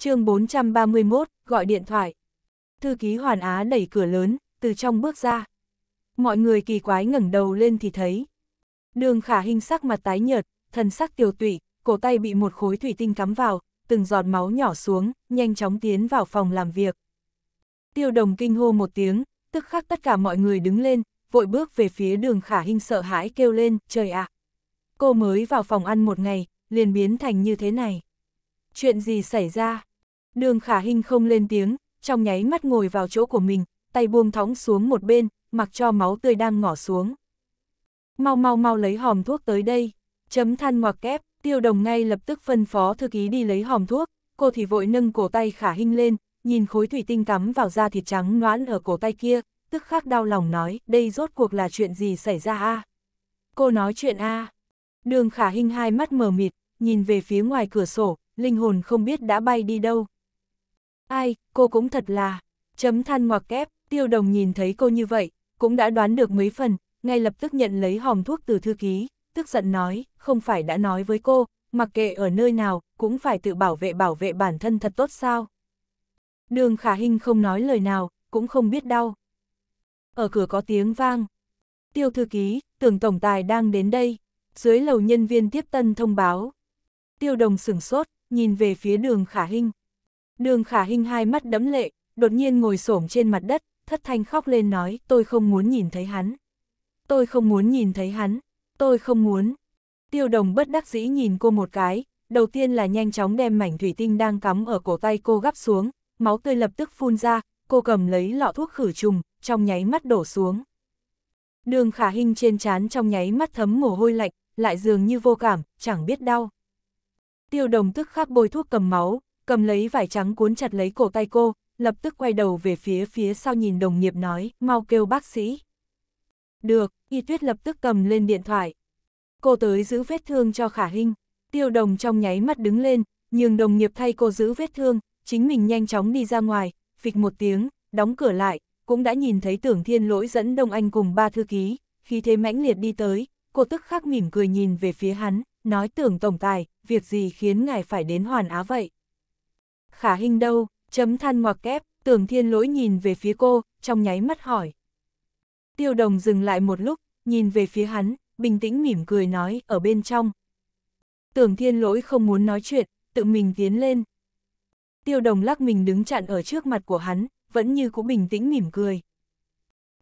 chương 431, gọi điện thoại. Thư ký Hoàn Á đẩy cửa lớn, từ trong bước ra. Mọi người kỳ quái ngẩng đầu lên thì thấy. Đường khả hình sắc mặt tái nhợt, thần sắc tiêu tụy, cổ tay bị một khối thủy tinh cắm vào, từng giọt máu nhỏ xuống, nhanh chóng tiến vào phòng làm việc. Tiêu đồng kinh hô một tiếng, tức khắc tất cả mọi người đứng lên, vội bước về phía đường khả hình sợ hãi kêu lên, trời ạ. À, cô mới vào phòng ăn một ngày, liền biến thành như thế này. Chuyện gì xảy ra? Đường khả hình không lên tiếng, trong nháy mắt ngồi vào chỗ của mình, tay buông thõng xuống một bên, mặc cho máu tươi đang ngỏ xuống. Mau mau mau lấy hòm thuốc tới đây, chấm than ngoặc kép, tiêu đồng ngay lập tức phân phó thư ký đi lấy hòm thuốc, cô thì vội nâng cổ tay khả hình lên, nhìn khối thủy tinh cắm vào da thịt trắng noãn ở cổ tay kia, tức khắc đau lòng nói, đây rốt cuộc là chuyện gì xảy ra a Cô nói chuyện a Đường khả hình hai mắt mờ mịt, nhìn về phía ngoài cửa sổ, linh hồn không biết đã bay đi đâu. Ai, cô cũng thật là... Chấm than ngoặc kép, tiêu đồng nhìn thấy cô như vậy, cũng đã đoán được mấy phần, ngay lập tức nhận lấy hòm thuốc từ thư ký, tức giận nói, không phải đã nói với cô, mặc kệ ở nơi nào, cũng phải tự bảo vệ bảo vệ bản thân thật tốt sao. Đường khả hình không nói lời nào, cũng không biết đau. Ở cửa có tiếng vang. Tiêu thư ký, tưởng tổng tài đang đến đây. Dưới lầu nhân viên tiếp tân thông báo. Tiêu đồng sửng sốt, nhìn về phía đường khả hình. Đường khả hình hai mắt đẫm lệ, đột nhiên ngồi xổm trên mặt đất, thất thanh khóc lên nói tôi không muốn nhìn thấy hắn. Tôi không muốn nhìn thấy hắn, tôi không muốn. Tiêu đồng bất đắc dĩ nhìn cô một cái, đầu tiên là nhanh chóng đem mảnh thủy tinh đang cắm ở cổ tay cô gắp xuống, máu tươi lập tức phun ra, cô cầm lấy lọ thuốc khử trùng, trong nháy mắt đổ xuống. Đường khả hình trên chán trong nháy mắt thấm mồ hôi lạnh, lại dường như vô cảm, chẳng biết đau. Tiêu đồng tức khắc bôi thuốc cầm máu, cầm lấy vải trắng cuốn chặt lấy cổ tay cô, lập tức quay đầu về phía phía sau nhìn đồng nghiệp nói, mau kêu bác sĩ. Được, y tuyết lập tức cầm lên điện thoại. Cô tới giữ vết thương cho khả hình, tiêu đồng trong nháy mắt đứng lên, nhưng đồng nghiệp thay cô giữ vết thương, chính mình nhanh chóng đi ra ngoài, phịch một tiếng, đóng cửa lại, cũng đã nhìn thấy tưởng thiên lỗi dẫn Đông Anh cùng ba thư ký, khi thế mãnh liệt đi tới, cô tức khắc mỉm cười nhìn về phía hắn, nói tưởng tổng tài, việc gì khiến ngài phải đến hoàn á vậy khả hình đâu, chấm than ngoặc kép, tưởng thiên lỗi nhìn về phía cô, trong nháy mắt hỏi. Tiêu đồng dừng lại một lúc, nhìn về phía hắn, bình tĩnh mỉm cười nói, ở bên trong. Tưởng thiên lỗi không muốn nói chuyện, tự mình tiến lên. Tiêu đồng lắc mình đứng chặn ở trước mặt của hắn, vẫn như cũ bình tĩnh mỉm cười.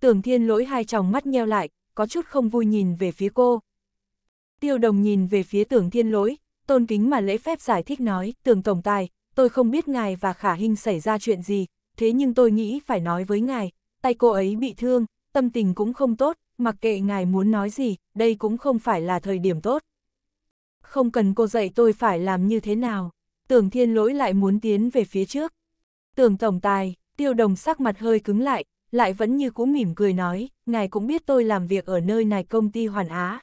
Tưởng thiên lỗi hai tròng mắt nheo lại, có chút không vui nhìn về phía cô. Tiêu đồng nhìn về phía tưởng thiên lỗi, tôn kính mà lễ phép giải thích nói, tưởng tổng tài, tôi không biết ngài và khả hình xảy ra chuyện gì, thế nhưng tôi nghĩ phải nói với ngài, tay cô ấy bị thương, tâm tình cũng không tốt, mặc kệ ngài muốn nói gì, đây cũng không phải là thời điểm tốt. Không cần cô dạy tôi phải làm như thế nào, tưởng thiên lỗi lại muốn tiến về phía trước. Tưởng tổng tài, tiêu đồng sắc mặt hơi cứng lại, lại vẫn như cũ mỉm cười nói, ngài cũng biết tôi làm việc ở nơi này công ty Hoàn Á.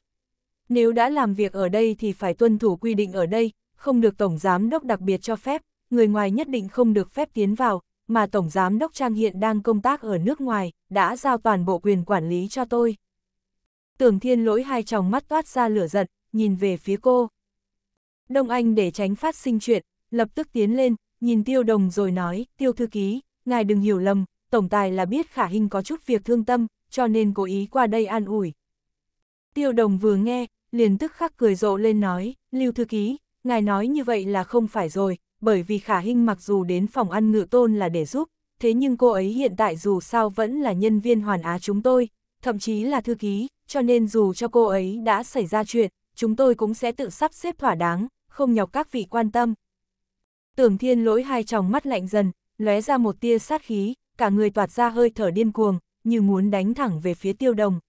Nếu đã làm việc ở đây thì phải tuân thủ quy định ở đây, không được tổng giám đốc đặc biệt cho phép, người ngoài nhất định không được phép tiến vào, mà Tổng Giám Đốc Trang hiện đang công tác ở nước ngoài, đã giao toàn bộ quyền quản lý cho tôi. Tưởng thiên lỗi hai tròng mắt toát ra lửa giận, nhìn về phía cô. Đông Anh để tránh phát sinh chuyện, lập tức tiến lên, nhìn tiêu đồng rồi nói, tiêu thư ký, ngài đừng hiểu lầm, tổng tài là biết khả hình có chút việc thương tâm, cho nên cố ý qua đây an ủi. Tiêu đồng vừa nghe, liền tức khắc cười rộ lên nói, lưu thư ký, ngài nói như vậy là không phải rồi, bởi vì khả hình mặc dù đến phòng ăn ngự tôn là để giúp, thế nhưng cô ấy hiện tại dù sao vẫn là nhân viên hoàn á chúng tôi, thậm chí là thư ký, cho nên dù cho cô ấy đã xảy ra chuyện, chúng tôi cũng sẽ tự sắp xếp thỏa đáng, không nhọc các vị quan tâm. Tưởng thiên lỗi hai tròng mắt lạnh dần, lóe ra một tia sát khí, cả người toạt ra hơi thở điên cuồng, như muốn đánh thẳng về phía tiêu đồng.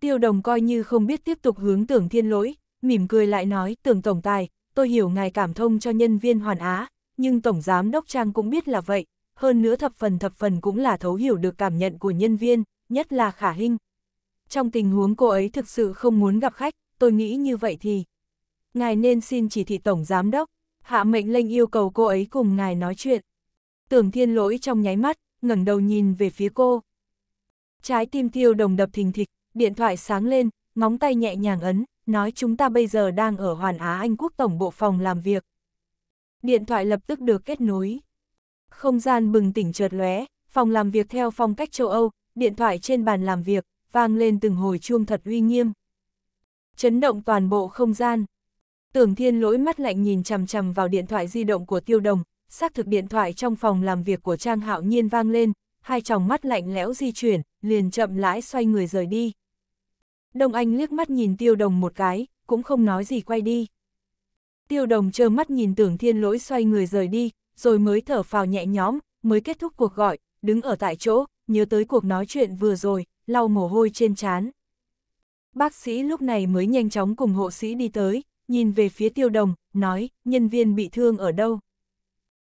Tiêu đồng coi như không biết tiếp tục hướng tưởng thiên lỗi, mỉm cười lại nói tưởng tổng tài, tôi hiểu ngài cảm thông cho nhân viên hoàn á, nhưng Tổng Giám Đốc Trang cũng biết là vậy, hơn nữa thập phần thập phần cũng là thấu hiểu được cảm nhận của nhân viên, nhất là khả hình. Trong tình huống cô ấy thực sự không muốn gặp khách, tôi nghĩ như vậy thì. Ngài nên xin chỉ thị Tổng Giám Đốc, hạ mệnh lệnh yêu cầu cô ấy cùng ngài nói chuyện. Tưởng thiên lỗi trong nháy mắt, ngẩng đầu nhìn về phía cô. Trái tim tiêu đồng đập thình thịch, điện thoại sáng lên, ngóng tay nhẹ nhàng ấn, nói chúng ta bây giờ đang ở Hoàn Á Anh Quốc Tổng Bộ Phòng làm việc. Điện thoại lập tức được kết nối. Không gian bừng tỉnh chợt lóe, phòng làm việc theo phong cách châu Âu, điện thoại trên bàn làm việc, vang lên từng hồi chuông thật uy nghiêm. Chấn động toàn bộ không gian. Tưởng thiên lỗi mắt lạnh nhìn chằm chằm vào điện thoại di động của tiêu đồng, xác thực điện thoại trong phòng làm việc của Trang Hạo Nhiên vang lên, hai tròng mắt lạnh lẽo di chuyển, liền chậm lãi xoay người rời đi. Đông Anh liếc mắt nhìn tiêu đồng một cái, cũng không nói gì quay đi. Tiêu đồng trơ mắt nhìn tưởng thiên lỗi xoay người rời đi, rồi mới thở phào nhẹ nhõm, mới kết thúc cuộc gọi, đứng ở tại chỗ, nhớ tới cuộc nói chuyện vừa rồi, lau mồ hôi trên trán. Bác sĩ lúc này mới nhanh chóng cùng hộ sĩ đi tới, nhìn về phía tiêu đồng, nói, nhân viên bị thương ở đâu?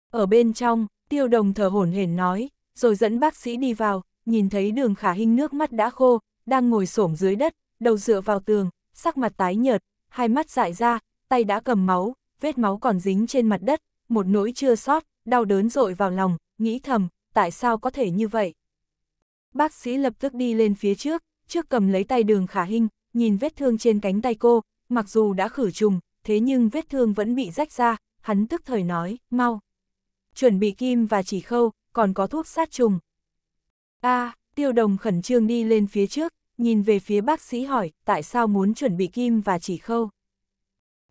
Ở bên trong, tiêu đồng thở hổn hển nói, rồi dẫn bác sĩ đi vào, nhìn thấy đường khả hình nước mắt đã khô, đang ngồi xổm dưới đất, đầu dựa vào tường, sắc mặt tái nhợt, hai mắt dại ra, tay đã cầm máu, vết máu còn dính trên mặt đất, một nỗi chưa sót, đau đớn dội vào lòng, nghĩ thầm, tại sao có thể như vậy? Bác sĩ lập tức đi lên phía trước, trước cầm lấy tay đường khả hình, nhìn vết thương trên cánh tay cô, mặc dù đã khử trùng, thế nhưng vết thương vẫn bị rách ra, hắn tức thời nói, mau. Chuẩn bị kim và chỉ khâu, còn có thuốc sát trùng. a à, tiêu đồng khẩn trương đi lên phía trước, nhìn về phía bác sĩ hỏi tại sao muốn chuẩn bị kim và chỉ khâu.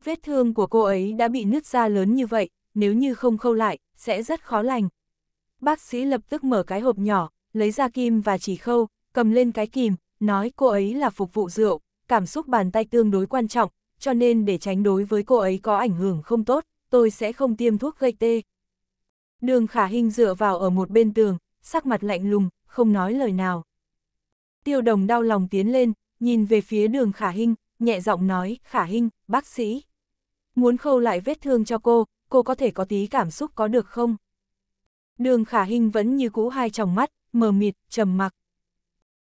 Vết thương của cô ấy đã bị nứt ra lớn như vậy, nếu như không khâu lại, sẽ rất khó lành. Bác sĩ lập tức mở cái hộp nhỏ, lấy ra kim và chỉ khâu, cầm lên cái kìm, nói cô ấy là phục vụ rượu, cảm xúc bàn tay tương đối quan trọng, cho nên để tránh đối với cô ấy có ảnh hưởng không tốt, tôi sẽ không tiêm thuốc gây tê. Đường khả hình dựa vào ở một bên tường, sắc mặt lạnh lùng, không nói lời nào. Tiêu đồng đau lòng tiến lên, nhìn về phía đường khả hinh, nhẹ giọng nói, khả hinh, bác sĩ. Muốn khâu lại vết thương cho cô, cô có thể có tí cảm xúc có được không? Đường khả hinh vẫn như cũ hai tròng mắt, mờ mịt, trầm mặc.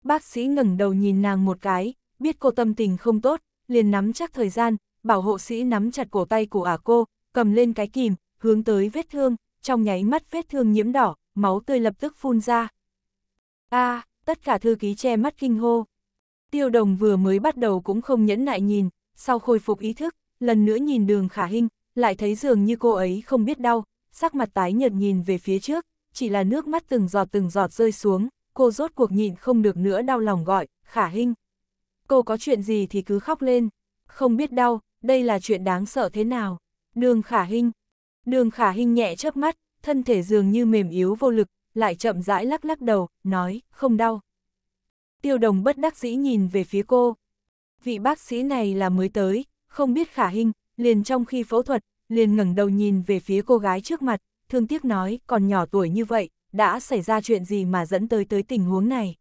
Bác sĩ ngẩng đầu nhìn nàng một cái, biết cô tâm tình không tốt, liền nắm chắc thời gian, bảo hộ sĩ nắm chặt cổ tay của ả cô, cầm lên cái kìm, hướng tới vết thương, trong nháy mắt vết thương nhiễm đỏ, máu tươi lập tức phun ra. A, à, tất cả thư ký che mắt kinh hô. Tiêu đồng vừa mới bắt đầu cũng không nhẫn nại nhìn, sau khôi phục ý thức, lần nữa nhìn đường khả hình, lại thấy dường như cô ấy không biết đau, sắc mặt tái nhợt nhìn về phía trước, chỉ là nước mắt từng giọt từng giọt rơi xuống, cô rốt cuộc nhịn không được nữa đau lòng gọi, khả hình. Cô có chuyện gì thì cứ khóc lên, không biết đau, đây là chuyện đáng sợ thế nào. Đường khả hình, đường khả hình nhẹ chớp mắt, thân thể dường như mềm yếu vô lực, lại chậm rãi lắc lắc đầu, nói, không đau. Tiêu đồng bất đắc dĩ nhìn về phía cô. Vị bác sĩ này là mới tới, không biết khả hình, liền trong khi phẫu thuật, liền ngẩng đầu nhìn về phía cô gái trước mặt, thương tiếc nói, còn nhỏ tuổi như vậy, đã xảy ra chuyện gì mà dẫn tới tới tình huống này.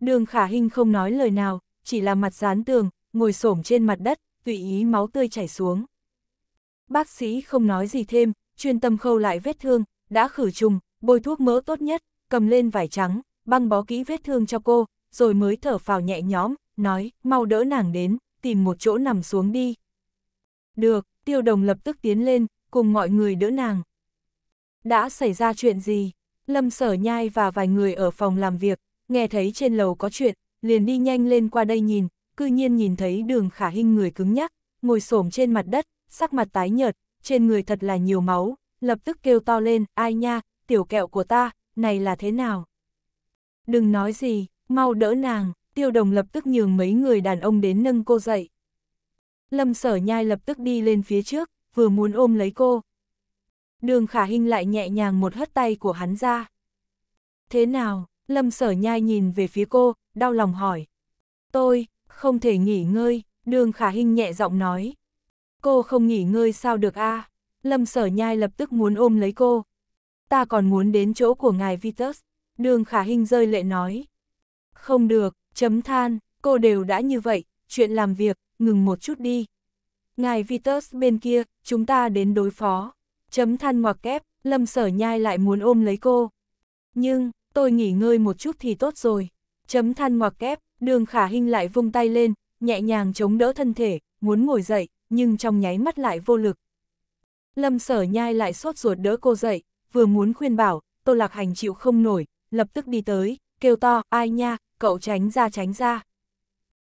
Đường khả hình không nói lời nào, chỉ là mặt dán tường, ngồi xổm trên mặt đất, tùy ý máu tươi chảy xuống. Bác sĩ không nói gì thêm, chuyên tâm khâu lại vết thương, đã khử trùng, bôi thuốc mỡ tốt nhất, cầm lên vải trắng, băng bó kỹ vết thương cho cô, rồi mới thở phào nhẹ nhõm, nói, mau đỡ nàng đến, tìm một chỗ nằm xuống đi. Được, tiêu đồng lập tức tiến lên, cùng mọi người đỡ nàng. Đã xảy ra chuyện gì? Lâm sở nhai và vài người ở phòng làm việc, nghe thấy trên lầu có chuyện, liền đi nhanh lên qua đây nhìn, cư nhiên nhìn thấy đường khả hình người cứng nhắc, ngồi xổm trên mặt đất, sắc mặt tái nhợt, trên người thật là nhiều máu, lập tức kêu to lên, ai nha, tiểu kẹo của ta, này là thế nào? Đừng nói gì, mau đỡ nàng, tiêu đồng lập tức nhường mấy người đàn ông đến nâng cô dậy. Lâm sở nhai lập tức đi lên phía trước, vừa muốn ôm lấy cô. Đường khả hình lại nhẹ nhàng một hất tay của hắn ra. Thế nào, lâm sở nhai nhìn về phía cô, đau lòng hỏi. Tôi, không thể nghỉ ngơi, đường khả hình nhẹ giọng nói. Cô không nghỉ ngơi sao được a à? Lâm sở nhai lập tức muốn ôm lấy cô ta còn muốn đến chỗ của ngài Vitus, đường khả hình rơi lệ nói. Không được, chấm than, cô đều đã như vậy, chuyện làm việc, ngừng một chút đi. Ngài Vitus bên kia, chúng ta đến đối phó. Chấm than ngoặc kép, lâm sở nhai lại muốn ôm lấy cô. Nhưng, tôi nghỉ ngơi một chút thì tốt rồi. Chấm than ngoặc kép, đường khả hình lại vung tay lên, nhẹ nhàng chống đỡ thân thể, muốn ngồi dậy, nhưng trong nháy mắt lại vô lực. Lâm sở nhai lại sốt ruột đỡ cô dậy, vừa muốn khuyên bảo, Tô Lạc Hành chịu không nổi, lập tức đi tới, kêu to, ai nha, cậu tránh ra tránh ra.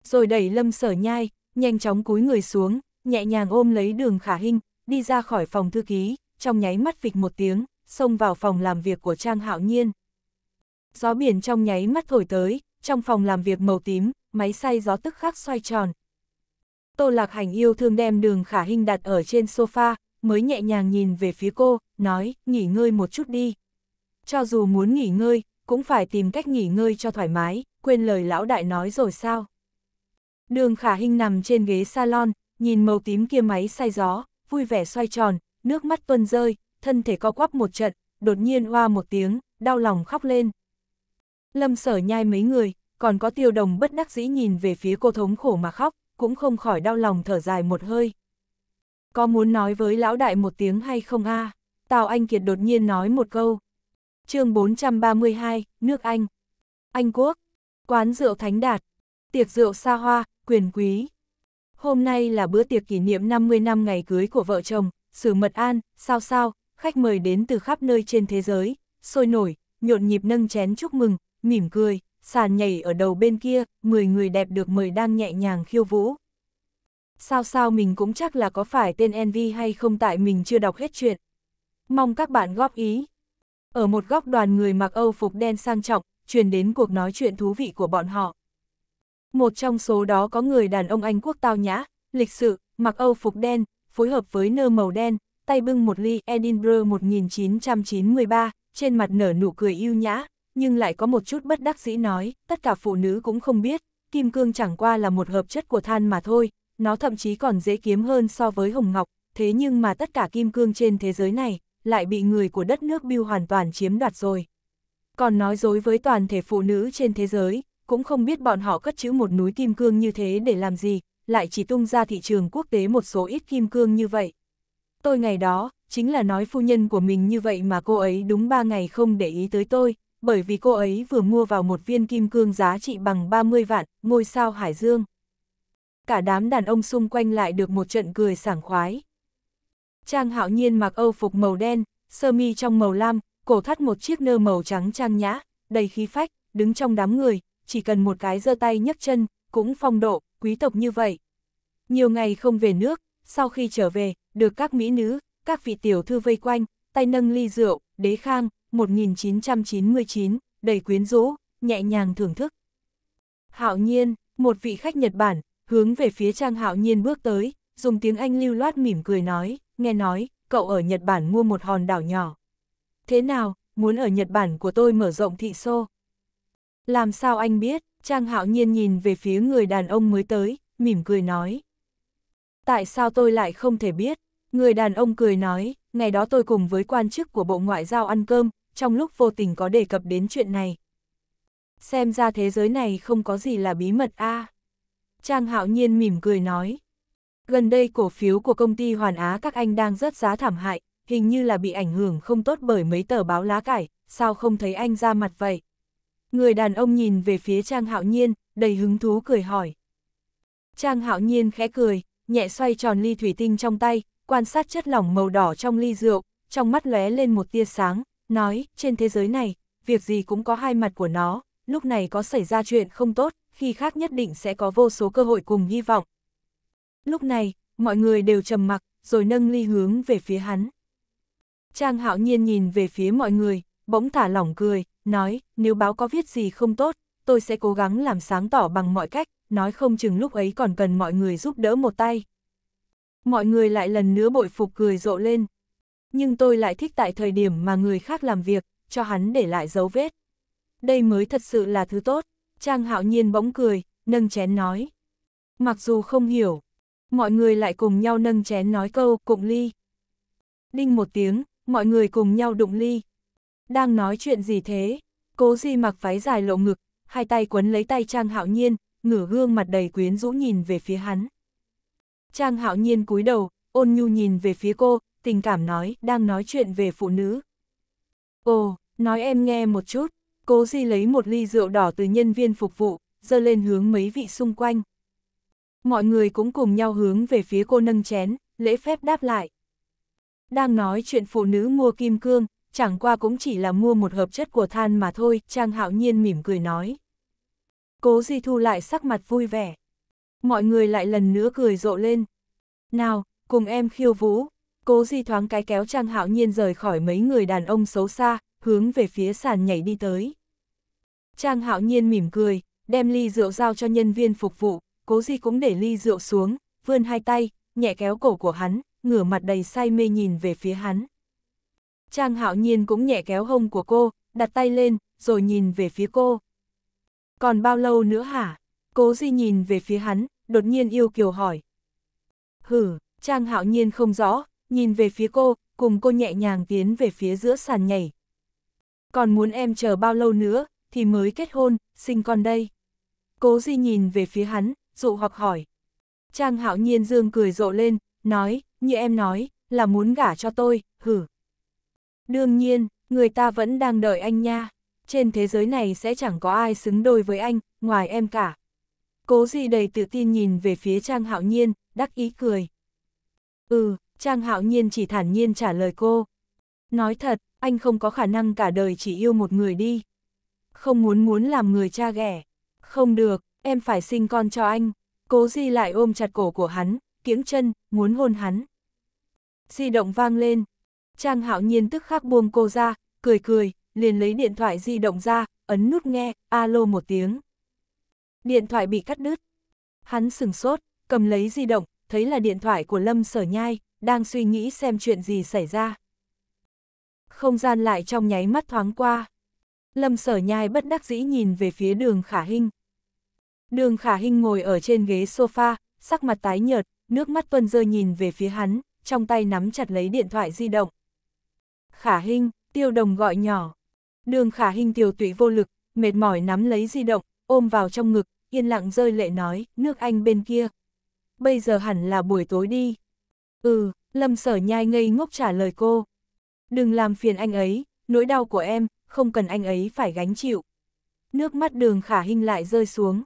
Rồi đẩy lâm sở nhai, nhanh chóng cúi người xuống, nhẹ nhàng ôm lấy đường khả hình, đi ra khỏi phòng thư ký, trong nháy mắt vịch một tiếng, xông vào phòng làm việc của Trang Hạo Nhiên. Gió biển trong nháy mắt thổi tới, trong phòng làm việc màu tím, máy xay gió tức khắc xoay tròn. Tô Lạc Hành yêu thương đem đường khả hình đặt ở trên sofa, mới nhẹ nhàng nhìn về phía cô, nói, nghỉ ngơi một chút đi. Cho dù muốn nghỉ ngơi, cũng phải tìm cách nghỉ ngơi cho thoải mái, quên lời lão đại nói rồi sao. Đường khả hình nằm trên ghế salon, nhìn màu tím kia máy say gió, vui vẻ xoay tròn, nước mắt tuân rơi, thân thể co quắp một trận, đột nhiên hoa một tiếng, đau lòng khóc lên. Lâm sở nhai mấy người, còn có tiêu đồng bất đắc dĩ nhìn về phía cô thống khổ mà khóc, cũng không khỏi đau lòng thở dài một hơi có muốn nói với lão đại một tiếng hay không a? À? Tào Anh Kiệt đột nhiên nói một câu. chương 432, nước Anh. Anh Quốc. Quán rượu Thánh Đạt. Tiệc rượu xa hoa, quyền quý. Hôm nay là bữa tiệc kỷ niệm 50 năm ngày cưới của vợ chồng, Sử Mật An, sao sao, khách mời đến từ khắp nơi trên thế giới, sôi nổi, nhộn nhịp nâng chén chúc mừng, mỉm cười, sàn nhảy ở đầu bên kia, 10 người đẹp được mời đang nhẹ nhàng khiêu vũ. Sao sao mình cũng chắc là có phải tên Envy hay không tại mình chưa đọc hết chuyện. Mong các bạn góp ý. Ở một góc đoàn người mặc Âu phục đen sang trọng, truyền đến cuộc nói chuyện thú vị của bọn họ. Một trong số đó có người đàn ông Anh quốc tao nhã, lịch sự, mặc Âu phục đen, phối hợp với nơ màu đen, tay bưng một ly Edinburgh 1993, trên mặt nở nụ cười yêu nhã, nhưng lại có một chút bất đắc dĩ nói, tất cả phụ nữ cũng không biết, kim cương chẳng qua là một hợp chất của than mà thôi, nó thậm chí còn dễ kiếm hơn so với hồng ngọc, thế nhưng mà tất cả kim cương trên thế giới này lại bị người của đất nước Biêu hoàn toàn chiếm đoạt rồi. Còn nói dối với toàn thể phụ nữ trên thế giới, cũng không biết bọn họ cất chữ một núi kim cương như thế để làm gì, lại chỉ tung ra thị trường quốc tế một số ít kim cương như vậy. Tôi ngày đó, chính là nói phu nhân của mình như vậy mà cô ấy đúng ba ngày không để ý tới tôi, bởi vì cô ấy vừa mua vào một viên kim cương giá trị bằng 30 vạn, ngôi sao Hải Dương cả đám đàn ông xung quanh lại được một trận cười sảng khoái. Trang hạo nhiên mặc âu phục màu đen, sơ mi trong màu lam, cổ thắt một chiếc nơ màu trắng trang nhã, đầy khí phách, đứng trong đám người, chỉ cần một cái giơ tay nhấc chân, cũng phong độ, quý tộc như vậy. Nhiều ngày không về nước, sau khi trở về, được các mỹ nữ, các vị tiểu thư vây quanh, tay nâng ly rượu, đế khang, 1999, đầy quyến rũ, nhẹ nhàng thưởng thức. Hạo nhiên, một vị khách Nhật Bản, hướng về phía Trang Hạo Nhiên bước tới, dùng tiếng Anh lưu loát mỉm cười nói, nghe nói, cậu ở Nhật Bản mua một hòn đảo nhỏ. Thế nào, muốn ở Nhật Bản của tôi mở rộng thị xô? Làm sao anh biết, Trang Hạo Nhiên nhìn về phía người đàn ông mới tới, mỉm cười nói. Tại sao tôi lại không thể biết? Người đàn ông cười nói, ngày đó tôi cùng với quan chức của Bộ Ngoại giao ăn cơm, trong lúc vô tình có đề cập đến chuyện này. Xem ra thế giới này không có gì là bí mật a à. Trang Hạo Nhiên mỉm cười nói. Gần đây cổ phiếu của công ty Hoàn Á các anh đang rất giá thảm hại, hình như là bị ảnh hưởng không tốt bởi mấy tờ báo lá cải, sao không thấy anh ra mặt vậy? Người đàn ông nhìn về phía Trang Hạo Nhiên, đầy hứng thú cười hỏi. Trang Hạo Nhiên khẽ cười, nhẹ xoay tròn ly thủy tinh trong tay, quan sát chất lỏng màu đỏ trong ly rượu, trong mắt lóe lên một tia sáng, nói, trên thế giới này, việc gì cũng có hai mặt của nó, lúc này có xảy ra chuyện không tốt, khi khác nhất định sẽ có vô số cơ hội cùng hy vọng. Lúc này, mọi người đều trầm mặc, rồi nâng ly hướng về phía hắn. Trang hạo nhiên nhìn về phía mọi người, bỗng thả lỏng cười, nói, nếu báo có viết gì không tốt, tôi sẽ cố gắng làm sáng tỏ bằng mọi cách, nói không chừng lúc ấy còn cần mọi người giúp đỡ một tay. Mọi người lại lần nữa bội phục cười rộ lên. Nhưng tôi lại thích tại thời điểm mà người khác làm việc, cho hắn để lại dấu vết. Đây mới thật sự là thứ tốt. Trang hạo nhiên bỗng cười, nâng chén nói. Mặc dù không hiểu, mọi người lại cùng nhau nâng chén nói câu cụng ly. Đinh một tiếng, mọi người cùng nhau đụng ly. Đang nói chuyện gì thế? Cố Di mặc váy dài lộ ngực, hai tay quấn lấy tay Trang Hạo Nhiên, ngửa gương mặt đầy quyến rũ nhìn về phía hắn. Trang Hạo Nhiên cúi đầu, ôn nhu nhìn về phía cô, tình cảm nói, đang nói chuyện về phụ nữ. Ồ, nói em nghe một chút. Cố Di lấy một ly rượu đỏ từ nhân viên phục vụ, dơ lên hướng mấy vị xung quanh. Mọi người cũng cùng nhau hướng về phía cô nâng chén, lễ phép đáp lại. Đang nói chuyện phụ nữ mua kim cương, chẳng qua cũng chỉ là mua một hợp chất của than mà thôi, Trang Hạo Nhiên mỉm cười nói. Cố Di thu lại sắc mặt vui vẻ. Mọi người lại lần nữa cười rộ lên. Nào, cùng em khiêu vũ. Cố Di thoáng cái kéo Trang Hạo Nhiên rời khỏi mấy người đàn ông xấu xa, hướng về phía sàn nhảy đi tới. Trang hạo nhiên mỉm cười, đem ly rượu giao cho nhân viên phục vụ, cố Di cũng để ly rượu xuống, vươn hai tay, nhẹ kéo cổ của hắn, ngửa mặt đầy say mê nhìn về phía hắn. Trang hạo nhiên cũng nhẹ kéo hông của cô, đặt tay lên, rồi nhìn về phía cô. Còn bao lâu nữa hả? Cố Di nhìn về phía hắn, đột nhiên yêu kiều hỏi. Hử, Trang hạo nhiên không rõ, nhìn về phía cô, cùng cô nhẹ nhàng tiến về phía giữa sàn nhảy, còn muốn em chờ bao lâu nữa, thì mới kết hôn, sinh con đây. Cố Di nhìn về phía hắn, dụ hoặc hỏi. Trang hạo nhiên dương cười rộ lên, nói, như em nói, là muốn gả cho tôi, hử. Đương nhiên, người ta vẫn đang đợi anh nha. Trên thế giới này sẽ chẳng có ai xứng đôi với anh, ngoài em cả. Cố Di đầy tự tin nhìn về phía Trang Hạo Nhiên, đắc ý cười. Ừ, Trang Hạo Nhiên chỉ thản nhiên trả lời cô, Nói thật, anh không có khả năng cả đời chỉ yêu một người đi. Không muốn muốn làm người cha ghẻ. Không được, em phải sinh con cho anh. Cố Di lại ôm chặt cổ của hắn, kiếng chân, muốn hôn hắn. Di động vang lên. Trang hạo nhiên tức khắc buông cô ra, cười cười, liền lấy điện thoại di động ra, ấn nút nghe, alo một tiếng. Điện thoại bị cắt đứt. Hắn sừng sốt, cầm lấy di động, thấy là điện thoại của Lâm Sở Nhai, đang suy nghĩ xem chuyện gì xảy ra không gian lại trong nháy mắt thoáng qua. Lâm sở nhai bất đắc dĩ nhìn về phía đường khả hình. Đường khả hình ngồi ở trên ghế sofa, sắc mặt tái nhợt, nước mắt tuân rơi nhìn về phía hắn, trong tay nắm chặt lấy điện thoại di động. Khả hình, tiêu đồng gọi nhỏ. Đường khả hình tiêu tụy vô lực, mệt mỏi nắm lấy di động, ôm vào trong ngực, yên lặng rơi lệ nói, nước anh bên kia. Bây giờ hẳn là buổi tối đi. Ừ, lâm sở nhai ngây ngốc trả lời cô. Đừng làm phiền anh ấy, nỗi đau của em, không cần anh ấy phải gánh chịu. Nước mắt đường khả Hinh lại rơi xuống.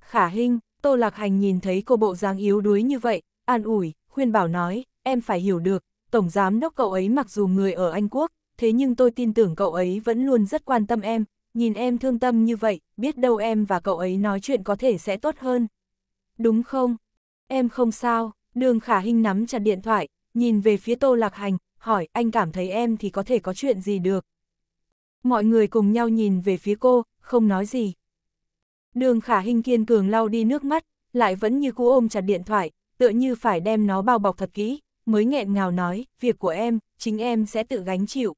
Khả Hinh, Tô Lạc Hành nhìn thấy cô bộ dáng yếu đuối như vậy, an ủi, khuyên bảo nói, em phải hiểu được, Tổng Giám Đốc cậu ấy mặc dù người ở Anh Quốc, thế nhưng tôi tin tưởng cậu ấy vẫn luôn rất quan tâm em, nhìn em thương tâm như vậy, biết đâu em và cậu ấy nói chuyện có thể sẽ tốt hơn. Đúng không? Em không sao, đường khả Hinh nắm chặt điện thoại, nhìn về phía Tô Lạc Hành, hỏi anh cảm thấy em thì có thể có chuyện gì được. Mọi người cùng nhau nhìn về phía cô, không nói gì. Đường khả hình kiên cường lau đi nước mắt, lại vẫn như cú ôm chặt điện thoại, tựa như phải đem nó bao bọc thật kỹ, mới nghẹn ngào nói, việc của em, chính em sẽ tự gánh chịu.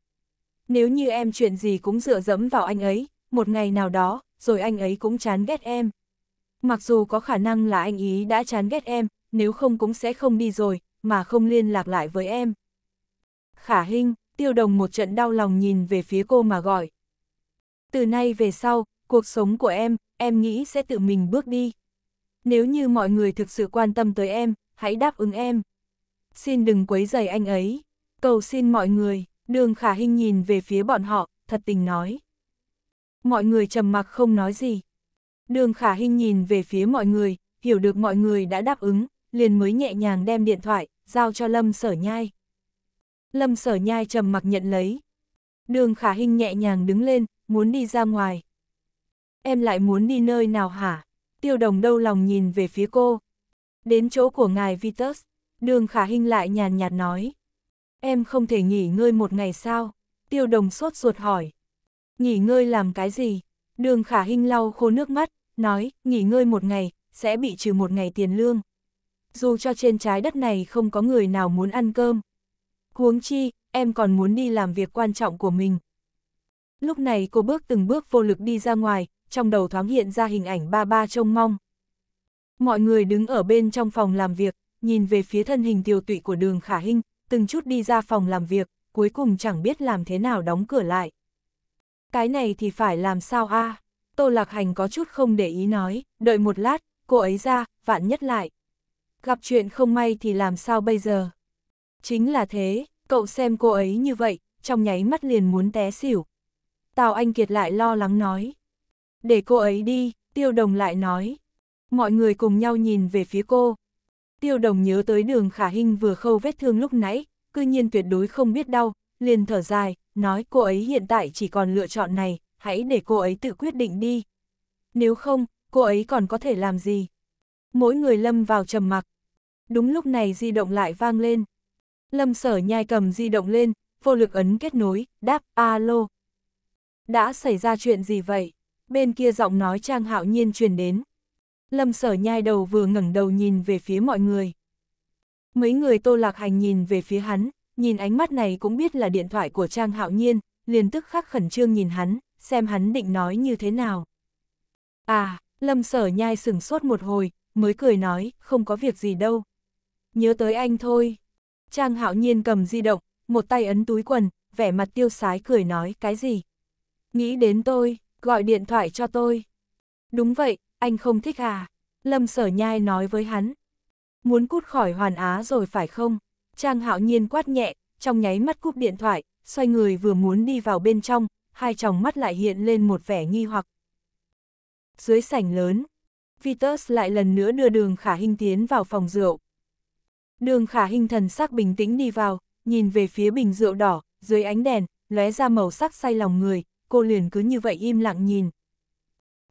Nếu như em chuyện gì cũng dựa dẫm vào anh ấy, một ngày nào đó, rồi anh ấy cũng chán ghét em. Mặc dù có khả năng là anh ý đã chán ghét em, nếu không cũng sẽ không đi rồi, mà không liên lạc lại với em. Khả Hinh, tiêu đồng một trận đau lòng nhìn về phía cô mà gọi. Từ nay về sau, cuộc sống của em, em nghĩ sẽ tự mình bước đi. Nếu như mọi người thực sự quan tâm tới em, hãy đáp ứng em. Xin đừng quấy rầy anh ấy. Cầu xin mọi người, đường khả Hinh nhìn về phía bọn họ, thật tình nói. Mọi người trầm mặc không nói gì. Đường khả Hinh nhìn về phía mọi người, hiểu được mọi người đã đáp ứng, liền mới nhẹ nhàng đem điện thoại, giao cho Lâm sở nhai. Lâm sở nhai trầm mặc nhận lấy. Đường khả hình nhẹ nhàng đứng lên, muốn đi ra ngoài. Em lại muốn đi nơi nào hả? Tiêu đồng đâu lòng nhìn về phía cô. Đến chỗ của ngài Vitus, đường khả hình lại nhàn nhạt nói. Em không thể nghỉ ngơi một ngày sao? Tiêu đồng sốt ruột hỏi. Nghỉ ngơi làm cái gì? Đường khả hình lau khô nước mắt, nói, nghỉ ngơi một ngày, sẽ bị trừ một ngày tiền lương. Dù cho trên trái đất này không có người nào muốn ăn cơm, huống chi, em còn muốn đi làm việc quan trọng của mình. Lúc này cô bước từng bước vô lực đi ra ngoài, trong đầu thoáng hiện ra hình ảnh ba ba trông mong. Mọi người đứng ở bên trong phòng làm việc, nhìn về phía thân hình tiêu tụy của đường khả hinh, từng chút đi ra phòng làm việc, cuối cùng chẳng biết làm thế nào đóng cửa lại. Cái này thì phải làm sao a? À? Tô Lạc Hành có chút không để ý nói, đợi một lát, cô ấy ra, vạn nhất lại. Gặp chuyện không may thì làm sao bây giờ? Chính là thế, cậu xem cô ấy như vậy, trong nháy mắt liền muốn té xỉu. Tào Anh Kiệt lại lo lắng nói. Để cô ấy đi, Tiêu Đồng lại nói. Mọi người cùng nhau nhìn về phía cô. Tiêu Đồng nhớ tới đường khả hình vừa khâu vết thương lúc nãy, cư nhiên tuyệt đối không biết đau, liền thở dài, nói cô ấy hiện tại chỉ còn lựa chọn này, hãy để cô ấy tự quyết định đi. Nếu không, cô ấy còn có thể làm gì? Mỗi người lâm vào trầm mặc. Đúng lúc này di động lại vang lên. Lâm sở nhai cầm di động lên, vô lực ấn kết nối, đáp, alo. Đã xảy ra chuyện gì vậy? Bên kia giọng nói Trang Hạo Nhiên truyền đến. Lâm sở nhai đầu vừa ngẩng đầu nhìn về phía mọi người. Mấy người tô lạc hành nhìn về phía hắn, nhìn ánh mắt này cũng biết là điện thoại của Trang Hạo Nhiên, liền tức khắc khẩn trương nhìn hắn, xem hắn định nói như thế nào. À, lâm sở nhai sửng sốt một hồi, mới cười nói, không có việc gì đâu. Nhớ tới anh thôi. Trang hạo nhiên cầm di động, một tay ấn túi quần, vẻ mặt tiêu sái cười nói cái gì. Nghĩ đến tôi, gọi điện thoại cho tôi. Đúng vậy, anh không thích à? Lâm sở nhai nói với hắn. Muốn cút khỏi hoàn á rồi phải không? Trang hạo nhiên quát nhẹ, trong nháy mắt cúp điện thoại, xoay người vừa muốn đi vào bên trong, hai tròng mắt lại hiện lên một vẻ nghi hoặc. Dưới sảnh lớn, Vitus lại lần nữa đưa đường khả hình tiến vào phòng rượu, Đường khả hình thần sắc bình tĩnh đi vào, nhìn về phía bình rượu đỏ, dưới ánh đèn, lóe ra màu sắc say lòng người, cô liền cứ như vậy im lặng nhìn.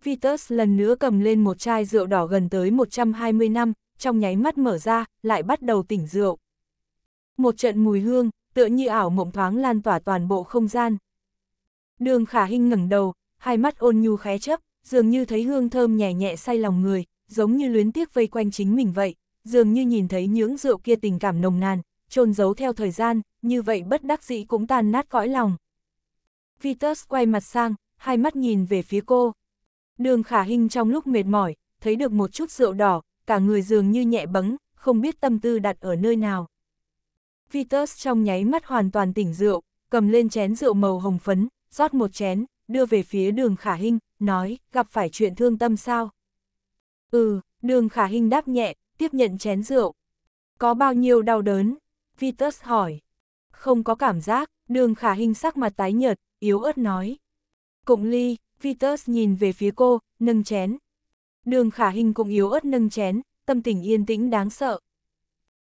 Vitus lần nữa cầm lên một chai rượu đỏ gần tới 120 năm, trong nháy mắt mở ra, lại bắt đầu tỉnh rượu. Một trận mùi hương, tựa như ảo mộng thoáng lan tỏa toàn bộ không gian. Đường khả hình ngẩng đầu, hai mắt ôn nhu khé chấp, dường như thấy hương thơm nhẹ nhẹ say lòng người, giống như luyến tiếc vây quanh chính mình vậy, dường như nhìn thấy những rượu kia tình cảm nồng nàn, trôn giấu theo thời gian, như vậy bất đắc dĩ cũng tan nát cõi lòng. Vitus quay mặt sang, hai mắt nhìn về phía cô. Đường khả hình trong lúc mệt mỏi, thấy được một chút rượu đỏ, cả người dường như nhẹ bấng, không biết tâm tư đặt ở nơi nào. Vitus trong nháy mắt hoàn toàn tỉnh rượu, cầm lên chén rượu màu hồng phấn, rót một chén, đưa về phía đường khả hình, nói, gặp phải chuyện thương tâm sao? Ừ, đường khả hình đáp nhẹ, tiếp nhận chén rượu. Có bao nhiêu đau đớn? Vitus hỏi. Không có cảm giác, đường khả hình sắc mặt tái nhợt, yếu ớt nói. Cụng ly, Vitus nhìn về phía cô, nâng chén. Đường khả hình cũng yếu ớt nâng chén, tâm tình yên tĩnh đáng sợ.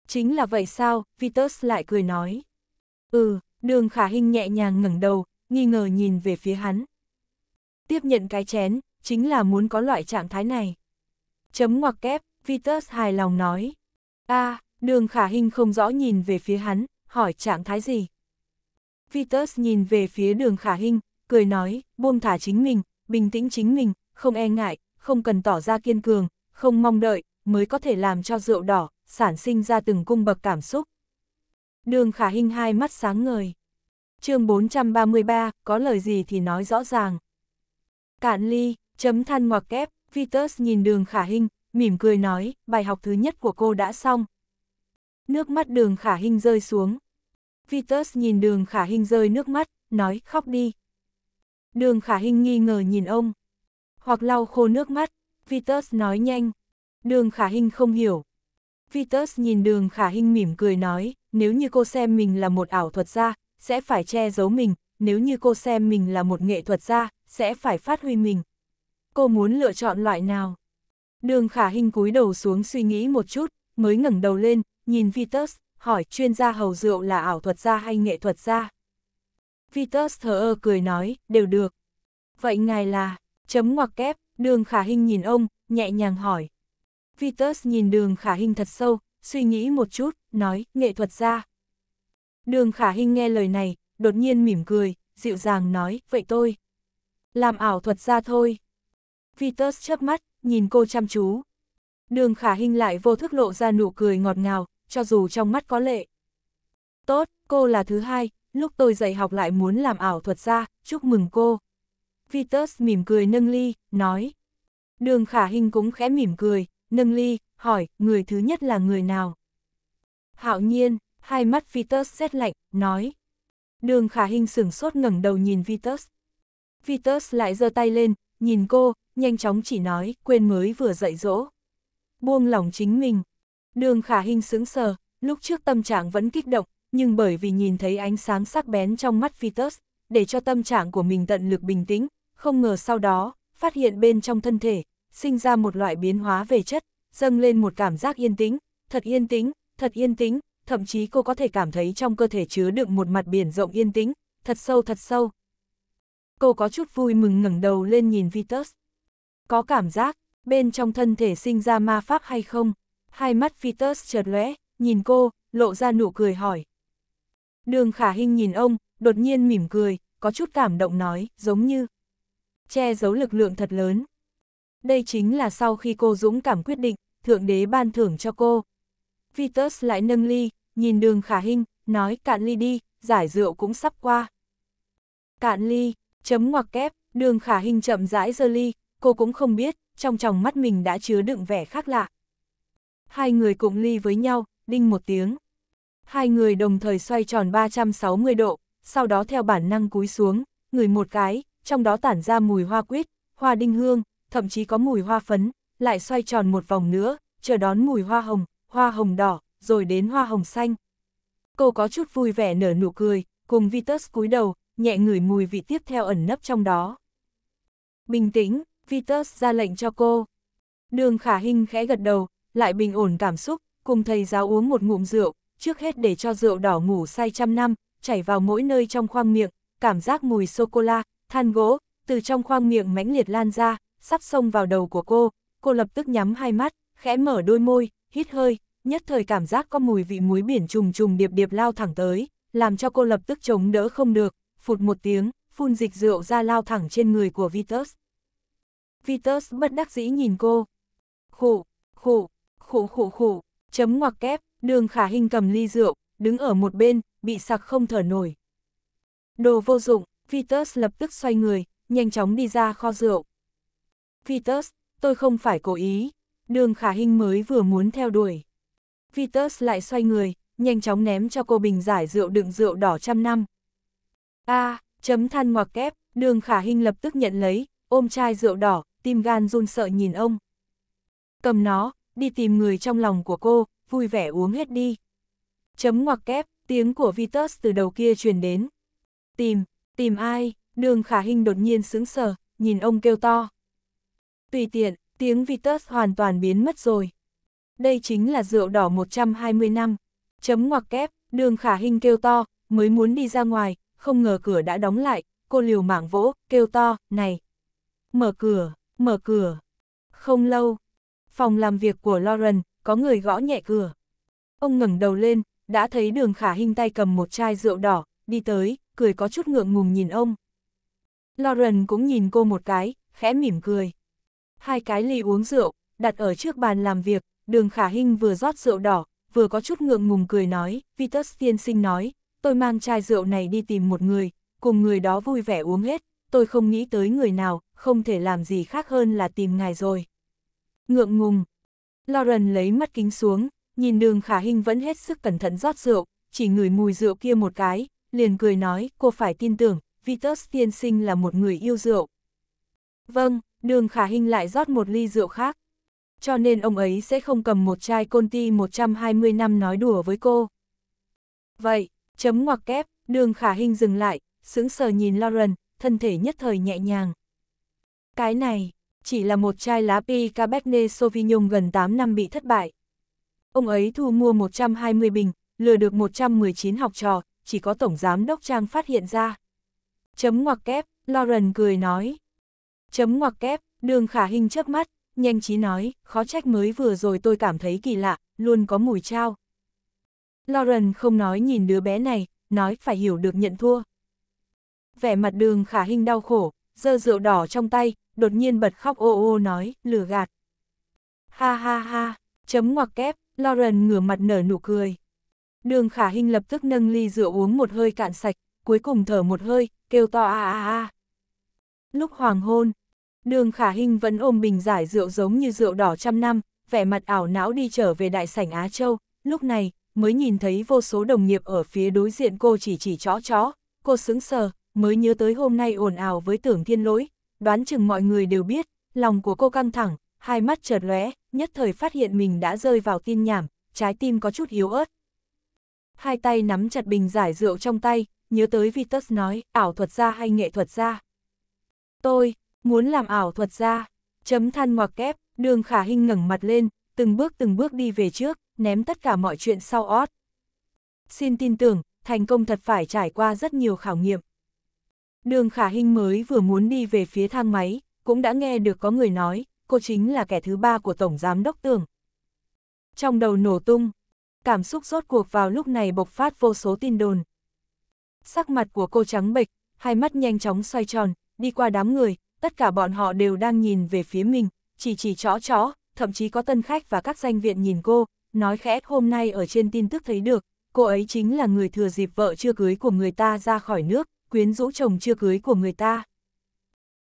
Chính là vậy sao, Vitus lại cười nói. Ừ, đường khả hình nhẹ nhàng ngẩng đầu, nghi ngờ nhìn về phía hắn. Tiếp nhận cái chén, chính là muốn có loại trạng thái này. Chấm ngoặc kép, Vitus hài lòng nói. a à, đường khả hình không rõ nhìn về phía hắn, hỏi trạng thái gì. Vitus nhìn về phía đường khả hình, cười nói, buông thả chính mình, bình tĩnh chính mình, không e ngại, không cần tỏ ra kiên cường, không mong đợi, mới có thể làm cho rượu đỏ, sản sinh ra từng cung bậc cảm xúc. Đường khả hình hai mắt sáng ngời. chương 433, có lời gì thì nói rõ ràng. Cạn ly, chấm than ngoặc kép, Vitus nhìn đường khả hình, mỉm cười nói, bài học thứ nhất của cô đã xong. Nước mắt đường khả hình rơi xuống. Vitus nhìn đường khả hình rơi nước mắt, nói khóc đi. Đường khả hình nghi ngờ nhìn ông. Hoặc lau khô nước mắt, Vitus nói nhanh. Đường khả hình không hiểu. Vitus nhìn đường khả hình mỉm cười nói, nếu như cô xem mình là một ảo thuật gia, sẽ phải che giấu mình, nếu như cô xem mình là một nghệ thuật gia, sẽ phải phát huy mình. Cô muốn lựa chọn loại nào? Đường khả hình cúi đầu xuống suy nghĩ một chút, mới ngẩng đầu lên, nhìn Vitus, hỏi chuyên gia hầu rượu là ảo thuật gia hay nghệ thuật gia. Vitus thờ ơ cười nói, đều được. Vậy ngài là, chấm ngoặc kép, đường khả hình nhìn ông, nhẹ nhàng hỏi. Vitus nhìn đường khả hình thật sâu, suy nghĩ một chút, nói, nghệ thuật gia. Đường khả hình nghe lời này, đột nhiên mỉm cười, dịu dàng nói, vậy tôi. Làm ảo thuật gia thôi. Vitus chớp mắt, nhìn cô chăm chú. Đường khả hình lại vô thức lộ ra nụ cười ngọt ngào, cho dù trong mắt có lệ. Tốt, cô là thứ hai, lúc tôi dạy học lại muốn làm ảo thuật ra, chúc mừng cô. Vitus mỉm cười nâng ly, nói. Đường khả hình cũng khẽ mỉm cười, nâng ly, hỏi, người thứ nhất là người nào? Hạo nhiên, hai mắt Vitus xét lạnh, nói. Đường khả hình sửng sốt ngẩng đầu nhìn Vitus. Vitus lại giơ tay lên, nhìn cô, nhanh chóng chỉ nói, quên mới vừa dạy dỗ. Buông lòng chính mình. Đường khả hình sướng sờ, lúc trước tâm trạng vẫn kích động, nhưng bởi vì nhìn thấy ánh sáng sắc bén trong mắt Vitus, để cho tâm trạng của mình tận lực bình tĩnh, không ngờ sau đó, phát hiện bên trong thân thể, sinh ra một loại biến hóa về chất, dâng lên một cảm giác yên tĩnh, thật yên tĩnh, thật yên tĩnh, thậm chí cô có thể cảm thấy trong cơ thể chứa đựng một mặt biển rộng yên tĩnh, thật sâu thật sâu. Cô có chút vui mừng ngẩng đầu lên nhìn Vitus. Có cảm giác, bên trong thân thể sinh ra ma pháp hay không? Hai mắt Vitus chợt lóe, nhìn cô, lộ ra nụ cười hỏi. Đường khả Hinh nhìn ông, đột nhiên mỉm cười, có chút cảm động nói, giống như che giấu lực lượng thật lớn. Đây chính là sau khi cô dũng cảm quyết định, Thượng Đế ban thưởng cho cô. Vitus lại nâng ly, nhìn đường khả Hinh, nói cạn ly đi, giải rượu cũng sắp qua. Cạn ly, chấm ngoặc kép, đường khả Hinh chậm rãi dơ ly, cô cũng không biết, trong tròng mắt mình đã chứa đựng vẻ khác lạ. Hai người cùng ly với nhau, đinh một tiếng. Hai người đồng thời xoay tròn 360 độ, sau đó theo bản năng cúi xuống, người một cái, trong đó tản ra mùi hoa quýt, hoa đinh hương, thậm chí có mùi hoa phấn, lại xoay tròn một vòng nữa, chờ đón mùi hoa hồng, hoa hồng đỏ, rồi đến hoa hồng xanh. Cô có chút vui vẻ nở nụ cười, cùng Vitus cúi đầu, nhẹ ngửi mùi vị tiếp theo ẩn nấp trong đó. Bình tĩnh, Vitus ra lệnh cho cô. Đường khả hình khẽ gật đầu, lại bình ổn cảm xúc, cùng thầy giáo uống một ngụm rượu, trước hết để cho rượu đỏ ngủ say trăm năm, chảy vào mỗi nơi trong khoang miệng, cảm giác mùi sô-cô-la, than gỗ, từ trong khoang miệng mãnh liệt lan ra, sắp xông vào đầu của cô, cô lập tức nhắm hai mắt, khẽ mở đôi môi, hít hơi, nhất thời cảm giác có mùi vị muối biển trùng trùng điệp điệp lao thẳng tới, làm cho cô lập tức chống đỡ không được, phụt một tiếng, phun dịch rượu ra lao thẳng trên người của Vitus. Vitus bất đắc dĩ nhìn cô. Khủ, khủ, khủ khủ khủ, chấm ngoặc kép, đường khả hình cầm ly rượu, đứng ở một bên, bị sặc không thở nổi. Đồ vô dụng, Vitus lập tức xoay người, nhanh chóng đi ra kho rượu. Vitus, tôi không phải cố ý, đường khả hình mới vừa muốn theo đuổi. Vitus lại xoay người, nhanh chóng ném cho cô bình giải rượu đựng rượu đỏ trăm năm. A, à, chấm than ngoặc kép, đường khả hình lập tức nhận lấy, ôm chai rượu đỏ, tim gan run sợ nhìn ông. Cầm nó, đi tìm người trong lòng của cô, vui vẻ uống hết đi. Chấm ngoặc kép, tiếng của Vitus từ đầu kia truyền đến. Tìm, tìm ai, đường khả hình đột nhiên sững sờ, nhìn ông kêu to. Tùy tiện, tiếng Vitus hoàn toàn biến mất rồi. Đây chính là rượu đỏ 120 năm. Chấm ngoặc kép, đường khả hình kêu to, mới muốn đi ra ngoài, không ngờ cửa đã đóng lại, cô liều mạng vỗ, kêu to, này. Mở cửa, mở cửa. Không lâu, phòng làm việc của Lauren, có người gõ nhẹ cửa. Ông ngẩng đầu lên, đã thấy đường khả hình tay cầm một chai rượu đỏ, đi tới, cười có chút ngượng ngùng nhìn ông. Lauren cũng nhìn cô một cái, khẽ mỉm cười. Hai cái ly uống rượu, đặt ở trước bàn làm việc, đường khả hình vừa rót rượu đỏ, vừa có chút ngượng ngùng cười nói, Vitus tiên sinh nói, tôi mang chai rượu này đi tìm một người, cùng người đó vui vẻ uống hết, tôi không nghĩ tới người nào, không thể làm gì khác hơn là tìm ngài rồi. Ngượng ngùng, Lauren lấy mắt kính xuống, nhìn đường khả hình vẫn hết sức cẩn thận rót rượu, chỉ ngửi mùi rượu kia một cái, liền cười nói, cô phải tin tưởng, Vitus tiên sinh là một người yêu rượu. Vâng, đường khả hình lại rót một ly rượu khác. Cho nên ông ấy sẽ không cầm một chai Conti 120 năm nói đùa với cô. Vậy, chấm ngoặc kép, đường khả hình dừng lại, sững sờ nhìn Lauren, thân thể nhất thời nhẹ nhàng. Cái này, chỉ là một chai lá Pi Cabernet Sauvignon gần 8 năm bị thất bại. Ông ấy thu mua 120 bình, lừa được 119 học trò, chỉ có Tổng Giám Đốc Trang phát hiện ra. Chấm ngoặc kép, Lauren cười nói. Chấm ngoặc kép, đường khả hình chớp mắt, nhanh trí nói, khó trách mới vừa rồi tôi cảm thấy kỳ lạ, luôn có mùi trao. Lauren không nói nhìn đứa bé này, nói phải hiểu được nhận thua vẻ mặt đường khả hình đau khổ, dơ rượu đỏ trong tay, đột nhiên bật khóc ô ô nói, lừa gạt. Ha ha ha, chấm ngoặc kép, Lauren ngửa mặt nở nụ cười. Đường khả hình lập tức nâng ly rượu uống một hơi cạn sạch, cuối cùng thở một hơi, kêu to a a a. Lúc hoàng hôn, đường khả hình vẫn ôm bình giải rượu giống như rượu đỏ trăm năm, vẻ mặt ảo não đi trở về đại sảnh Á Châu, lúc này mới nhìn thấy vô số đồng nghiệp ở phía đối diện cô chỉ chỉ chó chó, cô sững sờ, mới nhớ tới hôm nay ồn ào với tưởng thiên lỗi, đoán chừng mọi người đều biết, lòng của cô căng thẳng, hai mắt chợt lóe, nhất thời phát hiện mình đã rơi vào tin nhảm, trái tim có chút yếu ớt. Hai tay nắm chặt bình giải rượu trong tay, nhớ tới Vitus nói, ảo thuật gia hay nghệ thuật gia. Tôi, muốn làm ảo thuật gia, chấm than ngoặc kép, đường khả hình ngẩng mặt lên, từng bước từng bước đi về trước, ném tất cả mọi chuyện sau ót. Xin tin tưởng, thành công thật phải trải qua rất nhiều khảo nghiệm. Đường khả Hinh mới vừa muốn đi về phía thang máy, cũng đã nghe được có người nói, cô chính là kẻ thứ ba của Tổng Giám Đốc Tường. Trong đầu nổ tung, cảm xúc rốt cuộc vào lúc này bộc phát vô số tin đồn. Sắc mặt của cô trắng bệch, hai mắt nhanh chóng xoay tròn, đi qua đám người, tất cả bọn họ đều đang nhìn về phía mình, chỉ chỉ chó chó, thậm chí có tân khách và các danh viện nhìn cô, nói khẽ hôm nay ở trên tin tức thấy được, cô ấy chính là người thừa dịp vợ chưa cưới của người ta ra khỏi nước, quyến rũ chồng chưa cưới của người ta.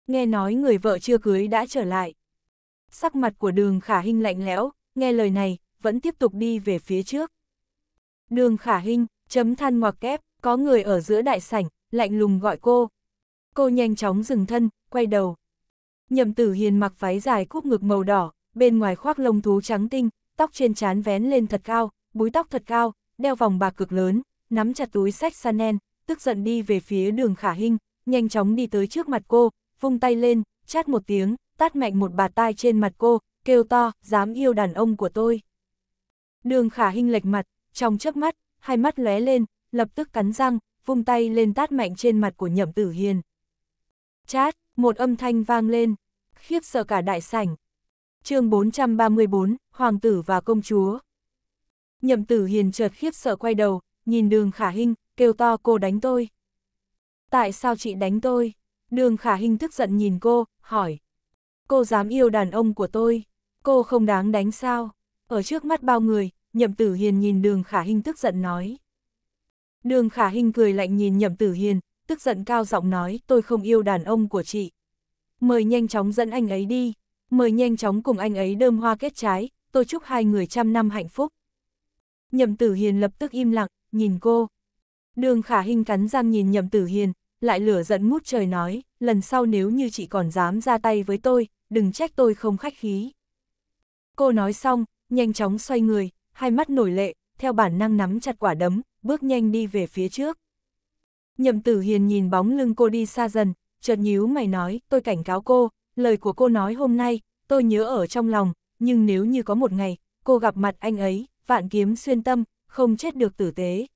Nghe nói người vợ chưa cưới đã trở lại. Sắc mặt của đường khả hinh lạnh lẽo, nghe lời này, vẫn tiếp tục đi về phía trước. Đường khả hinh, chấm than ngoặc kép, có người ở giữa đại sảnh, lạnh lùng gọi cô. Cô nhanh chóng dừng thân, quay đầu. Nhậm tử hiền mặc váy dài cúp ngực màu đỏ, bên ngoài khoác lông thú trắng tinh, tóc trên trán vén lên thật cao, búi tóc thật cao, đeo vòng bạc cực lớn, nắm chặt túi sách Chanel, tức giận đi về phía đường khả hình, nhanh chóng đi tới trước mặt cô, vung tay lên, chát một tiếng, tát mạnh một bà tai trên mặt cô, kêu to, dám yêu đàn ông của tôi. Đường khả hình lệch mặt, trong chớp mắt, hai mắt lóe lên, lập tức cắn răng, vung tay lên tát mạnh trên mặt của nhậm tử hiền. Chát, một âm thanh vang lên, khiếp sợ cả đại sảnh. chương 434, Hoàng tử và công chúa. Nhậm tử hiền chợt khiếp sợ quay đầu, nhìn đường khả hình, kêu to cô đánh tôi. Tại sao chị đánh tôi? Đường khả hình tức giận nhìn cô, hỏi. Cô dám yêu đàn ông của tôi, cô không đáng đánh sao? Ở trước mắt bao người, nhậm tử hiền nhìn đường khả hình tức giận nói. Đường khả hình cười lạnh nhìn nhậm tử hiền, tức giận cao giọng nói tôi không yêu đàn ông của chị. Mời nhanh chóng dẫn anh ấy đi, mời nhanh chóng cùng anh ấy đơm hoa kết trái, tôi chúc hai người trăm năm hạnh phúc. Nhậm tử hiền lập tức im lặng, nhìn cô. Đường khả hình cắn răng nhìn nhậm tử hiền, lại lửa giận ngút trời nói, lần sau nếu như chị còn dám ra tay với tôi, đừng trách tôi không khách khí. Cô nói xong, nhanh chóng xoay người, hai mắt nổi lệ, theo bản năng nắm chặt quả đấm, bước nhanh đi về phía trước. Nhậm tử hiền nhìn bóng lưng cô đi xa dần, chợt nhíu mày nói, tôi cảnh cáo cô, lời của cô nói hôm nay, tôi nhớ ở trong lòng, nhưng nếu như có một ngày, cô gặp mặt anh ấy, vạn kiếm xuyên tâm, không chết được tử tế.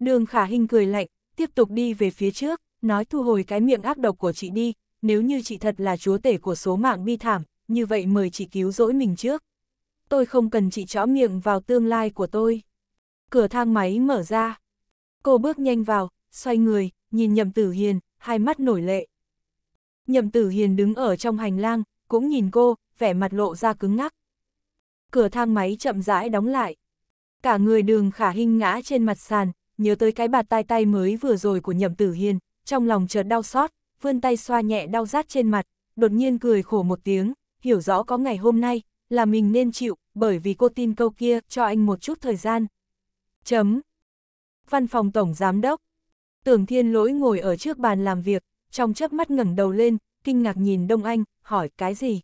Đường khả hình cười lạnh, tiếp tục đi về phía trước, nói thu hồi cái miệng ác độc của chị đi, nếu như chị thật là chúa tể của số mạng bi thảm, như vậy mời chị cứu rỗi mình trước. Tôi không cần chị chó miệng vào tương lai của tôi. Cửa thang máy mở ra. Cô bước nhanh vào, xoay người, nhìn nhậm tử hiền, hai mắt nổi lệ. Nhậm tử hiền đứng ở trong hành lang, cũng nhìn cô, vẻ mặt lộ ra cứng ngắc. Cửa thang máy chậm rãi đóng lại. Cả người đường khả hình ngã trên mặt sàn, nhớ tới cái bạt tai tay mới vừa rồi của Nhậm Tử Hiên, trong lòng chợt đau xót, vươn tay xoa nhẹ đau rát trên mặt, đột nhiên cười khổ một tiếng, hiểu rõ có ngày hôm nay, là mình nên chịu, bởi vì cô tin câu kia, cho anh một chút thời gian. Chấm. Văn phòng Tổng Giám đốc. Tưởng Thiên Lỗi ngồi ở trước bàn làm việc, trong chớp mắt ngẩng đầu lên, kinh ngạc nhìn Đông Anh, hỏi cái gì?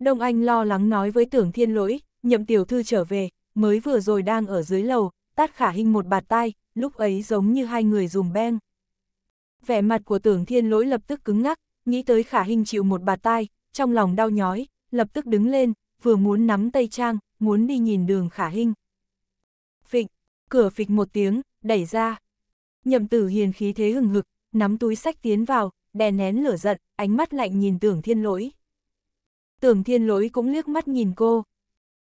Đông Anh lo lắng nói với Tưởng Thiên Lỗi, nhậm tiểu thư trở về, mới vừa rồi đang ở dưới lầu, tát khả hình một bạt tai, lúc ấy giống như hai người dùng beng. Vẻ mặt của tưởng thiên lỗi lập tức cứng ngắc, nghĩ tới khả hình chịu một bạt tai, trong lòng đau nhói, lập tức đứng lên, vừa muốn nắm tay trang, muốn đi nhìn đường khả hình. Phịch, cửa phịch một tiếng, đẩy ra. Nhậm tử hiền khí thế hừng hực, nắm túi sách tiến vào, đè nén lửa giận, ánh mắt lạnh nhìn tưởng thiên lỗi. Tưởng thiên lỗi cũng liếc mắt nhìn cô.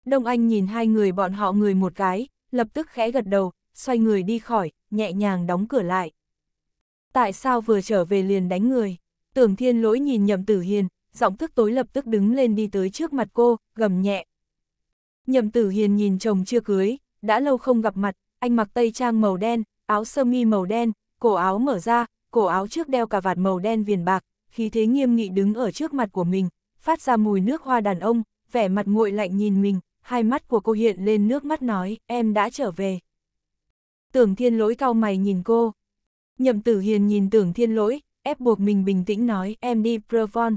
Đông Anh nhìn hai người bọn họ người một cái, lập tức khẽ gật đầu, xoay người đi khỏi, nhẹ nhàng đóng cửa lại. Tại sao vừa trở về liền đánh người? Tưởng thiên lỗi nhìn nhậm tử hiền, giọng thức tối lập tức đứng lên đi tới trước mặt cô, gầm nhẹ. Nhậm tử hiền nhìn chồng chưa cưới, đã lâu không gặp mặt, anh mặc tây trang màu đen, áo sơ mi màu đen, cổ áo mở ra, cổ áo trước đeo cà vạt màu đen viền bạc, khí thế nghiêm nghị đứng ở trước mặt của mình, phát ra mùi nước hoa đàn ông, vẻ mặt nguội lạnh nhìn mình, hai mắt của cô hiện lên nước mắt nói, em đã trở về. Tưởng thiên lỗi cau mày nhìn cô. Nhậm tử hiền nhìn tưởng thiên lỗi, ép buộc mình bình tĩnh nói, em đi Provon.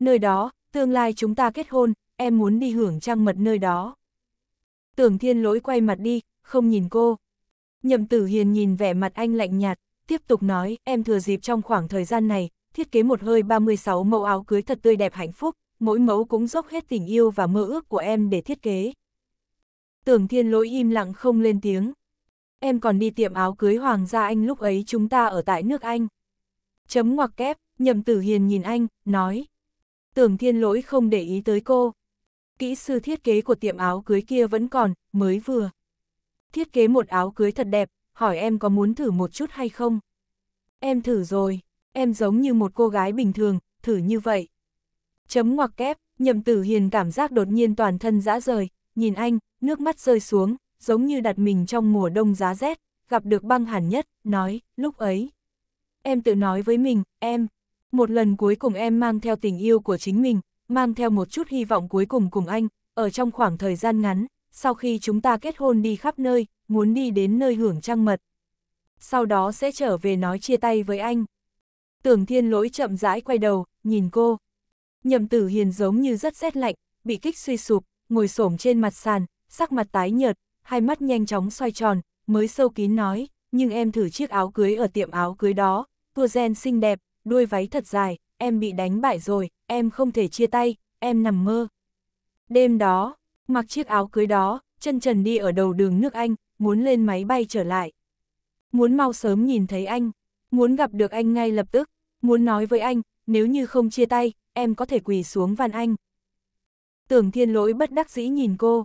Nơi đó, tương lai chúng ta kết hôn, em muốn đi hưởng trăng mật nơi đó. Tưởng thiên lỗi quay mặt đi, không nhìn cô. Nhậm tử hiền nhìn vẻ mặt anh lạnh nhạt, tiếp tục nói, em thừa dịp trong khoảng thời gian này, thiết kế một hơi 36 mẫu áo cưới thật tươi đẹp hạnh phúc, mỗi mẫu cũng dốc hết tình yêu và mơ ước của em để thiết kế. Tưởng thiên lỗi im lặng không lên tiếng. Em còn đi tiệm áo cưới Hoàng gia Anh lúc ấy chúng ta ở tại nước Anh. Chấm ngoặc kép, nhậm tử hiền nhìn anh, nói. Tưởng thiên lỗi không để ý tới cô. Kỹ sư thiết kế của tiệm áo cưới kia vẫn còn, mới vừa. Thiết kế một áo cưới thật đẹp, hỏi em có muốn thử một chút hay không? Em thử rồi, em giống như một cô gái bình thường, thử như vậy. Chấm ngoặc kép, nhậm tử hiền cảm giác đột nhiên toàn thân dã rời, nhìn anh, nước mắt rơi xuống, giống như đặt mình trong mùa đông giá rét, gặp được băng hẳn nhất, nói, lúc ấy. Em tự nói với mình, em, một lần cuối cùng em mang theo tình yêu của chính mình, mang theo một chút hy vọng cuối cùng cùng anh, ở trong khoảng thời gian ngắn, sau khi chúng ta kết hôn đi khắp nơi, muốn đi đến nơi hưởng trăng mật. Sau đó sẽ trở về nói chia tay với anh. Tưởng thiên lỗi chậm rãi quay đầu, nhìn cô, Nhậm tử hiền giống như rất rét lạnh, bị kích suy sụp, ngồi xổm trên mặt sàn, sắc mặt tái nhợt, hai mắt nhanh chóng xoay tròn, mới sâu kín nói, nhưng em thử chiếc áo cưới ở tiệm áo cưới đó, tua gen xinh đẹp, đuôi váy thật dài, em bị đánh bại rồi, em không thể chia tay, em nằm mơ. Đêm đó, mặc chiếc áo cưới đó, chân trần đi ở đầu đường nước Anh, muốn lên máy bay trở lại. Muốn mau sớm nhìn thấy anh, muốn gặp được anh ngay lập tức, muốn nói với anh, nếu như không chia tay, em có thể quỳ xuống van anh. Tưởng thiên lỗi bất đắc dĩ nhìn cô.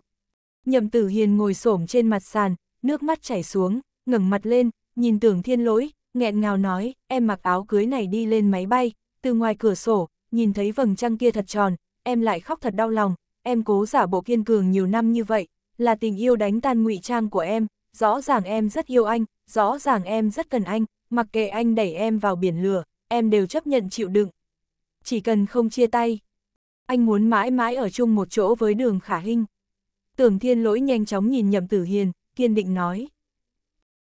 Nhậm tử hiền ngồi xổm trên mặt sàn, nước mắt chảy xuống, ngẩng mặt lên, nhìn tưởng thiên lỗi, nghẹn ngào nói, em mặc áo cưới này đi lên máy bay, từ ngoài cửa sổ, nhìn thấy vầng trăng kia thật tròn, em lại khóc thật đau lòng, em cố giả bộ kiên cường nhiều năm như vậy, là tình yêu đánh tan ngụy trang của em, rõ ràng em rất yêu anh, rõ ràng em rất cần anh, mặc kệ anh đẩy em vào biển lửa, em đều chấp nhận chịu đựng. Chỉ cần không chia tay. Anh muốn mãi mãi ở chung một chỗ với đường khả hình. Tưởng thiên lỗi nhanh chóng nhìn nhậm tử hiền, kiên định nói.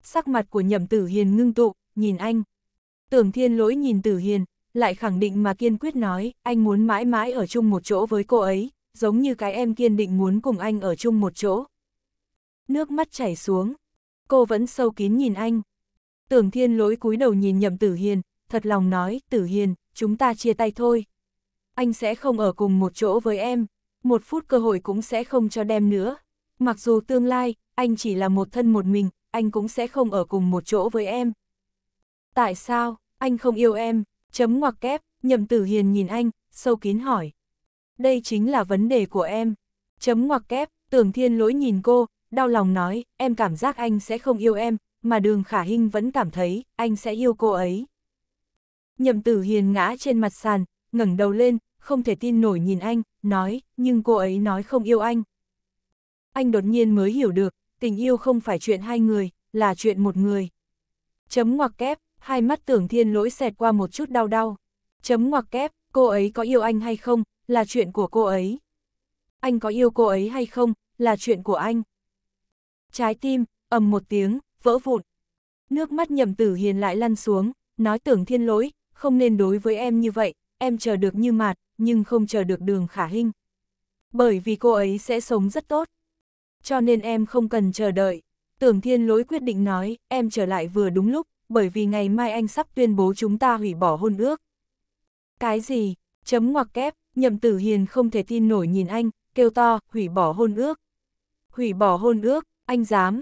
Sắc mặt của nhậm tử hiền ngưng tụ, nhìn anh. Tưởng thiên lỗi nhìn tử hiền, lại khẳng định mà kiên quyết nói, anh muốn mãi mãi ở chung một chỗ với cô ấy, giống như cái em kiên định muốn cùng anh ở chung một chỗ. Nước mắt chảy xuống, cô vẫn sâu kín nhìn anh. Tưởng thiên lỗi cúi đầu nhìn nhậm tử hiền, thật lòng nói, Tử Hiền, chúng ta chia tay thôi. Anh sẽ không ở cùng một chỗ với em, một phút cơ hội cũng sẽ không cho đem nữa. Mặc dù tương lai, anh chỉ là một thân một mình, anh cũng sẽ không ở cùng một chỗ với em. Tại sao, anh không yêu em, chấm ngoặc kép, nhậm tử hiền nhìn anh, sâu kín hỏi. Đây chính là vấn đề của em. Chấm ngoặc kép, tưởng thiên lỗi nhìn cô, đau lòng nói, em cảm giác anh sẽ không yêu em, mà đường khả hinh vẫn cảm thấy, anh sẽ yêu cô ấy. Nhậm tử hiền ngã trên mặt sàn, ngẩng đầu lên, không thể tin nổi nhìn anh, nói, nhưng cô ấy nói không yêu anh. Anh đột nhiên mới hiểu được, tình yêu không phải chuyện hai người, là chuyện một người. Chấm ngoặc kép, hai mắt tưởng thiên lỗi xẹt qua một chút đau đau. Chấm ngoặc kép, cô ấy có yêu anh hay không, là chuyện của cô ấy. Anh có yêu cô ấy hay không, là chuyện của anh. Trái tim, ầm một tiếng, vỡ vụn. Nước mắt Nhậm tử hiền lại lăn xuống, nói tưởng thiên lỗi, không nên đối với em như vậy, em chờ được như mạt, nhưng không chờ được đường khả hình. Bởi vì cô ấy sẽ sống rất tốt. Cho nên em không cần chờ đợi. Tưởng thiên lỗi quyết định nói, em trở lại vừa đúng lúc, bởi vì ngày mai anh sắp tuyên bố chúng ta hủy bỏ hôn ước. Cái gì? Chấm ngoặc kép, nhậm tử hiền không thể tin nổi nhìn anh, kêu to, hủy bỏ hôn ước. Hủy bỏ hôn ước, anh dám.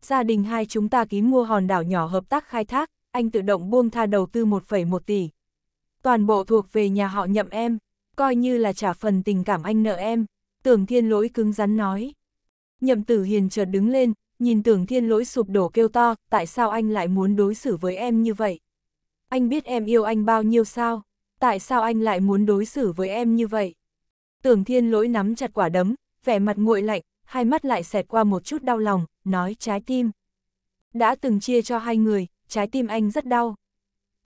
Gia đình hai chúng ta ký mua hòn đảo nhỏ hợp tác khai thác, anh tự động buông tha đầu tư 1,1 tỷ. Toàn bộ thuộc về nhà họ nhậm em, coi như là trả phần tình cảm anh nợ em, tưởng thiên lỗi cứng rắn nói. Nhậm tử hiền chợt đứng lên, nhìn tưởng thiên lỗi sụp đổ kêu to, tại sao anh lại muốn đối xử với em như vậy? Anh biết em yêu anh bao nhiêu sao? Tại sao anh lại muốn đối xử với em như vậy? Tưởng thiên lỗi nắm chặt quả đấm, vẻ mặt nguội lạnh, hai mắt lại xẹt qua một chút đau lòng, nói trái tim. Đã từng chia cho hai người, trái tim anh rất đau.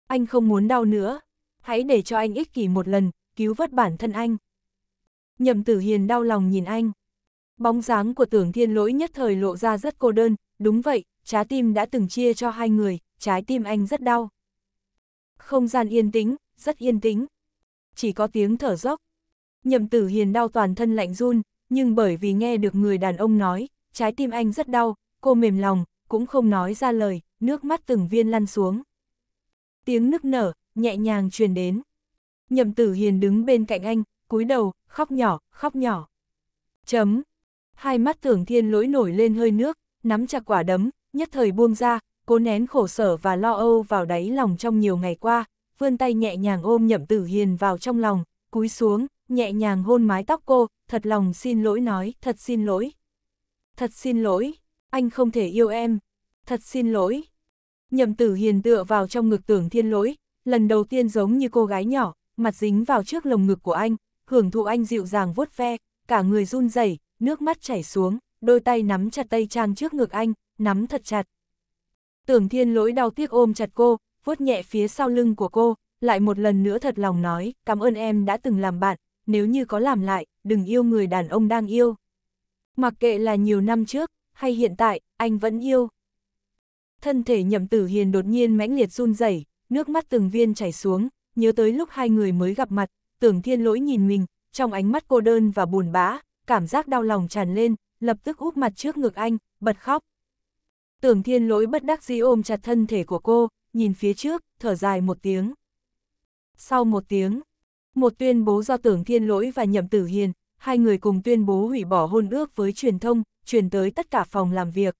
Anh không muốn đau nữa, hãy để cho anh ích kỷ một lần, cứu vớt bản thân anh. Nhậm tử hiền đau lòng nhìn anh. Bóng dáng của tưởng thiên lỗi nhất thời lộ ra rất cô đơn, đúng vậy, trái tim đã từng chia cho hai người, trái tim anh rất đau. Không gian yên tĩnh, rất yên tĩnh. Chỉ có tiếng thở dốc. Nhậm tử hiền đau toàn thân lạnh run, nhưng bởi vì nghe được người đàn ông nói, trái tim anh rất đau, cô mềm lòng, cũng không nói ra lời, nước mắt từng viên lăn xuống. Tiếng nức nở, nhẹ nhàng truyền đến. Nhậm tử hiền đứng bên cạnh anh, cúi đầu, khóc nhỏ, khóc nhỏ. Chấm. Hai mắt tưởng thiên lỗi nổi lên hơi nước, nắm chặt quả đấm, nhất thời buông ra, cố nén khổ sở và lo âu vào đáy lòng trong nhiều ngày qua, vươn tay nhẹ nhàng ôm nhậm tử hiền vào trong lòng, cúi xuống, nhẹ nhàng hôn mái tóc cô, thật lòng xin lỗi nói, thật xin lỗi. Thật xin lỗi, anh không thể yêu em thật xin lỗi. Nhậm tử hiền tựa vào trong ngực tưởng thiên lỗi, lần đầu tiên giống như cô gái nhỏ, mặt dính vào trước lồng ngực của anh, hưởng thụ anh dịu dàng vuốt ve, cả người run rẩy, nước mắt chảy xuống, đôi tay nắm chặt tay trang trước ngực anh, nắm thật chặt. Tưởng thiên lỗi đau tiếc ôm chặt cô, vuốt nhẹ phía sau lưng của cô, lại một lần nữa thật lòng nói, cảm ơn em đã từng làm bạn, nếu như có làm lại, đừng yêu người đàn ông đang yêu. Mặc kệ là nhiều năm trước, hay hiện tại, anh vẫn yêu. Thân thể nhậm tử hiền đột nhiên mãnh liệt run rẩy, nước mắt từng viên chảy xuống, nhớ tới lúc hai người mới gặp mặt, tưởng thiên lỗi nhìn mình, trong ánh mắt cô đơn và buồn bã, cảm giác đau lòng tràn lên, lập tức úp mặt trước ngực anh, bật khóc. Tưởng thiên lỗi bất đắc dĩ ôm chặt thân thể của cô, nhìn phía trước, thở dài một tiếng. Sau một tiếng, một tuyên bố do tưởng thiên lỗi và nhậm tử hiền, hai người cùng tuyên bố hủy bỏ hôn ước với truyền thông, truyền tới tất cả phòng làm việc.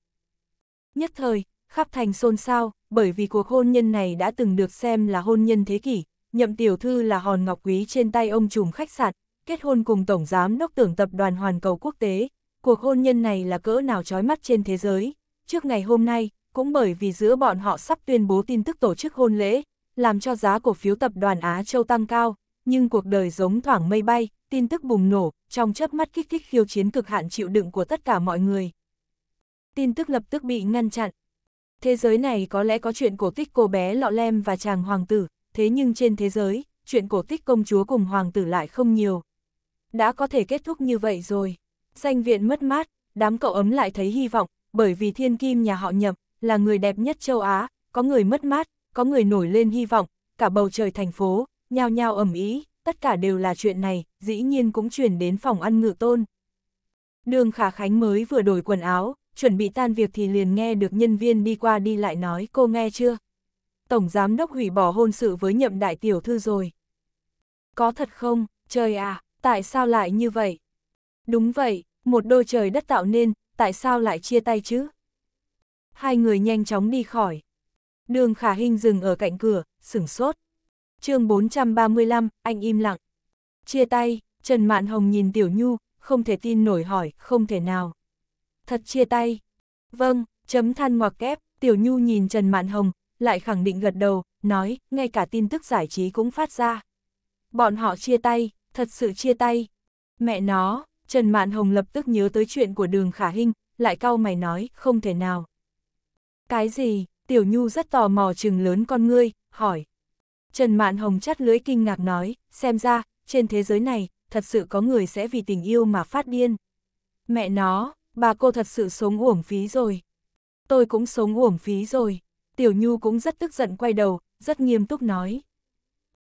Nhất thời, khắp thành xôn xao, bởi vì cuộc hôn nhân này đã từng được xem là hôn nhân thế kỷ, nhậm tiểu thư là hòn ngọc quý trên tay ông trùm khách sạn, kết hôn cùng Tổng Giám Đốc Tưởng Tập đoàn Hoàn Cầu Quốc tế, cuộc hôn nhân này là cỡ nào trói mắt trên thế giới. Trước ngày hôm nay, cũng bởi vì giữa bọn họ sắp tuyên bố tin tức tổ chức hôn lễ, làm cho giá cổ phiếu tập đoàn Á Châu tăng cao, nhưng cuộc đời giống thoảng mây bay, tin tức bùng nổ, trong chớp mắt kích thích khiêu chiến cực hạn chịu đựng của tất cả mọi người. Tin tức lập tức bị ngăn chặn, Thế giới này có lẽ có chuyện cổ tích cô bé lọ lem và chàng hoàng tử, thế nhưng trên thế giới, chuyện cổ tích công chúa cùng hoàng tử lại không nhiều. Đã có thể kết thúc như vậy rồi. Danh viện mất mát, đám cậu ấm lại thấy hy vọng, bởi vì thiên kim nhà họ nhậm, là người đẹp nhất châu Á, có người mất mát, có người nổi lên hy vọng, cả bầu trời thành phố, nhao nhao ẩm ý, tất cả đều là chuyện này, dĩ nhiên cũng chuyển đến phòng ăn ngự tôn. Đường Khả Khánh mới vừa đổi quần áo, chuẩn bị tan việc thì liền nghe được nhân viên đi qua đi lại nói cô nghe chưa? Tổng Giám Đốc hủy bỏ hôn sự với nhậm đại tiểu thư rồi. Có thật không, trời à, tại sao lại như vậy? Đúng vậy, một đôi trời đất tạo nên, tại sao lại chia tay chứ? Hai người nhanh chóng đi khỏi. Đường Khả hình dừng ở cạnh cửa, sửng sốt. chương 435, anh im lặng. Chia tay, Trần Mạn Hồng nhìn Tiểu Nhu, không thể tin nổi hỏi, không thể nào thật chia tay. Vâng, chấm than ngoặc kép, Tiểu Nhu nhìn Trần Mạn Hồng, lại khẳng định gật đầu, nói, ngay cả tin tức giải trí cũng phát ra. Bọn họ chia tay, thật sự chia tay. Mẹ nó, Trần Mạn Hồng lập tức nhớ tới chuyện của đường khả hinh, lại cau mày nói, không thể nào. Cái gì, Tiểu Nhu rất tò mò chừng lớn con ngươi, hỏi. Trần Mạn Hồng chắt lưỡi kinh ngạc nói, xem ra, trên thế giới này, thật sự có người sẽ vì tình yêu mà phát điên. Mẹ nó, bà cô thật sự sống uổng phí rồi. Tôi cũng sống uổng phí rồi. Tiểu Nhu cũng rất tức giận quay đầu, rất nghiêm túc nói.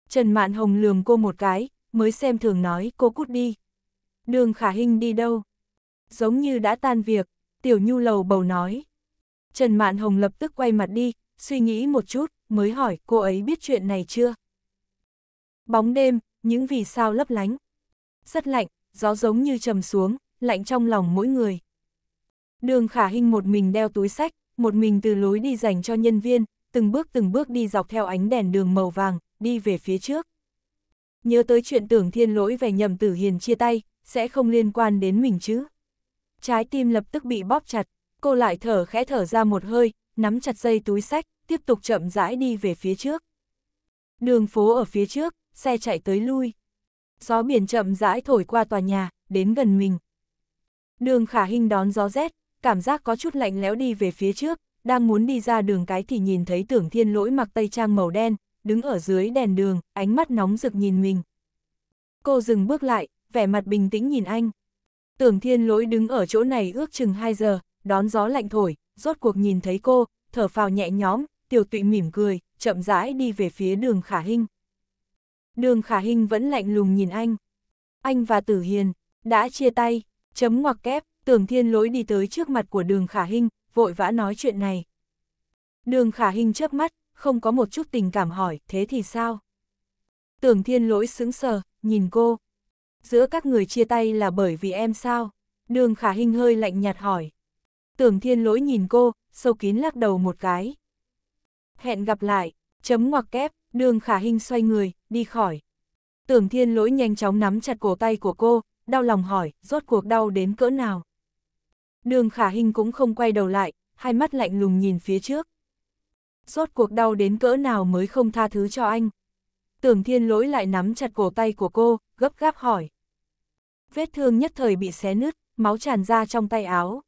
Trần Mạn Hồng lườm cô một cái, mới xem thường nói cô cút đi. Đường Khả Hinh đi đâu? Giống như đã tan việc, Tiểu Nhu lầu bầu nói. Trần Mạn Hồng lập tức quay mặt đi, suy nghĩ một chút, mới hỏi cô ấy biết chuyện này chưa? Bóng đêm, những vì sao lấp lánh. Rất lạnh, gió giống như trầm xuống, lạnh trong lòng mỗi người. Đường khả hình một mình đeo túi sách, một mình từ lối đi dành cho nhân viên, từng bước từng bước đi dọc theo ánh đèn đường màu vàng, đi về phía trước. Nhớ tới chuyện tưởng thiên lỗi về nhầm tử hiền chia tay, sẽ không liên quan đến mình chứ. Trái tim lập tức bị bóp chặt, cô lại thở khẽ thở ra một hơi, nắm chặt dây túi sách, tiếp tục chậm rãi đi về phía trước. Đường phố ở phía trước, xe chạy tới lui. Gió biển chậm rãi thổi qua tòa nhà, đến gần mình. Đường khả hình đón gió rét, cảm giác có chút lạnh lẽo đi về phía trước, đang muốn đi ra đường cái thì nhìn thấy tưởng thiên lỗi mặc tây trang màu đen, đứng ở dưới đèn đường, ánh mắt nóng rực nhìn mình. Cô dừng bước lại, vẻ mặt bình tĩnh nhìn anh. Tưởng thiên lỗi đứng ở chỗ này ước chừng 2 giờ, đón gió lạnh thổi, rốt cuộc nhìn thấy cô, thở phào nhẹ nhõm, tiểu tụy mỉm cười, chậm rãi đi về phía đường khả hình. Đường khả hình vẫn lạnh lùng nhìn anh. Anh và tử hiền, đã chia tay, chấm ngoặc kép, Tưởng thiên lỗi đi tới trước mặt của đường khả Hinh, vội vã nói chuyện này. Đường khả Hinh chớp mắt, không có một chút tình cảm hỏi, thế thì sao? Tưởng thiên lỗi sững sờ, nhìn cô. Giữa các người chia tay là bởi vì em sao? Đường khả Hinh hơi lạnh nhạt hỏi. Tưởng thiên lỗi nhìn cô, sâu kín lắc đầu một cái. Hẹn gặp lại, chấm ngoặc kép, đường khả Hinh xoay người, đi khỏi. Tưởng thiên lỗi nhanh chóng nắm chặt cổ tay của cô, đau lòng hỏi, rốt cuộc đau đến cỡ nào? Đường khả hình cũng không quay đầu lại, hai mắt lạnh lùng nhìn phía trước. Rốt cuộc đau đến cỡ nào mới không tha thứ cho anh. Tưởng thiên lỗi lại nắm chặt cổ tay của cô, gấp gáp hỏi. Vết thương nhất thời bị xé nứt, máu tràn ra trong tay áo.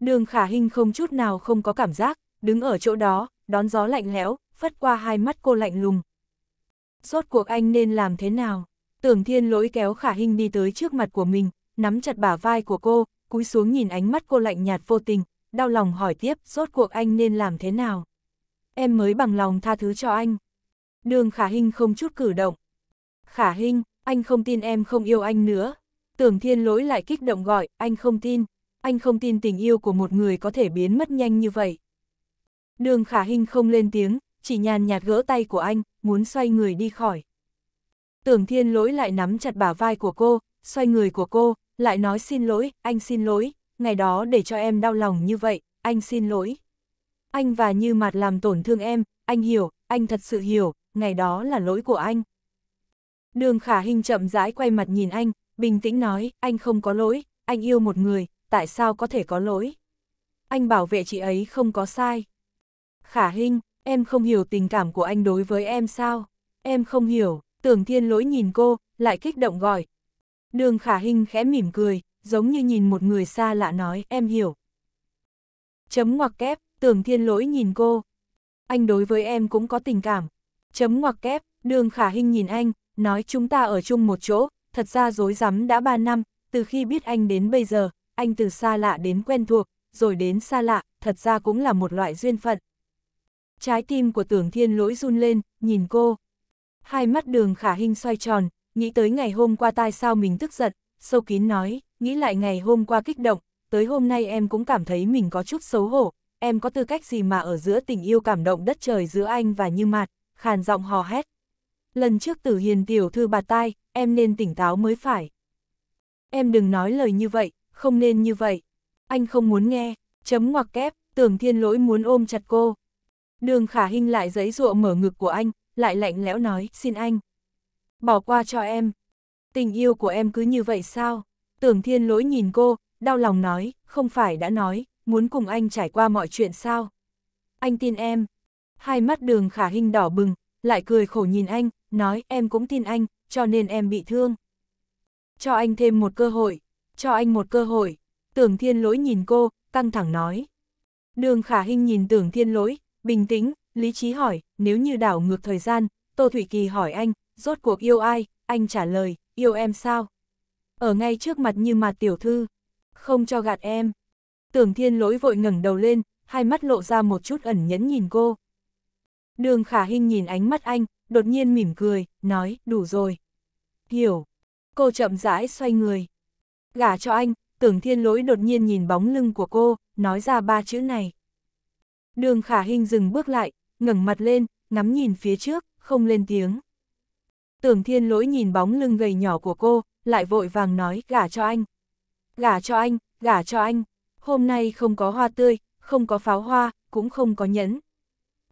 Đường khả hình không chút nào không có cảm giác, đứng ở chỗ đó, đón gió lạnh lẽo, phất qua hai mắt cô lạnh lùng. Rốt cuộc anh nên làm thế nào? Tưởng thiên lỗi kéo khả hình đi tới trước mặt của mình, nắm chặt bả vai của cô, cúi xuống nhìn ánh mắt cô lạnh nhạt vô tình, đau lòng hỏi tiếp, rốt cuộc anh nên làm thế nào? Em mới bằng lòng tha thứ cho anh. Đường Khả Hinh không chút cử động. Khả Hinh, anh không tin em không yêu anh nữa. Tưởng Thiên Lỗi lại kích động gọi, anh không tin. Anh không tin tình yêu của một người có thể biến mất nhanh như vậy. Đường Khả Hinh không lên tiếng, chỉ nhàn nhạt gỡ tay của anh, muốn xoay người đi khỏi. Tưởng Thiên Lỗi lại nắm chặt bả vai của cô, xoay người của cô, lại nói xin lỗi, anh xin lỗi, ngày đó để cho em đau lòng như vậy, anh xin lỗi. Anh và Như mặt làm tổn thương em, anh hiểu, anh thật sự hiểu, ngày đó là lỗi của anh. Đường Khả hình chậm rãi quay mặt nhìn anh, bình tĩnh nói, anh không có lỗi, anh yêu một người, tại sao có thể có lỗi? Anh bảo vệ chị ấy không có sai. Khả hình em không hiểu tình cảm của anh đối với em sao? Em không hiểu, tưởng thiên lỗi nhìn cô, lại kích động gọi, Đường khả hình khẽ mỉm cười, giống như nhìn một người xa lạ nói, em hiểu. Chấm ngoặc kép, tưởng thiên lỗi nhìn cô. Anh đối với em cũng có tình cảm. Chấm ngoặc kép, đường khả hình nhìn anh, nói chúng ta ở chung một chỗ, thật ra dối rắm đã ba năm, từ khi biết anh đến bây giờ, anh từ xa lạ đến quen thuộc, rồi đến xa lạ, thật ra cũng là một loại duyên phận. Trái tim của tưởng thiên lỗi run lên, nhìn cô. Hai mắt đường khả hình xoay tròn, nghĩ tới ngày hôm qua tai sao mình tức giận, sâu kín nói, nghĩ lại ngày hôm qua kích động, tới hôm nay em cũng cảm thấy mình có chút xấu hổ, em có tư cách gì mà ở giữa tình yêu cảm động đất trời giữa anh và như mặt, khàn giọng hò hét. Lần trước tử hiền tiểu thư bà tai, em nên tỉnh táo mới phải. Em đừng nói lời như vậy, không nên như vậy. Anh không muốn nghe, chấm ngoặc kép, tưởng thiên lỗi muốn ôm chặt cô. Đường khả hình lại giấy ruộng mở ngực của anh, lại lạnh lẽo nói, xin anh bỏ qua cho em. Tình yêu của em cứ như vậy sao? Tưởng thiên lỗi nhìn cô, đau lòng nói, không phải đã nói, muốn cùng anh trải qua mọi chuyện sao? Anh tin em. Hai mắt đường khả hình đỏ bừng, lại cười khổ nhìn anh, nói em cũng tin anh, cho nên em bị thương. Cho anh thêm một cơ hội, cho anh một cơ hội. Tưởng thiên lỗi nhìn cô, căng thẳng nói. Đường khả hình nhìn tưởng thiên lỗi, bình tĩnh, lý trí hỏi, nếu như đảo ngược thời gian, Tô Thủy Kỳ hỏi anh, rốt cuộc yêu ai, anh trả lời, yêu em sao? Ở ngay trước mặt như mặt tiểu thư, không cho gạt em. Tưởng thiên lỗi vội ngẩng đầu lên, hai mắt lộ ra một chút ẩn nhẫn nhìn cô. Đường khả hình nhìn ánh mắt anh, đột nhiên mỉm cười, nói, đủ rồi. Hiểu. Cô chậm rãi xoay người. Gả cho anh, tưởng thiên lỗi đột nhiên nhìn bóng lưng của cô, nói ra ba chữ này. Đường khả hình dừng bước lại, ngẩng mặt lên, ngắm nhìn phía trước, không lên tiếng. Tưởng thiên lỗi nhìn bóng lưng gầy nhỏ của cô, lại vội vàng nói, gả cho anh. Gả cho anh, gả cho anh. Hôm nay không có hoa tươi, không có pháo hoa, cũng không có nhẫn.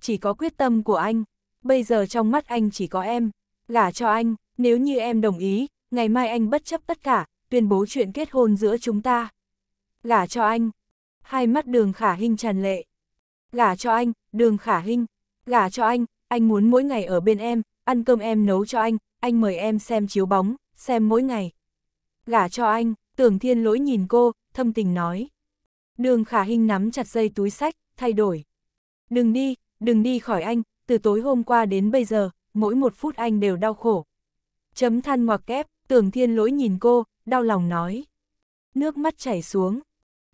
Chỉ có quyết tâm của anh. Bây giờ trong mắt anh chỉ có em. Gả cho anh, nếu như em đồng ý, ngày mai anh bất chấp tất cả, tuyên bố chuyện kết hôn giữa chúng ta. Gả cho anh. Hai mắt đường khả hình tràn lệ. Gả cho anh, đường khả hình. Gả cho anh, anh muốn mỗi ngày ở bên em, ăn cơm em nấu cho anh, anh mời em xem chiếu bóng, xem mỗi ngày. Gả cho anh, tưởng thiên lỗi nhìn cô, thâm tình nói. Đường khả hình nắm chặt dây túi sách, thay đổi. Đừng đi, đừng đi khỏi anh, từ tối hôm qua đến bây giờ, mỗi một phút anh đều đau khổ. Chấm than ngoặc kép, tưởng thiên lỗi nhìn cô, đau lòng nói. Nước mắt chảy xuống.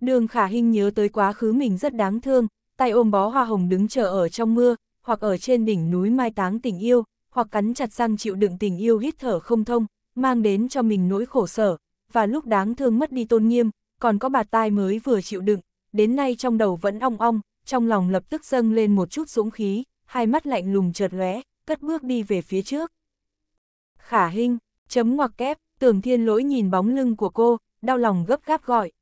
Đường khả hình nhớ tới quá khứ mình rất đáng thương, tay ôm bó hoa hồng đứng chờ ở trong mưa, hoặc ở trên đỉnh núi mai táng tình yêu, hoặc cắn chặt răng chịu đựng tình yêu hít thở không thông, mang đến cho mình nỗi khổ sở, và lúc đáng thương mất đi tôn nghiêm, còn có bà tai mới vừa chịu đựng, đến nay trong đầu vẫn ong ong, trong lòng lập tức dâng lên một chút dũng khí, hai mắt lạnh lùng chợt lóe, cất bước đi về phía trước. Khả hình, chấm ngoặc kép, tưởng thiên lỗi nhìn bóng lưng của cô, đau lòng gấp gáp gọi.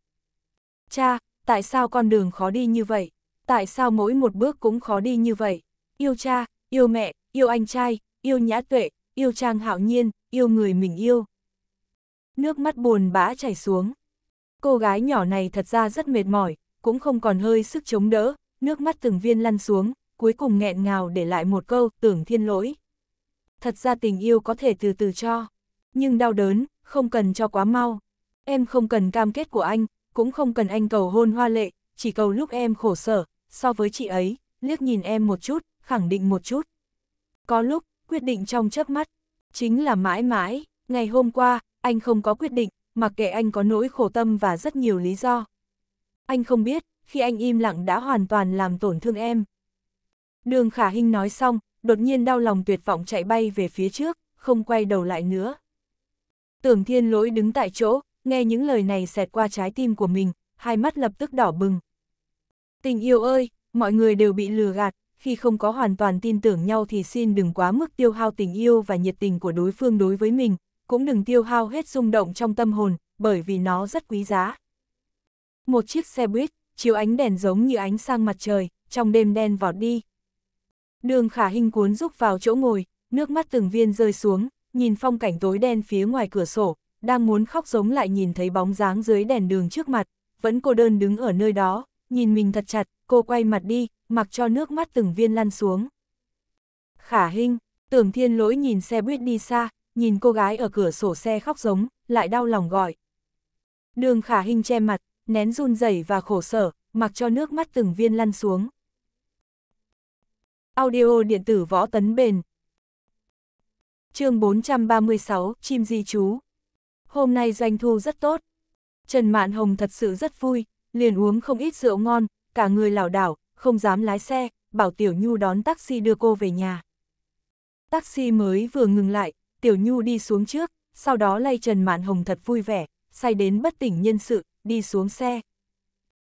Cha, tại sao con đường khó đi như vậy? Tại sao mỗi một bước cũng khó đi như vậy? Yêu cha, yêu mẹ, yêu anh trai, yêu nhã tuệ, yêu trang hạo nhiên, yêu người mình yêu. Nước mắt buồn bã chảy xuống. Cô gái nhỏ này thật ra rất mệt mỏi, cũng không còn hơi sức chống đỡ, nước mắt từng viên lăn xuống, cuối cùng nghẹn ngào để lại một câu tưởng thiên lỗi. Thật ra tình yêu có thể từ từ cho, nhưng đau đớn, không cần cho quá mau. Em không cần cam kết của anh, cũng không cần anh cầu hôn hoa lệ, chỉ cầu lúc em khổ sở, so với chị ấy, liếc nhìn em một chút, khẳng định một chút. Có lúc, quyết định trong chớp mắt. Chính là mãi mãi, ngày hôm qua, anh không có quyết định, mặc kệ anh có nỗi khổ tâm và rất nhiều lý do. Anh không biết, khi anh im lặng đã hoàn toàn làm tổn thương em. Đường khả Hinh nói xong, đột nhiên đau lòng tuyệt vọng chạy bay về phía trước, không quay đầu lại nữa. Tưởng thiên lỗi đứng tại chỗ, nghe những lời này xẹt qua trái tim của mình, hai mắt lập tức đỏ bừng. Tình yêu ơi, mọi người đều bị lừa gạt, khi không có hoàn toàn tin tưởng nhau thì xin đừng quá mức tiêu hao tình yêu và nhiệt tình của đối phương đối với mình, cũng đừng tiêu hao hết rung động trong tâm hồn, bởi vì nó rất quý giá. Một chiếc xe buýt, chiếu ánh đèn giống như ánh sang mặt trời, trong đêm đen vọt đi. Đường khả hình cuốn rúc vào chỗ ngồi, nước mắt từng viên rơi xuống, nhìn phong cảnh tối đen phía ngoài cửa sổ, đang muốn khóc giống lại nhìn thấy bóng dáng dưới đèn đường trước mặt, vẫn cô đơn đứng ở nơi đó, nhìn mình thật chặt, cô quay mặt đi, mặc cho nước mắt từng viên lăn xuống. Khả Hinh, tưởng thiên lỗi nhìn xe buýt đi xa, nhìn cô gái ở cửa sổ xe khóc giống, lại đau lòng gọi. Đường Khả Hinh che mặt, nén run rẩy và khổ sở, mặc cho nước mắt từng viên lăn xuống. Audio điện tử võ tấn bền chương 436, chim di chú. Hôm nay doanh thu rất tốt. Trần Mạn Hồng thật sự rất vui, liền uống không ít rượu ngon, cả người lảo đảo, không dám lái xe, bảo Tiểu Nhu đón taxi đưa cô về nhà. Taxi mới vừa ngừng lại, Tiểu Nhu đi xuống trước, sau đó lay Trần Mạn Hồng thật vui vẻ, say đến bất tỉnh nhân sự, đi xuống xe.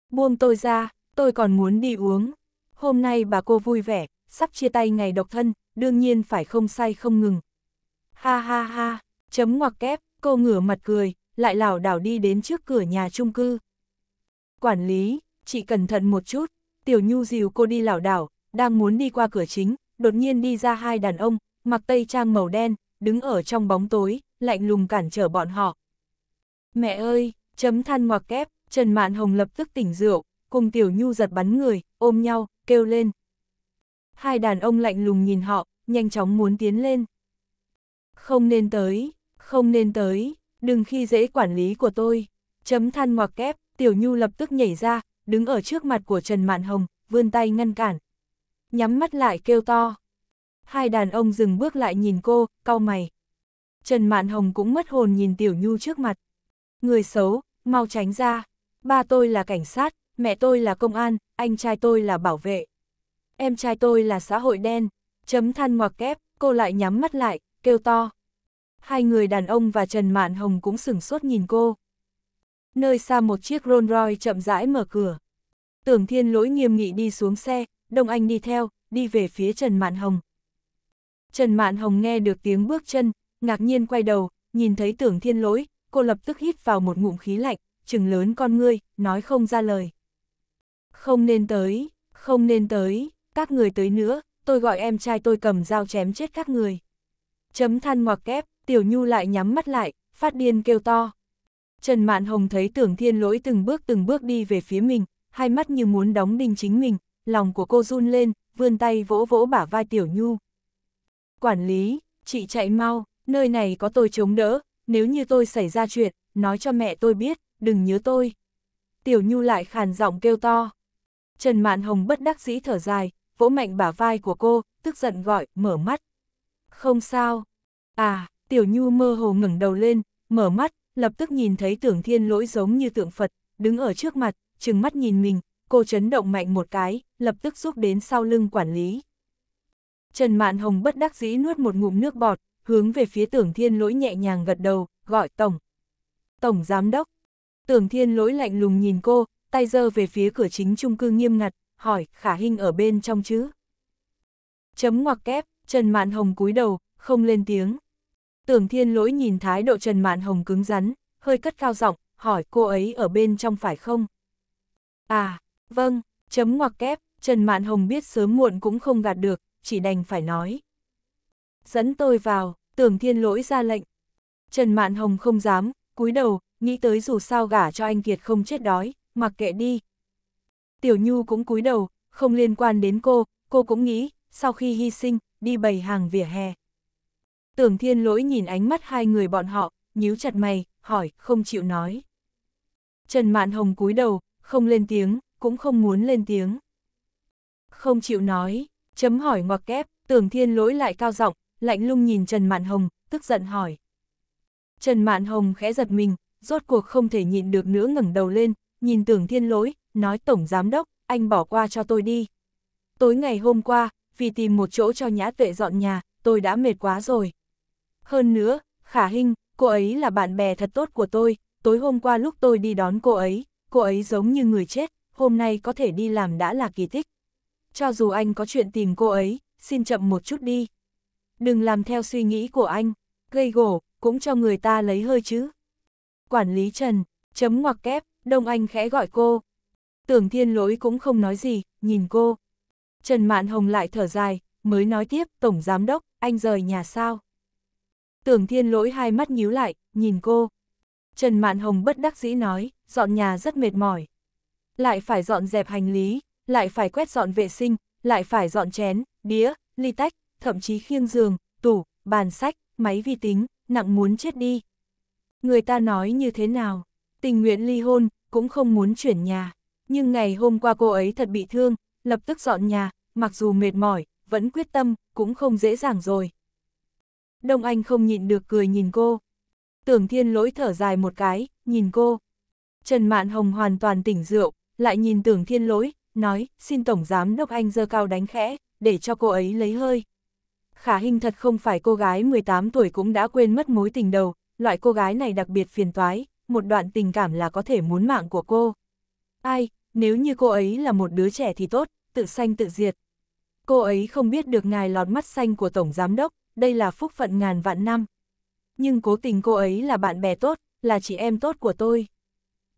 Buông tôi ra, tôi còn muốn đi uống. Hôm nay bà cô vui vẻ, sắp chia tay ngày độc thân, đương nhiên phải không say không ngừng. Ha ha ha, chấm ngoặc kép, cô ngửa mặt cười, lại lảo đảo đi đến trước cửa nhà chung cư. Quản lý, chị cẩn thận một chút, tiểu nhu dìu cô đi lảo đảo, đang muốn đi qua cửa chính, đột nhiên đi ra hai đàn ông, mặc tây trang màu đen, đứng ở trong bóng tối, lạnh lùng cản trở bọn họ. Mẹ ơi, chấm than ngoặc kép, Trần Mạn Hồng lập tức tỉnh rượu, cùng tiểu nhu giật bắn người, ôm nhau, kêu lên. Hai đàn ông lạnh lùng nhìn họ, nhanh chóng muốn tiến lên. Không nên tới, không nên tới, đừng khi dễ quản lý của tôi. Chấm than ngoặc kép, tiểu nhu lập tức nhảy ra, đứng ở trước mặt của Trần Mạn Hồng, vươn tay ngăn cản. Nhắm mắt lại kêu to. Hai đàn ông dừng bước lại nhìn cô, cau mày. Trần Mạn Hồng cũng mất hồn nhìn Tiểu Nhu trước mặt. Người xấu, mau tránh ra. Ba tôi là cảnh sát, mẹ tôi là công an, anh trai tôi là bảo vệ. Em trai tôi là xã hội đen. Chấm than ngoặc kép, cô lại nhắm mắt lại, kêu to. Hai người đàn ông và Trần Mạn Hồng cũng sửng sốt nhìn cô. Nơi xa một chiếc Rolls Royce chậm rãi mở cửa. Tưởng thiên lỗi nghiêm nghị đi xuống xe, Đông Anh đi theo, đi về phía Trần Mạn Hồng. Trần Mạn Hồng nghe được tiếng bước chân, ngạc nhiên quay đầu, nhìn thấy tưởng thiên lỗi, cô lập tức hít vào một ngụm khí lạnh, chừng lớn con ngươi, nói không ra lời. Không nên tới, không nên tới, các người tới nữa, tôi gọi em trai tôi cầm dao chém chết các người. Chấm than ngoặc kép, tiểu nhu lại nhắm mắt lại, phát điên kêu to. Trần Mạn Hồng thấy tưởng thiên lỗi từng bước từng bước đi về phía mình, hai mắt như muốn đóng đinh chính mình, lòng của cô run lên, vươn tay vỗ vỗ bả vai Tiểu Nhu. Quản lý, chị chạy mau, nơi này có tôi chống đỡ, nếu như tôi xảy ra chuyện, nói cho mẹ tôi biết, đừng nhớ tôi. Tiểu Nhu lại khàn giọng kêu to. Trần Mạn Hồng bất đắc dĩ thở dài, vỗ mạnh bả vai của cô, tức giận gọi, mở mắt. Không sao. À, Tiểu Nhu mơ hồ ngẩng đầu lên, mở mắt, lập tức nhìn thấy tưởng thiên lỗi giống như tượng Phật, đứng ở trước mặt, trừng mắt nhìn mình, cô chấn động mạnh một cái, lập tức giúp đến sau lưng quản lý. Trần Mạn Hồng bất đắc dĩ nuốt một ngụm nước bọt, hướng về phía tưởng thiên lỗi nhẹ nhàng gật đầu, gọi Tổng. Tổng Giám Đốc. Tưởng thiên lỗi lạnh lùng nhìn cô, tay giơ về phía cửa chính trung cư nghiêm ngặt, hỏi khả hình ở bên trong chứ. Chấm ngoặc kép, Trần Mạn Hồng cúi đầu, không lên tiếng. Tưởng thiên lỗi nhìn thái độ Trần Mạn Hồng cứng rắn, hơi cất cao giọng, hỏi cô ấy ở bên trong phải không? À, vâng, chấm ngoặc kép, Trần Mạn Hồng biết sớm muộn cũng không gạt được, chỉ đành phải nói. Dẫn tôi vào, tưởng thiên lỗi ra lệnh. Trần Mạn Hồng không dám, cúi đầu, nghĩ tới dù sao gả cho anh Kiệt không chết đói, mặc kệ đi. Tiểu Nhu cũng cúi đầu, không liên quan đến cô, cô cũng nghĩ, sau khi hy sinh, đi bày hàng vỉa hè, Tưởng thiên lỗi nhìn ánh mắt hai người bọn họ, nhíu chặt mày, hỏi, không chịu nói. Trần Mạn Hồng cúi đầu, không lên tiếng, cũng không muốn lên tiếng. Không chịu nói, chấm hỏi ngoặc kép, tưởng thiên lỗi lại cao giọng lạnh lung nhìn Trần Mạn Hồng, tức giận hỏi. Trần Mạn Hồng khẽ giật mình, rốt cuộc không thể nhịn được nữa ngẩng đầu lên, nhìn tưởng thiên lỗi, nói tổng giám đốc, anh bỏ qua cho tôi đi. Tối ngày hôm qua, vì tìm một chỗ cho nhã tuệ dọn nhà, tôi đã mệt quá rồi. Hơn nữa, khả hình, cô ấy là bạn bè thật tốt của tôi, tối hôm qua lúc tôi đi đón cô ấy, cô ấy giống như người chết, hôm nay có thể đi làm đã là kỳ tích. Cho dù anh có chuyện tìm cô ấy, xin chậm một chút đi. Đừng làm theo suy nghĩ của anh, gây gổ, cũng cho người ta lấy hơi chứ. Quản lý Trần, chấm ngoặc kép, Đông Anh khẽ gọi cô. Tưởng thiên lỗi cũng không nói gì, nhìn cô. Trần Mạn Hồng lại thở dài, mới nói tiếp, Tổng Giám Đốc, anh rời nhà sao? Tưởng thiên lỗi hai mắt nhíu lại, nhìn cô. Trần Mạn Hồng bất đắc dĩ nói, dọn nhà rất mệt mỏi. Lại phải dọn dẹp hành lý, lại phải quét dọn vệ sinh, lại phải dọn chén, đĩa, ly tách, thậm chí khiêng giường, tủ, bàn sách, máy vi tính, nặng muốn chết đi. Người ta nói như thế nào, tình nguyện ly hôn, cũng không muốn chuyển nhà. Nhưng ngày hôm qua cô ấy thật bị thương, lập tức dọn nhà, mặc dù mệt mỏi, vẫn quyết tâm, cũng không dễ dàng rồi. Đông Anh không nhịn được cười nhìn cô. Tưởng thiên lỗi thở dài một cái, nhìn cô. Trần Mạn Hồng hoàn toàn tỉnh rượu, lại nhìn tưởng thiên lỗi, nói, xin Tổng Giám Đốc Anh dơ cao đánh khẽ, để cho cô ấy lấy hơi. Khả Hình thật không phải cô gái 18 tuổi cũng đã quên mất mối tình đầu, loại cô gái này đặc biệt phiền toái, một đoạn tình cảm là có thể muốn mạng của cô. Ai, nếu như cô ấy là một đứa trẻ thì tốt, tự xanh tự diệt. Cô ấy không biết được ngài lọt mắt xanh của Tổng Giám Đốc, đây là phúc phận ngàn vạn năm. Nhưng cố tình cô ấy là bạn bè tốt, là chị em tốt của tôi.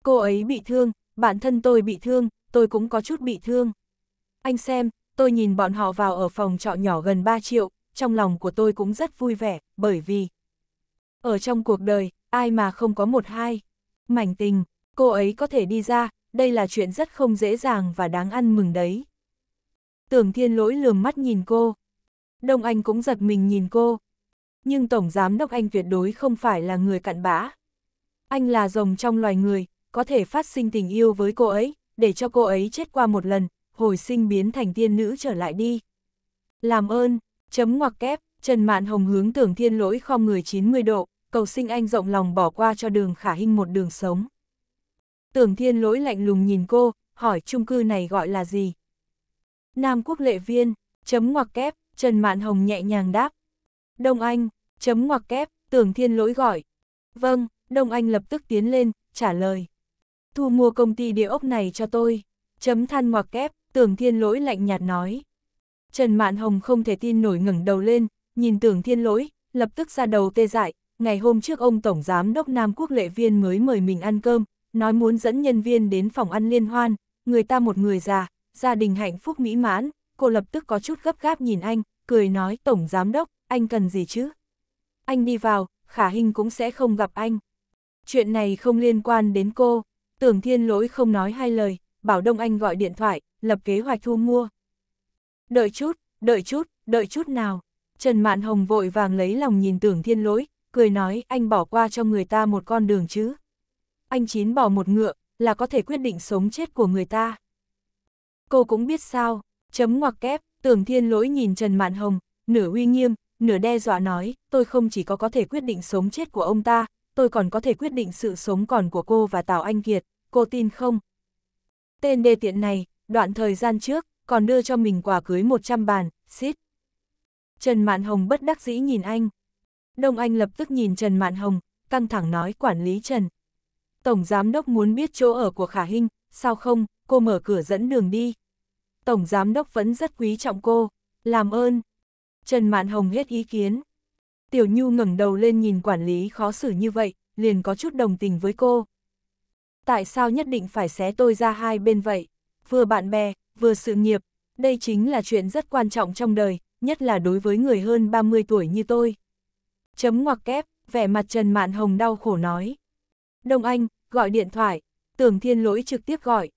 Cô ấy bị thương, bản thân tôi bị thương, tôi cũng có chút bị thương. Anh xem, tôi nhìn bọn họ vào ở phòng trọ nhỏ gần 3 triệu, trong lòng của tôi cũng rất vui vẻ, bởi vì ở trong cuộc đời, ai mà không có một hai. Mảnh tình, cô ấy có thể đi ra, đây là chuyện rất không dễ dàng và đáng ăn mừng đấy. Tưởng thiên lỗi lườm mắt nhìn cô, Đông Anh cũng giật mình nhìn cô. Nhưng Tổng Giám Đốc Anh tuyệt đối không phải là người cặn bã. Anh là rồng trong loài người, có thể phát sinh tình yêu với cô ấy, để cho cô ấy chết qua một lần, hồi sinh biến thành tiên nữ trở lại đi. Làm ơn, chấm ngoặc kép, Trần Mạn Hồng hướng tưởng thiên lỗi khom người 90 độ, cầu sinh anh rộng lòng bỏ qua cho đường khả hình một đường sống. Tưởng thiên lỗi lạnh lùng nhìn cô, hỏi chung cư này gọi là gì? Nam Quốc Lệ Viên, chấm ngoặc kép, Trần Mạn Hồng nhẹ nhàng đáp. Đông Anh, chấm ngoặc kép, tưởng thiên lỗi gọi. Vâng, Đông Anh lập tức tiến lên, trả lời. Thu mua công ty địa ốc này cho tôi. Chấm than ngoặc kép, tưởng thiên lỗi lạnh nhạt nói. Trần Mạn Hồng không thể tin nổi ngẩng đầu lên, nhìn tưởng thiên lỗi, lập tức ra đầu tê dại. Ngày hôm trước ông Tổng Giám Đốc Nam Quốc Lệ Viên mới mời mình ăn cơm, nói muốn dẫn nhân viên đến phòng ăn liên hoan, người ta một người già, gia đình hạnh phúc mỹ mãn, cô lập tức có chút gấp gáp nhìn anh, cười nói Tổng Giám Đốc, anh cần gì chứ? Anh đi vào, khả hình cũng sẽ không gặp anh. Chuyện này không liên quan đến cô, tưởng thiên lỗi không nói hai lời, bảo Đông Anh gọi điện thoại, lập kế hoạch thu mua. Đợi chút, đợi chút, đợi chút nào. Trần Mạn Hồng vội vàng lấy lòng nhìn tưởng thiên lỗi, cười nói anh bỏ qua cho người ta một con đường chứ. Anh chín bỏ một ngựa, là có thể quyết định sống chết của người ta. Cô cũng biết sao, Chấm ngoặc kép, tưởng thiên lỗi nhìn Trần Mạn Hồng, nửa uy nghiêm, nửa đe dọa nói, tôi không chỉ có có thể quyết định sống chết của ông ta, tôi còn có thể quyết định sự sống còn của cô và Tào Anh Kiệt, cô tin không? Tên đề tiện này, đoạn thời gian trước, còn đưa cho mình quà cưới 100 bàn, xít. Trần Mạn Hồng bất đắc dĩ nhìn anh. Đông Anh lập tức nhìn Trần Mạn Hồng, căng thẳng nói quản lý Trần. Tổng Giám Đốc muốn biết chỗ ở của Khả Hinh, sao không, cô mở cửa dẫn đường đi. Tổng Giám Đốc vẫn rất quý trọng cô. Làm ơn. Trần Mạn Hồng hết ý kiến. Tiểu Nhu ngẩng đầu lên nhìn quản lý khó xử như vậy, liền có chút đồng tình với cô. Tại sao nhất định phải xé tôi ra hai bên vậy? Vừa bạn bè, vừa sự nghiệp, đây chính là chuyện rất quan trọng trong đời, nhất là đối với người hơn 30 tuổi như tôi. Chấm ngoặc kép, vẻ mặt Trần Mạn Hồng đau khổ nói. Đông Anh, gọi điện thoại, tưởng thiên lỗi trực tiếp gọi.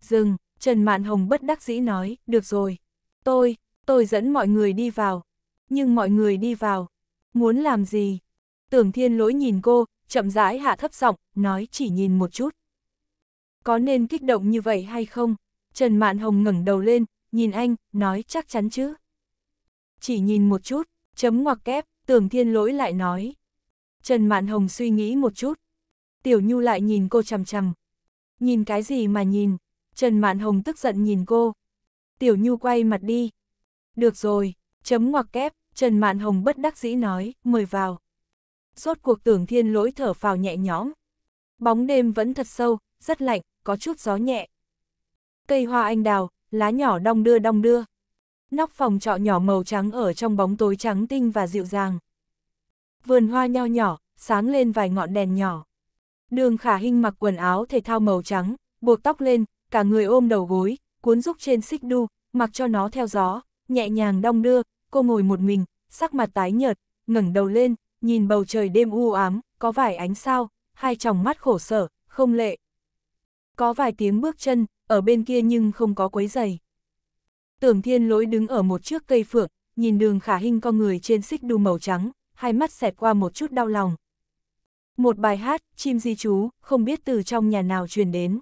Dừng, Trần Mạn Hồng bất đắc dĩ nói, được rồi, tôi, tôi dẫn mọi người đi vào. Nhưng mọi người đi vào, muốn làm gì? Tưởng thiên lỗi nhìn cô, chậm rãi hạ thấp giọng, nói chỉ nhìn một chút. Có nên kích động như vậy hay không? Trần Mạn Hồng ngẩng đầu lên, nhìn anh, nói chắc chắn chứ. Chỉ nhìn một chút, chấm ngoặc kép, tưởng thiên lỗi lại nói. Trần Mạn Hồng suy nghĩ một chút. Tiểu Nhu lại nhìn cô chằm chằm. Nhìn cái gì mà nhìn? Trần Mạn Hồng tức giận nhìn cô. Tiểu Nhu quay mặt đi. Được rồi, chấm ngoặc kép, Trần Mạn Hồng bất đắc dĩ nói, mời vào. Rốt cuộc tưởng thiên lỗi thở phào nhẹ nhõm. Bóng đêm vẫn thật sâu, rất lạnh, có chút gió nhẹ. Cây hoa anh đào, lá nhỏ đong đưa đong đưa. Nóc phòng trọ nhỏ màu trắng ở trong bóng tối trắng tinh và dịu dàng. Vườn hoa nho nhỏ, sáng lên vài ngọn đèn nhỏ. Đường khả hinh mặc quần áo thể thao màu trắng, buộc tóc lên, cả người ôm đầu gối, cuốn rúc trên xích đu, mặc cho nó theo gió, nhẹ nhàng đong đưa, cô ngồi một mình, sắc mặt tái nhợt, ngẩng đầu lên, nhìn bầu trời đêm u ám, có vài ánh sao, hai tròng mắt khổ sở, không lệ. Có vài tiếng bước chân, ở bên kia nhưng không có quấy giày. Tưởng thiên lỗi đứng ở một trước cây phượng, nhìn đường khả hình con người trên xích đu màu trắng, hai mắt xẹt qua một chút đau lòng. Một bài hát, chim di chú, không biết từ trong nhà nào truyền đến.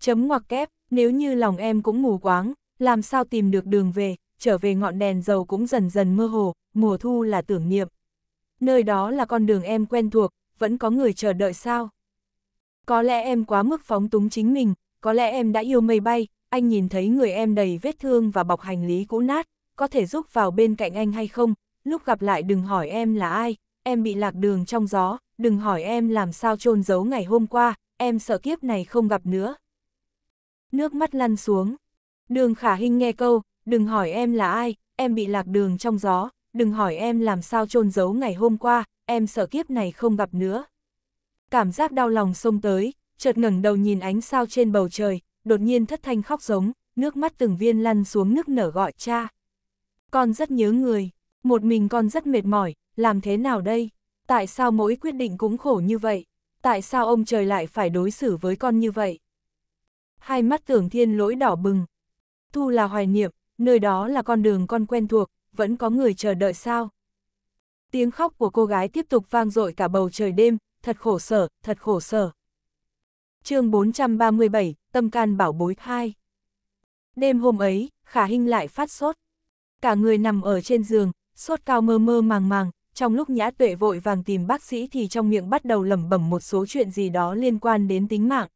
Chấm ngoặc kép, nếu như lòng em cũng mù quáng, làm sao tìm được đường về, trở về ngọn đèn dầu cũng dần dần mơ hồ, mùa thu là tưởng niệm. Nơi đó là con đường em quen thuộc, vẫn có người chờ đợi sao? Có lẽ em quá mức phóng túng chính mình, có lẽ em đã yêu mây bay, anh nhìn thấy người em đầy vết thương và bọc hành lý cũ nát, có thể giúp vào bên cạnh anh hay không? Lúc gặp lại đừng hỏi em là ai, em bị lạc đường trong gió, đừng hỏi em làm sao chôn giấu ngày hôm qua, em sợ kiếp này không gặp nữa, nước mắt lăn xuống. Đường khả hình nghe câu, đừng hỏi em là ai, em bị lạc đường trong gió, đừng hỏi em làm sao trôn giấu ngày hôm qua, em sợ kiếp này không gặp nữa. Cảm giác đau lòng xông tới, chợt ngẩng đầu nhìn ánh sao trên bầu trời, đột nhiên thất thanh khóc giống, nước mắt từng viên lăn xuống nước nở gọi cha. Con rất nhớ người, một mình con rất mệt mỏi, làm thế nào đây? Tại sao mỗi quyết định cũng khổ như vậy? Tại sao ông trời lại phải đối xử với con như vậy? hai mắt tưởng thiên lỗi đỏ bừng. Thu là hoài niệm, nơi đó là con đường con quen thuộc, vẫn có người chờ đợi sao. Tiếng khóc của cô gái tiếp tục vang dội cả bầu trời đêm, thật khổ sở, thật khổ sở. chương 437, Tâm can bảo bối hai Đêm hôm ấy, Khả Hinh lại phát sốt. Cả người nằm ở trên giường, sốt cao mơ mơ màng màng, trong lúc Nhã Tuệ vội vàng tìm bác sĩ thì trong miệng bắt đầu lẩm bẩm một số chuyện gì đó liên quan đến tính mạng.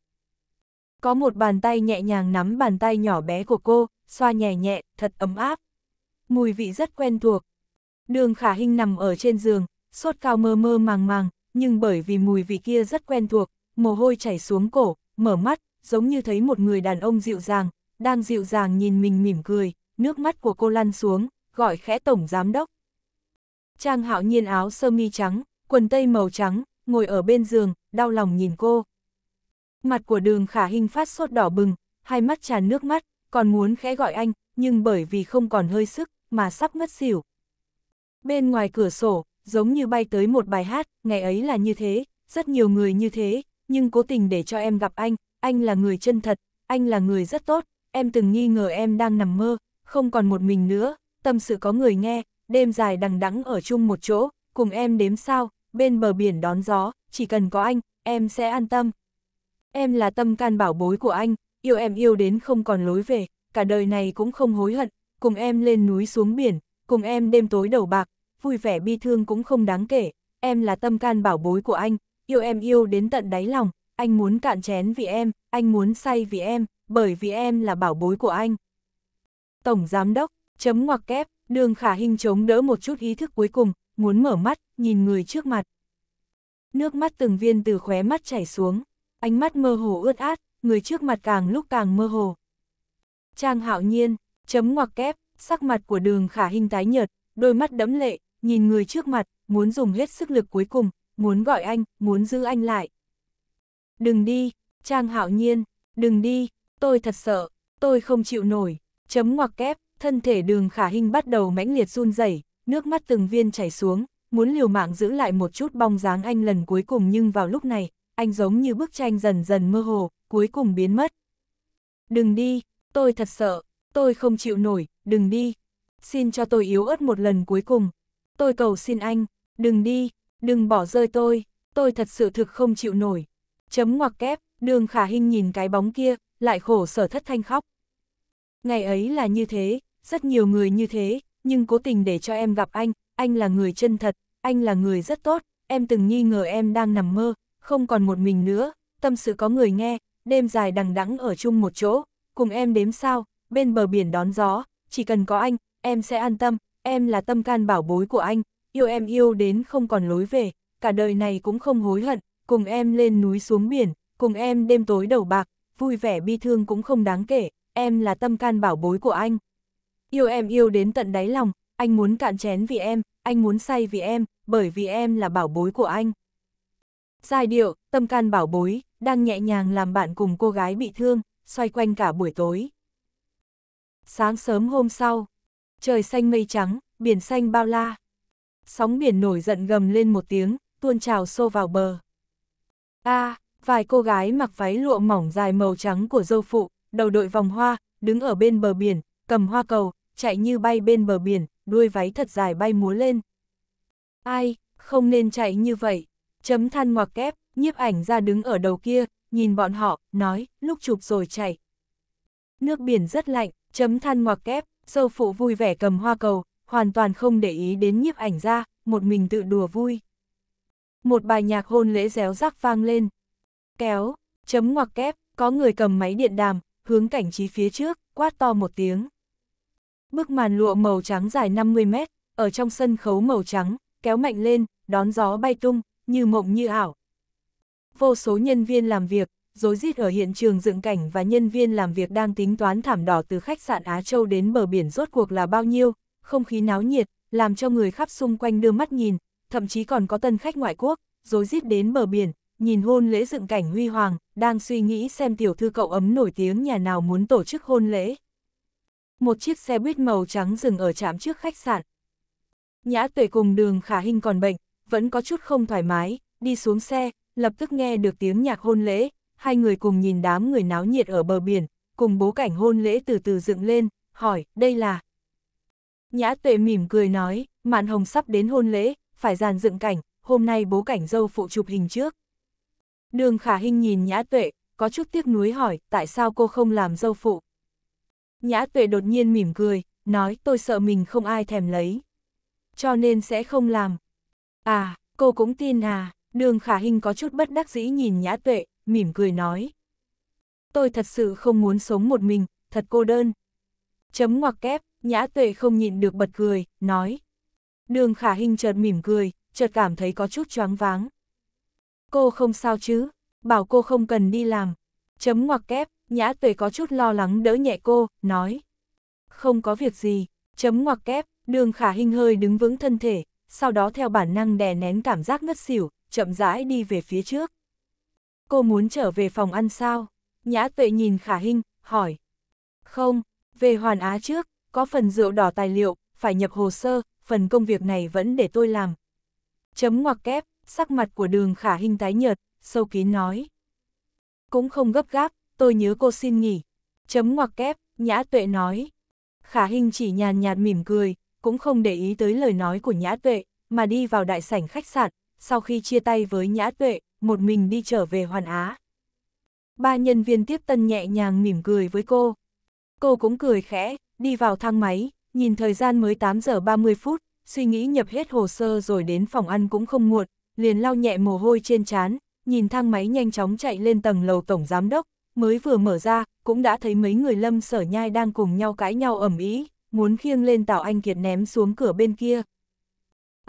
Có một bàn tay nhẹ nhàng nắm bàn tay nhỏ bé của cô, xoa nhẹ nhẹ, thật ấm áp. Mùi vị rất quen thuộc. Đường khả hình nằm ở trên giường, sốt cao mơ mơ màng màng, nhưng bởi vì mùi vị kia rất quen thuộc, mồ hôi chảy xuống cổ, mở mắt, giống như thấy một người đàn ông dịu dàng, đang dịu dàng nhìn mình mỉm cười, nước mắt của cô lăn xuống, gọi khẽ tổng giám đốc. Trang hạo nhiên áo sơ mi trắng, quần tây màu trắng, ngồi ở bên giường, đau lòng nhìn cô. Mặt của đường khả hình phát sốt đỏ bừng, hai mắt tràn nước mắt, còn muốn khẽ gọi anh, nhưng bởi vì không còn hơi sức, mà sắp ngất xỉu. Bên ngoài cửa sổ, giống như bay tới một bài hát, ngày ấy là như thế, rất nhiều người như thế, nhưng cố tình để cho em gặp anh, anh là người chân thật, anh là người rất tốt, em từng nghi ngờ em đang nằm mơ, không còn một mình nữa, tâm sự có người nghe, đêm dài đằng đẵng ở chung một chỗ, cùng em đếm sao, bên bờ biển đón gió, chỉ cần có anh, em sẽ an tâm. Em là tâm can bảo bối của anh, yêu em yêu đến không còn lối về, cả đời này cũng không hối hận, cùng em lên núi xuống biển, cùng em đêm tối đầu bạc, vui vẻ bi thương cũng không đáng kể, em là tâm can bảo bối của anh, yêu em yêu đến tận đáy lòng, anh muốn cạn chén vì em, anh muốn say vì em, bởi vì em là bảo bối của anh. Tổng Giám Đốc, chấm ngoặc kép, đường khả hình chống đỡ một chút ý thức cuối cùng, muốn mở mắt, nhìn người trước mặt. Nước mắt từng viên từ khóe mắt chảy xuống ánh mắt mơ hồ ướt át, người trước mặt càng lúc càng mơ hồ. Trang hạo nhiên, chấm ngoặc kép, sắc mặt của đường khả hình tái nhợt, đôi mắt đẫm lệ, nhìn người trước mặt, muốn dùng hết sức lực cuối cùng, muốn gọi anh, muốn giữ anh lại. Đừng đi, Trang hạo nhiên, đừng đi, tôi thật sợ, tôi không chịu nổi, chấm ngoặc kép, thân thể đường khả hình bắt đầu mãnh liệt run rẩy nước mắt từng viên chảy xuống, muốn liều mạng giữ lại một chút bong dáng anh lần cuối cùng nhưng vào lúc này, anh giống như bức tranh dần dần mơ hồ, cuối cùng biến mất. Đừng đi, tôi thật sợ, tôi không chịu nổi, đừng đi. Xin cho tôi yếu ớt một lần cuối cùng. Tôi cầu xin anh, đừng đi, đừng bỏ rơi tôi, tôi thật sự thực không chịu nổi. Chấm ngoặc kép, đường khả hình nhìn cái bóng kia, lại khổ sở thất thanh khóc. Ngày ấy là như thế, rất nhiều người như thế, nhưng cố tình để cho em gặp anh, anh là người chân thật, anh là người rất tốt, em từng nghi ngờ em đang nằm mơ, không còn một mình nữa, tâm sự có người nghe, đêm dài đằng đẵng ở chung một chỗ, cùng em đếm sao, bên bờ biển đón gió, chỉ cần có anh, em sẽ an tâm, em là tâm can bảo bối của anh, yêu em yêu đến không còn lối về, cả đời này cũng không hối hận, cùng em lên núi xuống biển, cùng em đêm tối đầu bạc, vui vẻ bi thương cũng không đáng kể, em là tâm can bảo bối của anh. Yêu em yêu đến tận đáy lòng, anh muốn cạn chén vì em, anh muốn say vì em, bởi vì em là bảo bối của anh. Giai điệu, tâm can bảo bối, đang nhẹ nhàng làm bạn cùng cô gái bị thương, xoay quanh cả buổi tối. Sáng sớm hôm sau, trời xanh mây trắng, biển xanh bao la. Sóng biển nổi giận gầm lên một tiếng, tuôn trào xô vào bờ. A, à, vài cô gái mặc váy lụa mỏng dài màu trắng của dâu phụ, đầu đội vòng hoa, đứng ở bên bờ biển, cầm hoa cầu, chạy như bay bên bờ biển, đuôi váy thật dài bay múa lên. Ai, không nên chạy như vậy. Chấm than ngoặc kép, nhiếp ảnh ra đứng ở đầu kia, nhìn bọn họ, nói, lúc chụp rồi chạy Nước biển rất lạnh, chấm than ngoặc kép, sâu phụ vui vẻ cầm hoa cầu, hoàn toàn không để ý đến nhiếp ảnh ra, một mình tự đùa vui. Một bài nhạc hôn lễ réo rắc vang lên. Kéo, chấm ngoặc kép, có người cầm máy điện đàm, hướng cảnh trí phía trước, quát to một tiếng. Bức màn lụa màu trắng dài 50 mét, ở trong sân khấu màu trắng, kéo mạnh lên, đón gió bay tung, như mộng như ảo. Vô số nhân viên làm việc, rối rít ở hiện trường dựng cảnh và nhân viên làm việc đang tính toán thảm đỏ từ khách sạn Á Châu đến bờ biển rốt cuộc là bao nhiêu, không khí náo nhiệt, làm cho người khắp xung quanh đưa mắt nhìn, thậm chí còn có tân khách ngoại quốc, rối rít đến bờ biển, nhìn hôn lễ dựng cảnh huy hoàng, đang suy nghĩ xem tiểu thư cậu ấm nổi tiếng nhà nào muốn tổ chức hôn lễ. Một chiếc xe buýt màu trắng dừng ở trạm trước khách sạn. Nhã tuệ cùng đường khả hình còn bệnh, vẫn có chút không thoải mái, đi xuống xe, lập tức nghe được tiếng nhạc hôn lễ, hai người cùng nhìn đám người náo nhiệt ở bờ biển, cùng bố cảnh hôn lễ từ từ dựng lên, hỏi, đây là... Nhã tuệ mỉm cười nói, mạn hồng sắp đến hôn lễ, phải dàn dựng cảnh, hôm nay bố cảnh dâu phụ chụp hình trước. Đường khả hình nhìn nhã tuệ, có chút tiếc nuối hỏi, tại sao cô không làm dâu phụ? Nhã tuệ đột nhiên mỉm cười, nói tôi sợ mình không ai thèm lấy. Cho nên sẽ không làm. À, cô cũng tin à, đường khả hình có chút bất đắc dĩ nhìn nhã tuệ, mỉm cười nói. Tôi thật sự không muốn sống một mình, thật cô đơn. Chấm ngoặc kép, nhã tuệ không nhịn được bật cười, nói. Đường khả hình chợt mỉm cười, chợt cảm thấy có chút choáng váng. Cô không sao chứ, bảo cô không cần đi làm. Chấm ngoặc kép, nhã tuệ có chút lo lắng đỡ nhẹ cô, nói. Không có việc gì, chấm ngoặc kép, đường khả hình hơi đứng vững thân thể, sau đó theo bản năng đè nén cảm giác ngất xỉu, chậm rãi đi về phía trước. Cô muốn trở về phòng ăn sao? Nhã tuệ nhìn khả hình, hỏi. Không, về Hoàn Á trước, có phần rượu đỏ tài liệu, phải nhập hồ sơ, phần công việc này vẫn để tôi làm. Chấm ngoặc kép, sắc mặt của đường khả hình tái nhợt, sâu kín nói. Cũng không gấp gáp, tôi nhớ cô xin nghỉ. Chấm ngoặc kép, Nhã Tuệ nói. Khả hình chỉ nhàn nhạt mỉm cười, cũng không để ý tới lời nói của Nhã Tuệ mà đi vào đại sảnh khách sạn, sau khi chia tay với Nhã Tuệ, một mình đi trở về Hoàn Á. Ba nhân viên tiếp tân nhẹ nhàng mỉm cười với cô. Cô cũng cười khẽ, đi vào thang máy, nhìn thời gian mới 8 giờ 30 phút, suy nghĩ nhập hết hồ sơ rồi đến phòng ăn cũng không muộn, liền lau nhẹ mồ hôi trên trán, nhìn thang máy nhanh chóng chạy lên tầng lầu tổng giám đốc, mới vừa mở ra, cũng đã thấy mấy người lâm sở nhai đang cùng nhau cãi nhau ẩm ý, muốn khiêng lên tàu anh Kiệt ném xuống cửa bên kia,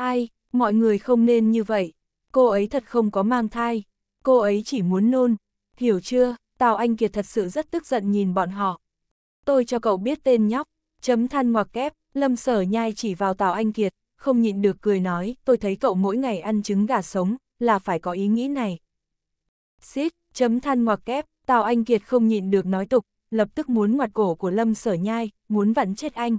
Ai, mọi người không nên như vậy. Cô ấy thật không có mang thai. Cô ấy chỉ muốn nôn. Hiểu chưa, Tào Anh Kiệt thật sự rất tức giận nhìn bọn họ. Tôi cho cậu biết tên nhóc. Chấm than ngoặc kép, lâm sở nhai chỉ vào Tào Anh Kiệt, không nhịn được cười nói, tôi thấy cậu mỗi ngày ăn trứng gà sống, là phải có ý nghĩ này. Xít, chấm than ngoặc kép, Tào Anh Kiệt không nhịn được nói tục, lập tức muốn ngoặt cổ của Lâm Sở Nhai, muốn vặn chết anh.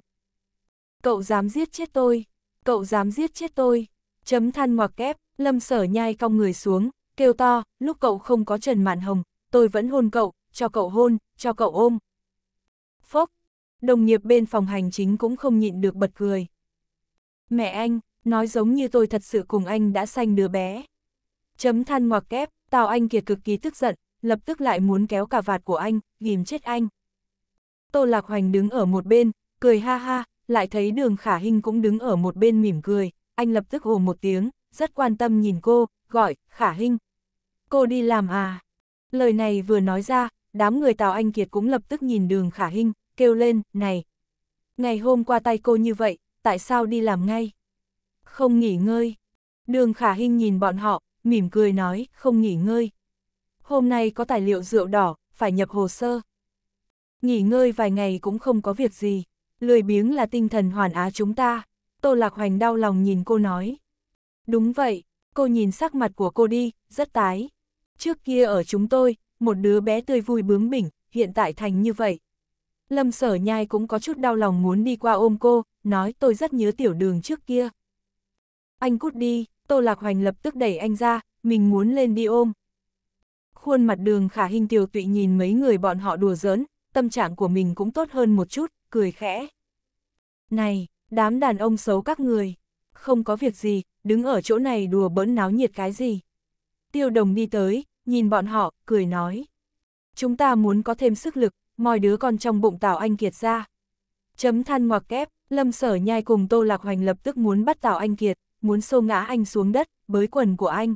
Cậu dám giết chết tôi, cậu dám giết chết tôi. Chấm than ngoặc kép, lâm sở nhai cong người xuống, kêu to, lúc cậu không có Trần Mạn Hồng, tôi vẫn hôn cậu, cho cậu hôn, cho cậu ôm. Phốc, đồng nghiệp bên phòng hành chính cũng không nhịn được bật cười. Mẹ anh, nói giống như tôi thật sự cùng anh đã sanh đứa bé. Chấm than ngoặc kép, Tào Anh Kiệt cực kỳ tức giận, lập tức lại muốn kéo cả vạt của anh, ghim chết anh. Tô Lạc Hoành đứng ở một bên, cười ha ha, lại thấy đường khả hình cũng đứng ở một bên mỉm cười, anh lập tức ồ một tiếng, rất quan tâm nhìn cô, gọi, khả hình. Cô đi làm à? Lời này vừa nói ra, đám người Tào Anh Kiệt cũng lập tức nhìn đường khả hình, kêu lên, này. Ngày hôm qua tay cô như vậy, tại sao đi làm ngay? Không nghỉ ngơi. Đường khả hình nhìn bọn họ, mỉm cười nói, không nghỉ ngơi. Hôm nay có tài liệu rượu đỏ, phải nhập hồ sơ. Nghỉ ngơi vài ngày cũng không có việc gì lười biếng là tinh thần hoàn á chúng ta. Tô Lạc Hoành đau lòng nhìn cô nói. Đúng vậy, cô nhìn sắc mặt của cô đi, rất tái. Trước kia ở chúng tôi, một đứa bé tươi vui bướng bỉnh, hiện tại thành như vậy. Lâm sở nhai cũng có chút đau lòng muốn đi qua ôm cô, nói tôi rất nhớ tiểu đường trước kia. Anh cút đi, Tô Lạc Hoành lập tức đẩy anh ra, mình muốn lên đi ôm. Khuôn mặt đường khả hình tiểu tụy nhìn mấy người bọn họ đùa giỡn, tâm trạng của mình cũng tốt hơn một chút, cười khẽ. Này, đám đàn ông xấu các người, không có việc gì, đứng ở chỗ này đùa bỡn náo nhiệt cái gì. Tiêu đồng đi tới, nhìn bọn họ, cười nói. Chúng ta muốn có thêm sức lực, mọi đứa con trong bụng Tào Anh Kiệt ra. Chấm than ngoặc kép, Lâm Sở Nhai cùng Tô Lạc Hoành lập tức muốn bắt Tào Anh Kiệt, muốn xô ngã anh xuống đất, bới quần của anh.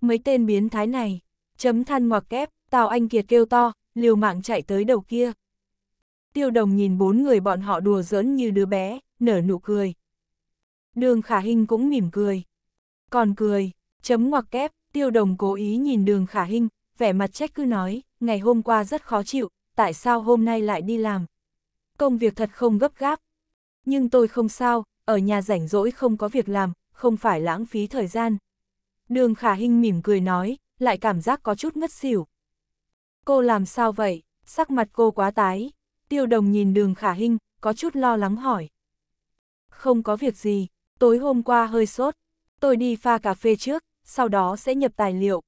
Mấy tên biến thái này, chấm than ngoặc kép, Tào Anh Kiệt kêu to, liều mạng chạy tới đầu kia tiêu đồng nhìn bốn người bọn họ đùa giỡn như đứa bé, nở nụ cười. Đường khả hình cũng mỉm cười. Còn cười, chấm ngoặc kép, tiêu đồng cố ý nhìn đường khả hình, vẻ mặt trách cứ nói, ngày hôm qua rất khó chịu, tại sao hôm nay lại đi làm. Công việc thật không gấp gáp. Nhưng tôi không sao, ở nhà rảnh rỗi không có việc làm, không phải lãng phí thời gian. Đường khả hình mỉm cười nói, lại cảm giác có chút ngất xỉu. Cô làm sao vậy, sắc mặt cô quá tái. Tiêu đồng nhìn đường khả hinh, có chút lo lắng hỏi. Không có việc gì, tối hôm qua hơi sốt, tôi đi pha cà phê trước, sau đó sẽ nhập tài liệu.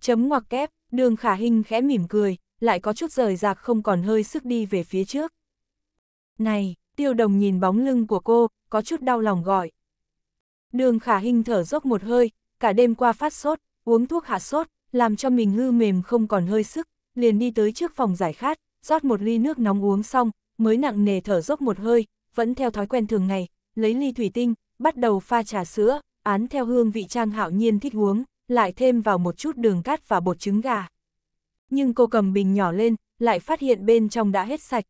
Chấm ngoặc kép, đường khả hinh khẽ mỉm cười, lại có chút rời rạc không còn hơi sức đi về phía trước. Này, tiêu đồng nhìn bóng lưng của cô, có chút đau lòng gọi. Đường khả hinh thở dốc một hơi, cả đêm qua phát sốt, uống thuốc hạ sốt, làm cho mình hư mềm không còn hơi sức, liền đi tới trước phòng giải khát, rót một ly nước nóng uống xong, mới nặng nề thở dốc một hơi, vẫn theo thói quen thường ngày, lấy ly thủy tinh, bắt đầu pha trà sữa, án theo hương vị Trang Hạo Nhiên thích uống, lại thêm vào một chút đường cát và bột trứng gà. Nhưng cô cầm bình nhỏ lên, lại phát hiện bên trong đã hết sạch.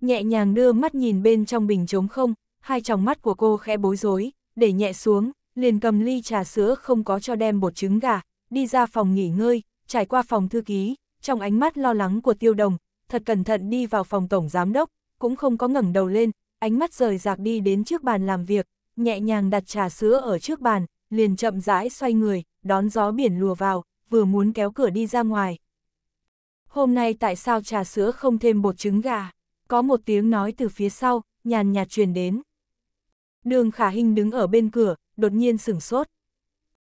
Nhẹ nhàng đưa mắt nhìn bên trong bình trống không, hai tròng mắt của cô khẽ bối rối, để nhẹ xuống, liền cầm ly trà sữa không có cho đem bột trứng gà, đi ra phòng nghỉ ngơi, trải qua phòng thư ký, trong ánh mắt lo lắng của tiêu đồng, thật cẩn thận đi vào phòng tổng giám đốc, cũng không có ngẩng đầu lên, ánh mắt rời rạc đi đến trước bàn làm việc, nhẹ nhàng đặt trà sữa ở trước bàn, liền chậm rãi xoay người, đón gió biển lùa vào, vừa muốn kéo cửa đi ra ngoài. Hôm nay tại sao trà sữa không thêm bột trứng gà? Có một tiếng nói từ phía sau, nhàn nhạt truyền đến. Đường khả hình đứng ở bên cửa, đột nhiên sửng sốt.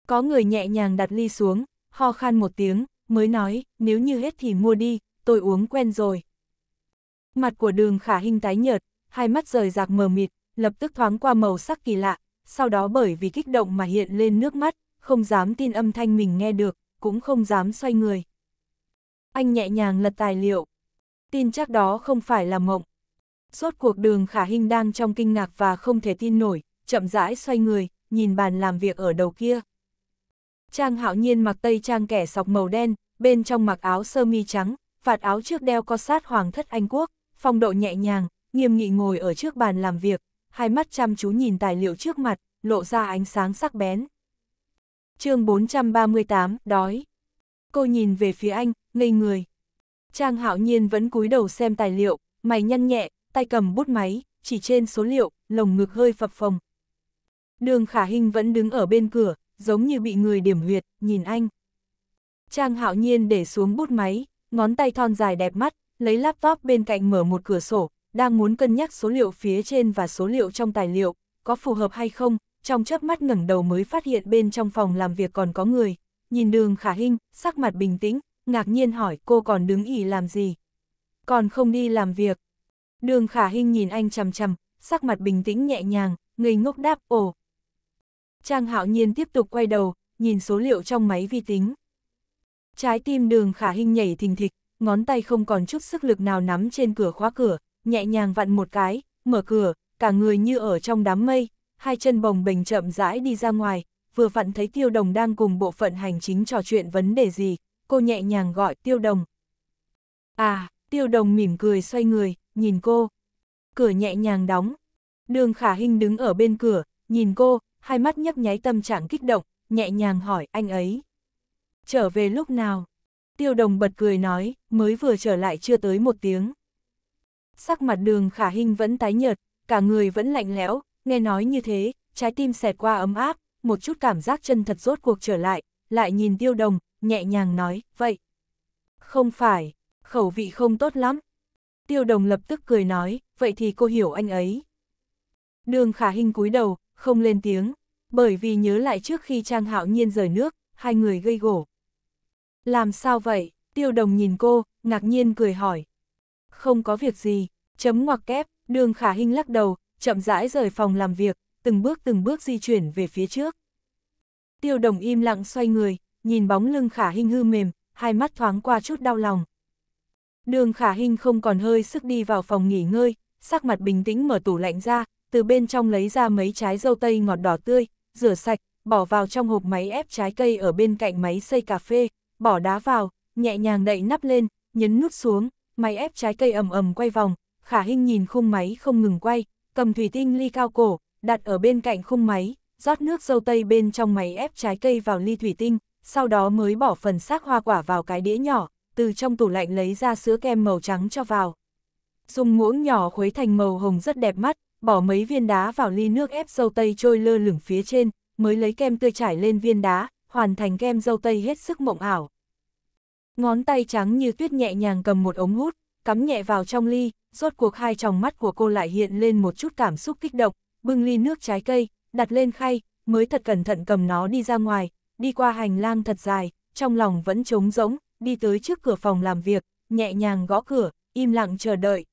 Có người nhẹ nhàng đặt ly xuống, ho khan một tiếng, mới nói, nếu như hết thì mua đi, tôi uống quen rồi. Mặt của đường khả hình tái nhợt, hai mắt rời rạc mờ mịt, lập tức thoáng qua màu sắc kỳ lạ, sau đó bởi vì kích động mà hiện lên nước mắt, không dám tin âm thanh mình nghe được, cũng không dám xoay người. Anh nhẹ nhàng lật tài liệu. Tin chắc đó không phải là mộng. Suốt cuộc đường khả hình đang trong kinh ngạc và không thể tin nổi, chậm rãi xoay người, nhìn bàn làm việc ở đầu kia. Trang hạo nhiên mặc tây trang kẻ sọc màu đen, bên trong mặc áo sơ mi trắng, vạt áo trước đeo co sát hoàng thất Anh Quốc, phong độ nhẹ nhàng, nghiêm nghị ngồi ở trước bàn làm việc, hai mắt chăm chú nhìn tài liệu trước mặt, lộ ra ánh sáng sắc bén. chương 438, đói. Cô nhìn về phía anh, ngây người. Trang hạo nhiên vẫn cúi đầu xem tài liệu, mày nhăn nhẹ, tay cầm bút máy, chỉ trên số liệu, lồng ngực hơi phập phồng. Đường khả hình vẫn đứng ở bên cửa, giống như bị người điểm huyệt, nhìn anh. Trang hạo nhiên để xuống bút máy, ngón tay thon dài đẹp mắt, lấy laptop bên cạnh mở một cửa sổ, đang muốn cân nhắc số liệu phía trên và số liệu trong tài liệu, có phù hợp hay không, trong chớp mắt ngẩng đầu mới phát hiện bên trong phòng làm việc còn có người, nhìn đường khả hình, sắc mặt bình tĩnh, ngạc nhiên hỏi cô còn đứng ỉ làm gì, còn không đi làm việc. Đường khả hình nhìn anh chằm chằm, sắc mặt bình tĩnh nhẹ nhàng, ngây ngốc đáp ồ. Trang hạo nhiên tiếp tục quay đầu, nhìn số liệu trong máy vi tính. Trái tim đường khả hình nhảy thình thịch, ngón tay không còn chút sức lực nào nắm trên cửa khóa cửa, nhẹ nhàng vặn một cái, mở cửa, cả người như ở trong đám mây, hai chân bồng bềnh chậm rãi đi ra ngoài, vừa vặn thấy tiêu đồng đang cùng bộ phận hành chính trò chuyện vấn đề gì, cô nhẹ nhàng gọi tiêu đồng. À, tiêu đồng mỉm cười xoay người, nhìn cô. Cửa nhẹ nhàng đóng. Đường khả hình đứng ở bên cửa, nhìn cô, hai mắt nhấp nháy tâm trạng kích động, nhẹ nhàng hỏi anh ấy trở về lúc nào? Tiêu đồng bật cười nói, mới vừa trở lại chưa tới một tiếng. Sắc mặt đường khả hình vẫn tái nhợt, cả người vẫn lạnh lẽo, nghe nói như thế, trái tim xẹt qua ấm áp, một chút cảm giác chân thật rốt cuộc trở lại, lại nhìn tiêu đồng, nhẹ nhàng nói, vậy. Không phải, khẩu vị không tốt lắm. Tiêu đồng lập tức cười nói, vậy thì cô hiểu anh ấy. Đường khả hình cúi đầu, không lên tiếng, bởi vì nhớ lại trước khi Trang Hạo Nhiên rời nước, hai người gây gổ. Làm sao vậy? Tiêu đồng nhìn cô, ngạc nhiên cười hỏi. Không có việc gì, chấm ngoặc kép, đường khả hình lắc đầu, chậm rãi rời phòng làm việc, từng bước từng bước di chuyển về phía trước. Tiêu đồng im lặng xoay người, nhìn bóng lưng khả hình hư mềm, hai mắt thoáng qua chút đau lòng. Đường khả hình không còn hơi sức đi vào phòng nghỉ ngơi, sắc mặt bình tĩnh mở tủ lạnh ra, từ bên trong lấy ra mấy trái dâu tây ngọt đỏ tươi, rửa sạch, bỏ vào trong hộp máy ép trái cây ở bên cạnh máy xay cà phê, bỏ đá vào, nhẹ nhàng đậy nắp lên, nhấn nút xuống, máy ép trái cây ầm ầm quay vòng, khả hình nhìn khung máy không ngừng quay, cầm thủy tinh ly cao cổ, đặt ở bên cạnh khung máy, rót nước dâu tây bên trong máy ép trái cây vào ly thủy tinh, sau đó mới bỏ phần xác hoa quả vào cái đĩa nhỏ, từ trong tủ lạnh lấy ra sữa kem màu trắng cho vào. Dùng muỗng nhỏ khuấy thành màu hồng rất đẹp mắt, bỏ mấy viên đá vào ly nước ép dâu tây trôi lơ lửng phía trên, mới lấy kem tươi trải lên viên đá, hoàn thành kem dâu tây hết sức mộng ảo. Ngón tay trắng như tuyết nhẹ nhàng cầm một ống hút, cắm nhẹ vào trong ly, rốt cuộc hai tròng mắt của cô lại hiện lên một chút cảm xúc kích động, bưng ly nước trái cây, đặt lên khay, mới thật cẩn thận cầm nó đi ra ngoài, đi qua hành lang thật dài, trong lòng vẫn trống rỗng, đi tới trước cửa phòng làm việc, nhẹ nhàng gõ cửa, im lặng chờ đợi.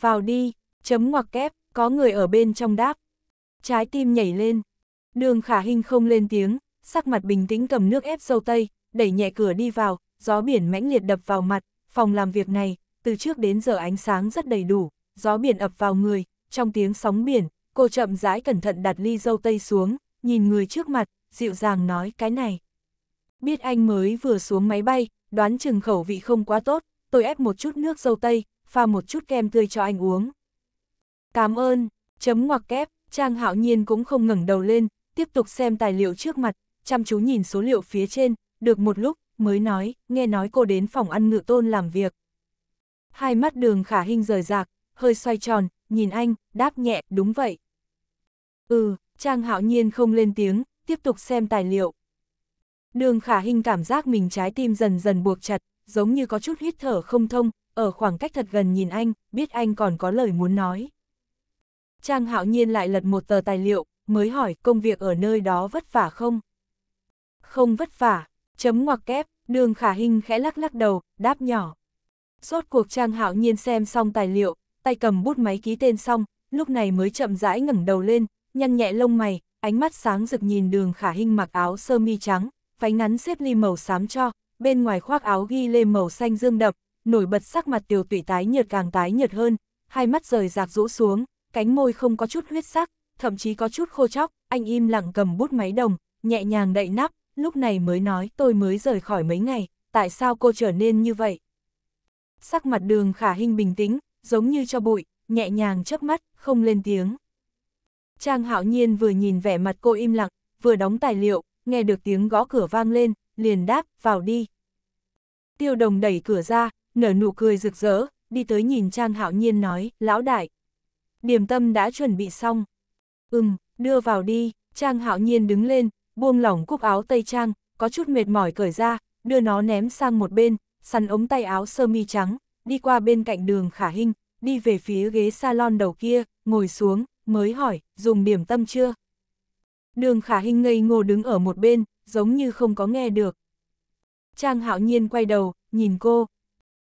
Vào đi, chấm ngoặc kép, có người ở bên trong đáp. Trái tim nhảy lên. Đường khả hình không lên tiếng, sắc mặt bình tĩnh cầm nước ép dâu tây, đẩy nhẹ cửa đi vào, gió biển mãnh liệt đập vào mặt, phòng làm việc này, từ trước đến giờ ánh sáng rất đầy đủ, gió biển ập vào người, trong tiếng sóng biển, cô chậm rãi cẩn thận đặt ly dâu tây xuống, nhìn người trước mặt, dịu dàng nói cái này. Biết anh mới vừa xuống máy bay, đoán chừng khẩu vị không quá tốt, tôi ép một chút nước dâu tây, pha một chút kem tươi cho anh uống. Cảm ơn, chấm ngoặc kép, Trang Hạo Nhiên cũng không ngẩng đầu lên, tiếp tục xem tài liệu trước mặt, chăm chú nhìn số liệu phía trên, được một lúc, mới nói, nghe nói cô đến phòng ăn ngự tôn làm việc. Hai mắt đường khả hình rời rạc, hơi xoay tròn, nhìn anh, đáp nhẹ, đúng vậy. Ừ, Trang hạo nhiên không lên tiếng, tiếp tục xem tài liệu. Đường khả hình cảm giác mình trái tim dần dần buộc chặt, giống như có chút hít thở không thông, ở khoảng cách thật gần nhìn anh, biết anh còn có lời muốn nói. Trang hạo nhiên lại lật một tờ tài liệu, mới hỏi công việc ở nơi đó vất vả không? Không vất vả, chấm ngoặc kép, đường khả hình khẽ lắc lắc đầu, đáp nhỏ. suốt cuộc Trang Hạo Nhiên xem xong tài liệu, tay cầm bút máy ký tên xong, lúc này mới chậm rãi ngẩng đầu lên, nhăn nhẹ lông mày, ánh mắt sáng rực nhìn đường khả hình mặc áo sơ mi trắng, váy ngắn xếp ly màu xám cho, bên ngoài khoác áo ghi lê màu xanh dương đậm, nổi bật sắc mặt tiểu tủy tái nhợt càng tái nhợt hơn, hai mắt rời rạc rũ xuống, cánh môi không có chút huyết sắc, thậm chí có chút khô chóc, anh im lặng cầm bút máy đồng, nhẹ nhàng đậy nắp, lúc này mới nói tôi mới rời khỏi mấy ngày, tại sao cô trở nên như vậy? Sắc mặt đường khả hình bình tĩnh, giống như cho bụi, nhẹ nhàng chớp mắt, không lên tiếng. Trang hạo nhiên vừa nhìn vẻ mặt cô im lặng, vừa đóng tài liệu, nghe được tiếng gõ cửa vang lên, liền đáp, vào đi. Tiêu đồng đẩy cửa ra, nở nụ cười rực rỡ, đi tới nhìn Trang hạo nhiên nói, lão đại. Điểm tâm đã chuẩn bị xong. Ừm, đưa vào đi, Trang hạo nhiên đứng lên, buông lỏng cúc áo tây trang, có chút mệt mỏi cởi ra, đưa nó ném sang một bên, săn ống tay áo sơ mi trắng, đi qua bên cạnh đường khả hình, đi về phía ghế salon đầu kia, ngồi xuống, mới hỏi, dùng điểm tâm chưa? Đường khả hình ngây ngô đứng ở một bên, giống như không có nghe được. Trang hạo nhiên quay đầu, nhìn cô.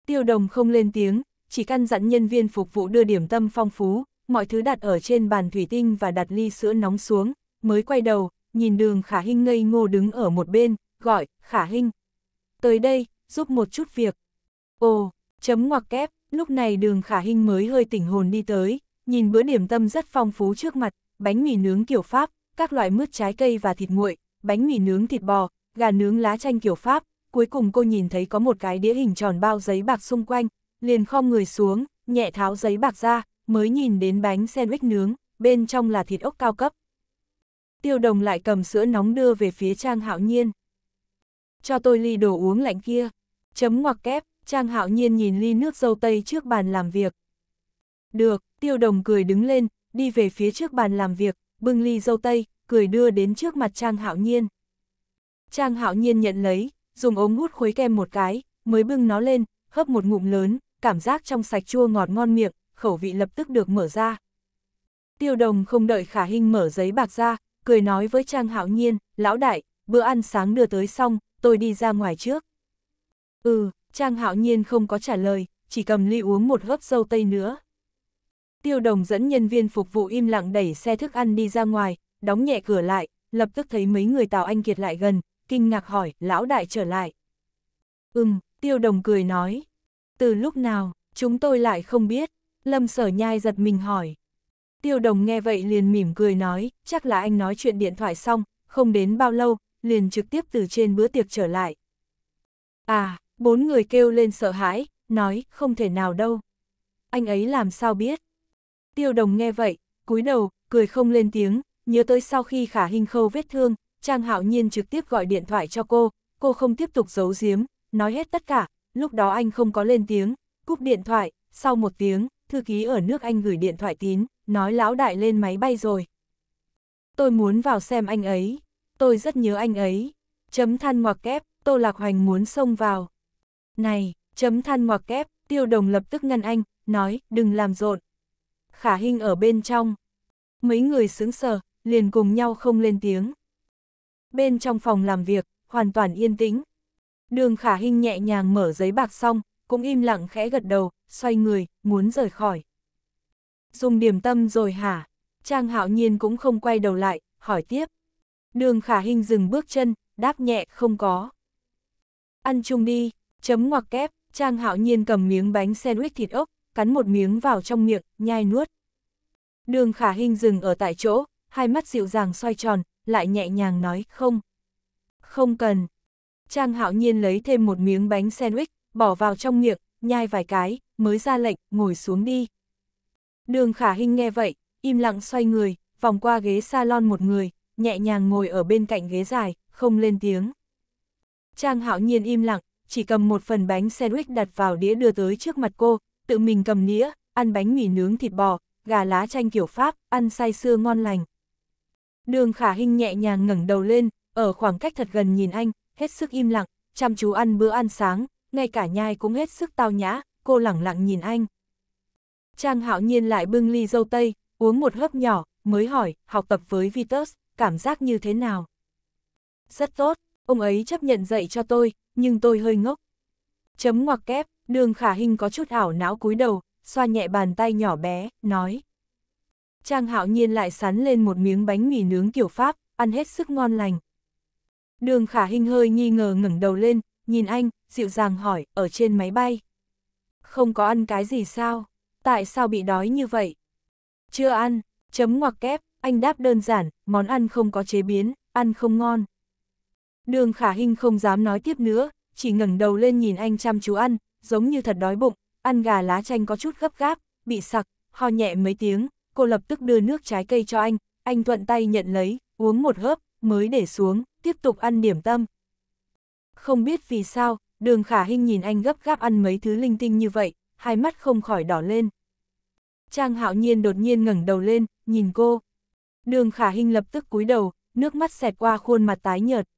Tiêu đồng không lên tiếng, chỉ căn dặn nhân viên phục vụ đưa điểm tâm phong phú, mọi thứ đặt ở trên bàn thủy tinh và đặt ly sữa nóng xuống, mới quay đầu, nhìn đường khả hinh ngây ngô đứng ở một bên, gọi, khả hinh. Tới đây, giúp một chút việc. Ồ, chấm ngoặc kép, lúc này đường khả hinh mới hơi tỉnh hồn đi tới, nhìn bữa điểm tâm rất phong phú trước mặt, bánh mì nướng kiểu Pháp, các loại mứt trái cây và thịt nguội, bánh mì nướng thịt bò, gà nướng lá chanh kiểu Pháp. Cuối cùng cô nhìn thấy có một cái đĩa hình tròn bao giấy bạc xung quanh, liền khom người xuống, nhẹ tháo giấy bạc ra, mới nhìn đến bánh sandwich nướng, bên trong là thịt ốc cao cấp tiêu đồng lại cầm sữa nóng đưa về phía Trang Hạo Nhiên. Cho tôi ly đồ uống lạnh kia. Chấm ngoặc kép, Trang Hạo Nhiên nhìn ly nước dâu tây trước bàn làm việc. Được, tiêu đồng cười đứng lên, đi về phía trước bàn làm việc, bưng ly dâu tây, cười đưa đến trước mặt Trang Hạo Nhiên. Trang Hạo Nhiên nhận lấy, dùng ống hút khuấy kem một cái, mới bưng nó lên, hấp một ngụm lớn, cảm giác trong sạch chua ngọt ngon miệng, khẩu vị lập tức được mở ra. Tiêu đồng không đợi khả hình mở giấy bạc ra, cười nói với Trang Hạo Nhiên, lão đại, bữa ăn sáng đưa tới xong, tôi đi ra ngoài trước. Ừ, Trang Hạo Nhiên không có trả lời, chỉ cầm ly uống một hớp dâu tây nữa. Tiêu đồng dẫn nhân viên phục vụ im lặng đẩy xe thức ăn đi ra ngoài, đóng nhẹ cửa lại, lập tức thấy mấy người Tào Anh Kiệt lại gần, kinh ngạc hỏi, lão đại trở lại. Ừm, tiêu đồng cười nói. Từ lúc nào, chúng tôi lại không biết. Lâm sở nhai giật mình hỏi. Tiêu đồng nghe vậy liền mỉm cười nói, chắc là anh nói chuyện điện thoại xong, không đến bao lâu, liền trực tiếp từ trên bữa tiệc trở lại. À, bốn người kêu lên sợ hãi, nói, không thể nào đâu. Anh ấy làm sao biết? Tiêu đồng nghe vậy, cúi đầu, cười không lên tiếng, nhớ tới sau khi khả hình khâu vết thương, Trang Hạo Nhiên trực tiếp gọi điện thoại cho cô, cô không tiếp tục giấu giếm, nói hết tất cả, lúc đó anh không có lên tiếng, cúp điện thoại, sau một tiếng, thư ký ở nước Anh gửi điện thoại tín, nói lão đại lên máy bay rồi. Tôi muốn vào xem anh ấy, tôi rất nhớ anh ấy. Chấm than ngoặc kép, Tô Lạc Hoành muốn xông vào. Này, chấm than ngoặc kép, tiêu đồng lập tức ngăn anh, nói, đừng làm rộn. Khả Hinh ở bên trong. Mấy người sững sờ, liền cùng nhau không lên tiếng. Bên trong phòng làm việc, hoàn toàn yên tĩnh. Đường Khả Hinh nhẹ nhàng mở giấy bạc xong, cũng im lặng khẽ gật đầu, xoay người, muốn rời khỏi. Dùng điểm tâm rồi hả? Trang hạo nhiên cũng không quay đầu lại, hỏi tiếp. Đường khả hình dừng bước chân, đáp nhẹ, không có. Ăn chung đi, chấm ngoặc kép, Trang hạo nhiên cầm miếng bánh sandwich thịt ốc, cắn một miếng vào trong miệng, nhai nuốt. Đường khả hình dừng ở tại chỗ, hai mắt dịu dàng xoay tròn, lại nhẹ nhàng nói, không. Không cần. Trang hạo nhiên lấy thêm một miếng bánh sandwich, bỏ vào trong miệng, nhai vài cái, mới ra lệnh, ngồi xuống đi. Đường khả hình nghe vậy, im lặng xoay người, vòng qua ghế salon một người, nhẹ nhàng ngồi ở bên cạnh ghế dài, không lên tiếng. Trang hạo nhiên im lặng, chỉ cầm một phần bánh sandwich đặt vào đĩa đưa tới trước mặt cô, tự mình cầm nĩa, ăn bánh mì nướng thịt bò, gà lá chanh kiểu Pháp, ăn say sưa ngon lành. Đường khả hình nhẹ nhàng ngẩng đầu lên, ở khoảng cách thật gần nhìn anh, hết sức im lặng, chăm chú ăn bữa ăn sáng, ngay cả nhai cũng hết sức tao nhã, cô lẳng lặng nhìn anh. Trang hạo nhiên lại bưng ly dâu tây, uống một hớp nhỏ, mới hỏi, học tập với Vitus, cảm giác như thế nào? Rất tốt, ông ấy chấp nhận dạy cho tôi, nhưng tôi hơi ngốc. Chấm ngoặc kép, đường khả hình có chút ảo não cúi đầu, xoa nhẹ bàn tay nhỏ bé, nói. Trang hạo nhiên lại sắn lên một miếng bánh mì nướng kiểu Pháp, ăn hết sức ngon lành. Đường khả hình hơi nghi ngờ ngẩng đầu lên, nhìn anh, dịu dàng hỏi, ở trên máy bay. Không có ăn cái gì sao? Tại sao bị đói như vậy? Chưa ăn, chấm ngoặc kép, anh đáp đơn giản, món ăn không có chế biến, ăn không ngon. Đường khả hình không dám nói tiếp nữa, chỉ ngẩng đầu lên nhìn anh chăm chú ăn, giống như thật đói bụng, ăn gà lá chanh có chút gấp gáp, bị sặc, ho nhẹ mấy tiếng, cô lập tức đưa nước trái cây cho anh, anh thuận tay nhận lấy, uống một hớp, mới để xuống, tiếp tục ăn điểm tâm, không biết vì sao, đường khả hình nhìn anh gấp gáp ăn mấy thứ linh tinh như vậy, hai mắt không khỏi đỏ lên. Trang hạo nhiên đột nhiên ngẩng đầu lên, nhìn cô. Đường khả hình lập tức cúi đầu, nước mắt xẹt qua khuôn mặt tái nhợt.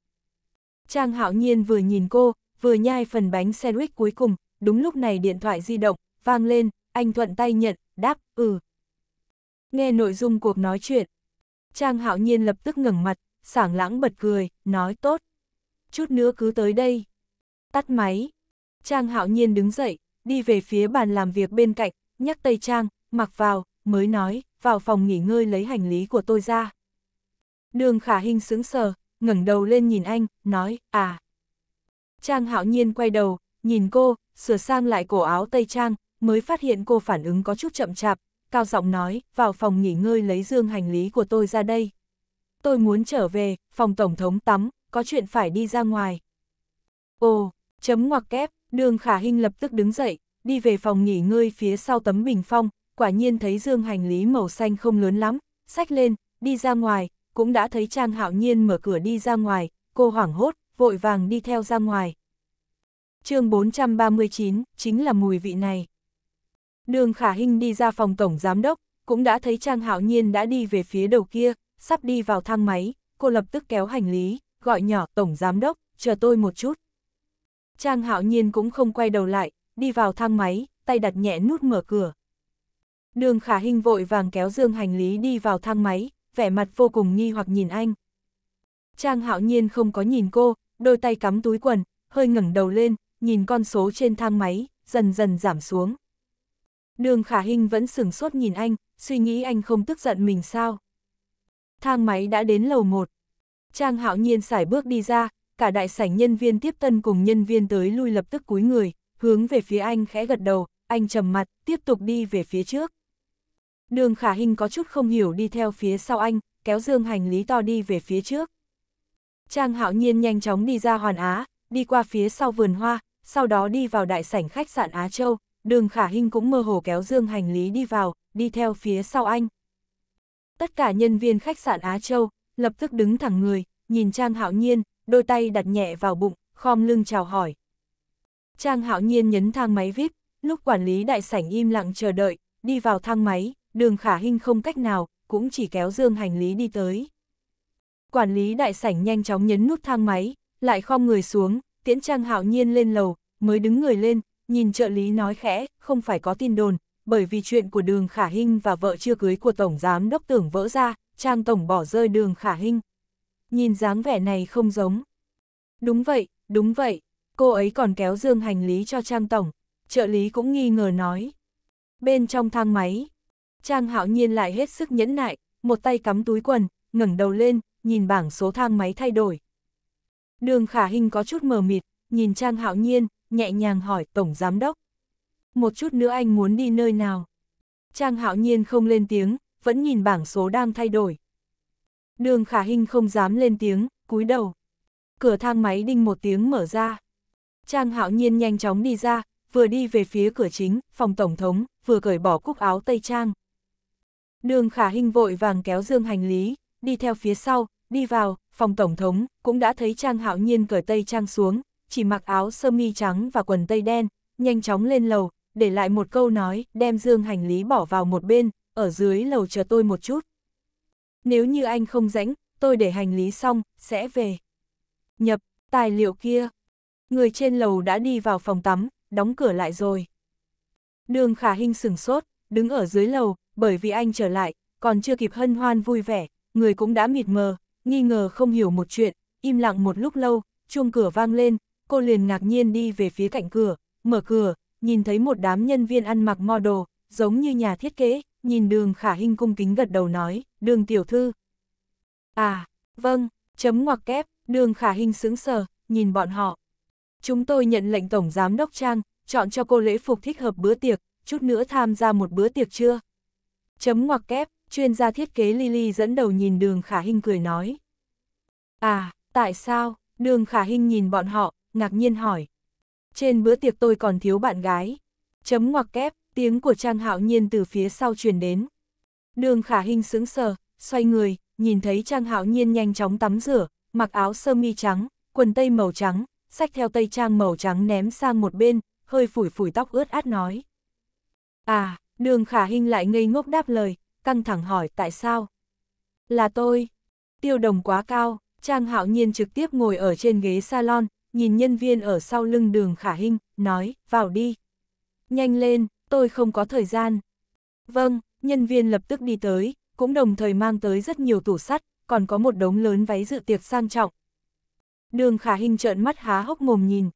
Trang hạo nhiên vừa nhìn cô, vừa nhai phần bánh sandwich cuối cùng, đúng lúc này điện thoại di động, vang lên, anh thuận tay nhận, đáp, ừ. Nghe nội dung cuộc nói chuyện, Trang hạo nhiên lập tức ngẩng mặt, sảng lãng bật cười, nói tốt chút nữa cứ tới đây. Tắt máy. Trang hạo nhiên đứng dậy, đi về phía bàn làm việc bên cạnh, nhắc tay Trang, mặc vào, mới nói, vào phòng nghỉ ngơi lấy hành lý của tôi ra. Đường khả hình sững sờ, ngẩng đầu lên nhìn anh, nói, à. Trang hạo nhiên quay đầu, nhìn cô, sửa sang lại cổ áo tây Trang, mới phát hiện cô phản ứng có chút chậm chạp, cao giọng nói, vào phòng nghỉ ngơi lấy dương hành lý của tôi ra đây. Tôi muốn trở về, phòng tổng thống tắm, có chuyện phải đi ra ngoài. Ồ, chấm ngoặc kép, đường khả hình lập tức đứng dậy, đi về phòng nghỉ ngơi phía sau tấm bình phong, quả nhiên thấy dương hành lý màu xanh không lớn lắm, sách lên, đi ra ngoài, cũng đã thấy Trang Hạo Nhiên mở cửa đi ra ngoài, cô hoảng hốt, vội vàng đi theo ra ngoài. chương 439, chính là mùi vị này. Đường Khả Hinh đi ra phòng tổng giám đốc, cũng đã thấy Trang Hạo Nhiên đã đi về phía đầu kia, sắp đi vào thang máy, cô lập tức kéo hành lý, gọi nhỏ Tổng Giám Đốc, chờ tôi một chút. Trang hạo nhiên cũng không quay đầu lại, đi vào thang máy, tay đặt nhẹ nút mở cửa. Đường khả hình vội vàng kéo dương hành lý đi vào thang máy, vẻ mặt vô cùng nghi hoặc nhìn anh. Trang hạo nhiên không có nhìn cô, đôi tay cắm túi quần, hơi ngẩng đầu lên, nhìn con số trên thang máy, dần dần giảm xuống. Đường khả hình vẫn sửng sốt nhìn anh, suy nghĩ anh không tức giận mình sao. Thang máy đã đến lầu một. Trang hạo nhiên xài bước đi ra, cả đại sảnh nhân viên tiếp tân cùng nhân viên tới lui lập tức cúi người, hướng về phía anh khẽ gật đầu, anh trầm mặt, tiếp tục đi về phía trước. Đường khả Hinh có chút không hiểu đi theo phía sau anh, kéo dương hành lý to đi về phía trước. Trang hạo nhiên nhanh chóng đi ra Hoàn Á, đi qua phía sau vườn hoa, sau đó đi vào đại sảnh khách sạn Á Châu, đường khả Hinh cũng mơ hồ kéo dương hành lý đi vào, đi theo phía sau anh. Tất cả nhân viên khách sạn Á Châu, lập tức đứng thẳng người, nhìn Trang Hạo Nhiên, đôi tay đặt nhẹ vào bụng, khom lưng chào hỏi. Trang Hạo Nhiên nhấn thang máy VIP, lúc quản lý đại sảnh im lặng chờ đợi, đi vào thang máy, đường khả hình không cách nào, cũng chỉ kéo dương hành lý đi tới. Quản lý đại sảnh nhanh chóng nhấn nút thang máy, lại khom người xuống, tiễn Trang Hạo Nhiên lên lầu, mới đứng người lên, nhìn trợ lý nói khẽ, không phải có tin đồn, bởi vì chuyện của đường khả hình và vợ chưa cưới của Tổng Giám Đốc tưởng vỡ ra, Trang Tổng bỏ rơi đường khả hinh. Nhìn dáng vẻ này không giống. Đúng vậy, đúng vậy, cô ấy còn kéo dương hành lý cho Trang Tổng, trợ lý cũng nghi ngờ nói. Bên trong thang máy, Trang Hạo Nhiên lại hết sức nhẫn nại, một tay cắm túi quần, ngẩng đầu lên, nhìn bảng số thang máy thay đổi. Đường khả hình có chút mờ mịt, nhìn Trang Hạo Nhiên, nhẹ nhàng hỏi Tổng Giám Đốc. Một chút nữa anh muốn đi nơi nào? Trang Hạo Nhiên không lên tiếng, vẫn nhìn bảng số đang thay đổi. Đường khả hình không dám lên tiếng, cúi đầu. Cửa thang máy đinh một tiếng mở ra. Trang hạo nhiên nhanh chóng đi ra, vừa đi về phía cửa chính, phòng tổng thống, vừa cởi bỏ cúc áo tây trang. Đường khả hình vội vàng kéo dương hành lý, đi theo phía sau, đi vào, phòng tổng thống, cũng đã thấy Trang hạo nhiên cởi tây trang xuống, chỉ mặc áo sơ mi trắng và quần tây đen, nhanh chóng lên lầu, để lại một câu nói, đem dương hành lý bỏ vào một bên, ở dưới lầu chờ tôi một chút. Nếu như anh không rảnh, tôi để hành lý xong, sẽ về. Nhập, tài liệu kia. Người trên lầu đã đi vào phòng tắm, đóng cửa lại rồi. Đường khả hình sửng sốt, đứng ở dưới lầu, bởi vì anh trở lại, còn chưa kịp hân hoan vui vẻ, người cũng đã mịt mờ, nghi ngờ không hiểu một chuyện, im lặng một lúc lâu, chuông cửa vang lên, cô liền ngạc nhiên đi về phía cạnh cửa, mở cửa, nhìn thấy một đám nhân viên ăn mặc model, giống như nhà thiết kế, nhìn đường khả hình cung kính gật đầu nói, đường tiểu thư. À, vâng, chấm ngoặc kép, đường khả hình sướng sờ, nhìn bọn họ. Chúng tôi nhận lệnh Tổng Giám Đốc Trang, chọn cho cô lễ phục thích hợp bữa tiệc, chút nữa tham gia một bữa tiệc chưa? Chấm ngoặc kép, chuyên gia thiết kế Lily dẫn đầu nhìn đường khả hình cười nói. À, tại sao? Đường khả hình nhìn bọn họ, ngạc nhiên hỏi. Trên bữa tiệc tôi còn thiếu bạn gái. Chấm ngoặc kép, Tiếng của Trang Hạo Nhiên từ phía sau truyền đến. Đường khả hình sững sờ, xoay người, nhìn thấy Trang Hạo Nhiên nhanh chóng tắm rửa, mặc áo sơ mi trắng, quần tây màu trắng, sách theo tay trang màu trắng ném sang một bên, hơi phủi phủi tóc ướt át nói. À, đường khả hình lại ngây ngốc đáp lời, căng thẳng hỏi tại sao? Là tôi. Tiêu đồng quá cao, Trang Hạo Nhiên trực tiếp ngồi ở trên ghế salon, nhìn nhân viên ở sau lưng đường khả hình, nói, vào đi. Nhanh lên, tôi không có thời gian. Vâng, nhân viên lập tức đi tới, cũng đồng thời mang tới rất nhiều tủ sắt, còn có một đống lớn váy dự tiệc sang trọng. Đường khả hình trợn mắt há hốc mồm nhìn.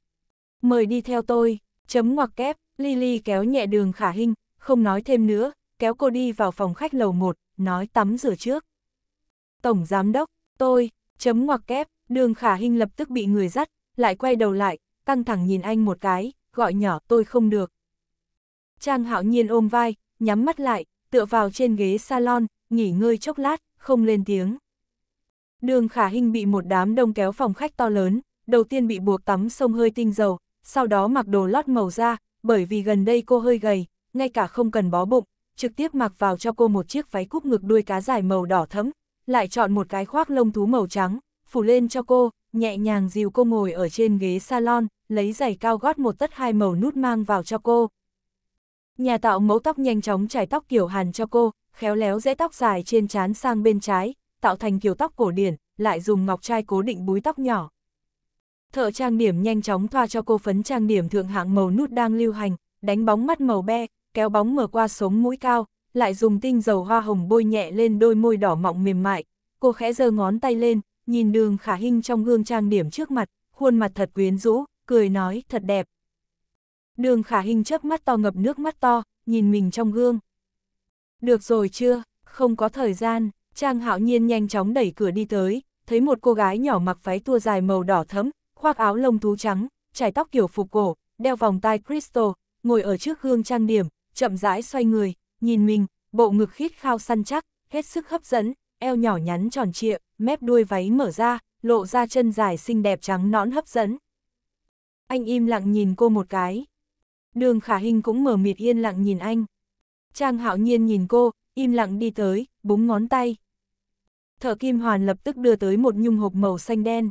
Mời đi theo tôi, chấm ngoặc kép, Lily kéo nhẹ đường khả hình, không nói thêm nữa, kéo cô đi vào phòng khách lầu 1, nói tắm rửa trước. Tổng giám đốc, tôi, chấm ngoặc kép, đường khả hình lập tức bị người dắt, lại quay đầu lại, căng thẳng nhìn anh một cái, gọi nhỏ tôi không được. Trang hạo nhiên ôm vai, nhắm mắt lại, tựa vào trên ghế salon, nghỉ ngơi chốc lát, không lên tiếng. Đường khả hình bị một đám đông kéo phòng khách to lớn, đầu tiên bị buộc tắm sông hơi tinh dầu, sau đó mặc đồ lót màu da, bởi vì gần đây cô hơi gầy, ngay cả không cần bó bụng, trực tiếp mặc vào cho cô một chiếc váy cúp ngực đuôi cá dài màu đỏ thẫm, lại chọn một cái khoác lông thú màu trắng, phủ lên cho cô, nhẹ nhàng dìu cô ngồi ở trên ghế salon, lấy giày cao gót một tất hai màu nút mang vào cho cô, Nhà tạo mẫu tóc nhanh chóng trải tóc kiểu Hàn cho cô, khéo léo rẽ tóc dài trên trán sang bên trái, tạo thành kiểu tóc cổ điển, lại dùng ngọc trai cố định búi tóc nhỏ. Thợ trang điểm nhanh chóng thoa cho cô phấn trang điểm thượng hạng màu nút đang lưu hành, đánh bóng mắt màu be, kéo bóng mở qua sống mũi cao, lại dùng tinh dầu hoa hồng bôi nhẹ lên đôi môi đỏ mọng mềm mại. Cô khẽ giơ ngón tay lên, nhìn đường khả hình trong gương trang điểm trước mặt, khuôn mặt thật quyến rũ, cười nói thật đẹp. Đường khả hình chớp mắt to ngập nước mắt to, nhìn mình trong gương. Được rồi chưa, không có thời gian, Trang hạo nhiên nhanh chóng đẩy cửa đi tới, thấy một cô gái nhỏ mặc váy tua dài màu đỏ thấm, khoác áo lông thú trắng, trải tóc kiểu phục cổ, đeo vòng tay crystal, ngồi ở trước gương trang điểm, chậm rãi xoay người, nhìn mình, bộ ngực khít khao săn chắc, hết sức hấp dẫn, eo nhỏ nhắn tròn trịa, mép đuôi váy mở ra, lộ ra chân dài xinh đẹp trắng nõn hấp dẫn. Anh im lặng nhìn cô một cái. Đường khả hình cũng mở mịt yên lặng nhìn anh. Trang hạo nhiên nhìn cô, im lặng đi tới, búng ngón tay. Thợ kim hoàn lập tức đưa tới một nhung hộp màu xanh đen.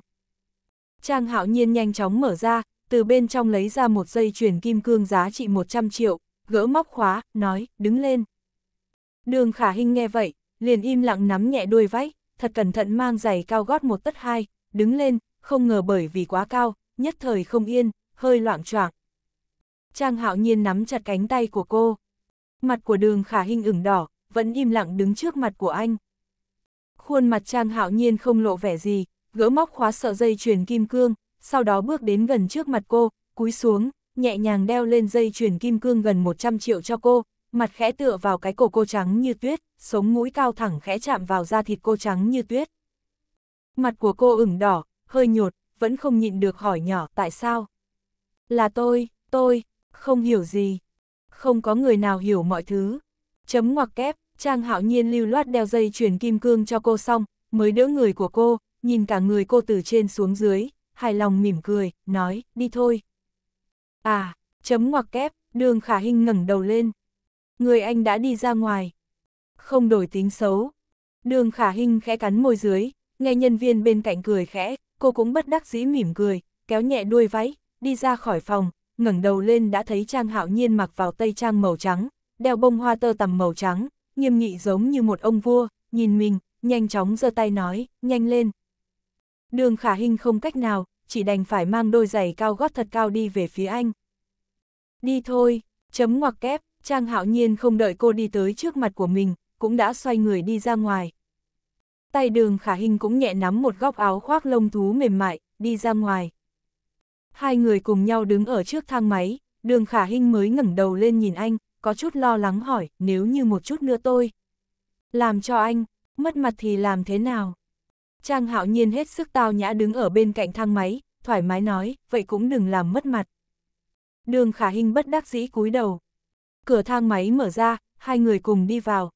Trang hạo nhiên nhanh chóng mở ra, từ bên trong lấy ra một dây chuyền kim cương giá trị 100 triệu, gỡ móc khóa, nói, đứng lên. Đường khả hình nghe vậy, liền im lặng nắm nhẹ đuôi váy, thật cẩn thận mang giày cao gót một tất hai, đứng lên, không ngờ bởi vì quá cao, nhất thời không yên, hơi loạn choạng. Trang hạo nhiên nắm chặt cánh tay của cô. Mặt của đường khả hình ửng đỏ, vẫn im lặng đứng trước mặt của anh. Khuôn mặt Trang hạo nhiên không lộ vẻ gì, gỡ móc khóa sợ dây chuyền kim cương, sau đó bước đến gần trước mặt cô, cúi xuống, nhẹ nhàng đeo lên dây chuyền kim cương gần 100 triệu cho cô, mặt khẽ tựa vào cái cổ cô trắng như tuyết, sống mũi cao thẳng khẽ chạm vào da thịt cô trắng như tuyết. Mặt của cô ửng đỏ, hơi nhột, vẫn không nhịn được hỏi nhỏ tại sao. Là tôi, tôi, không hiểu gì. Không có người nào hiểu mọi thứ. Chấm ngoặc kép, Trang hạo nhiên lưu loát đeo dây chuyền kim cương cho cô xong, mới đỡ người của cô, nhìn cả người cô từ trên xuống dưới, hài lòng mỉm cười, nói, đi thôi. À, chấm ngoặc kép, đường khả hình ngẩng đầu lên. Người anh đã đi ra ngoài. Không đổi tính xấu. Đường khả hình khẽ cắn môi dưới, nghe nhân viên bên cạnh cười khẽ, cô cũng bất đắc dĩ mỉm cười, kéo nhẹ đuôi váy, đi ra khỏi phòng, ngẩng đầu lên đã thấy Trang Hạo Nhiên mặc vào tây trang màu trắng, đeo bông hoa tơ tằm màu trắng, nghiêm nghị giống như một ông vua, nhìn mình, nhanh chóng giơ tay nói, nhanh lên. Đường khả hình không cách nào, chỉ đành phải mang đôi giày cao gót thật cao đi về phía anh. Đi thôi, chấm ngoặc kép, Trang Hạo Nhiên không đợi cô đi tới trước mặt của mình, cũng đã xoay người đi ra ngoài. Tay đường khả hình cũng nhẹ nắm một góc áo khoác lông thú mềm mại, đi ra ngoài hai người cùng nhau đứng ở trước thang máy, đường khả hinh mới ngẩng đầu lên nhìn anh, có chút lo lắng hỏi, nếu như một chút nữa tôi. Làm cho anh, mất mặt thì làm thế nào? Trang hạo nhiên hết sức tao nhã đứng ở bên cạnh thang máy, thoải mái nói, vậy cũng đừng làm mất mặt. Đường khả hình bất đắc dĩ cúi đầu. Cửa thang máy mở ra, hai người cùng đi vào.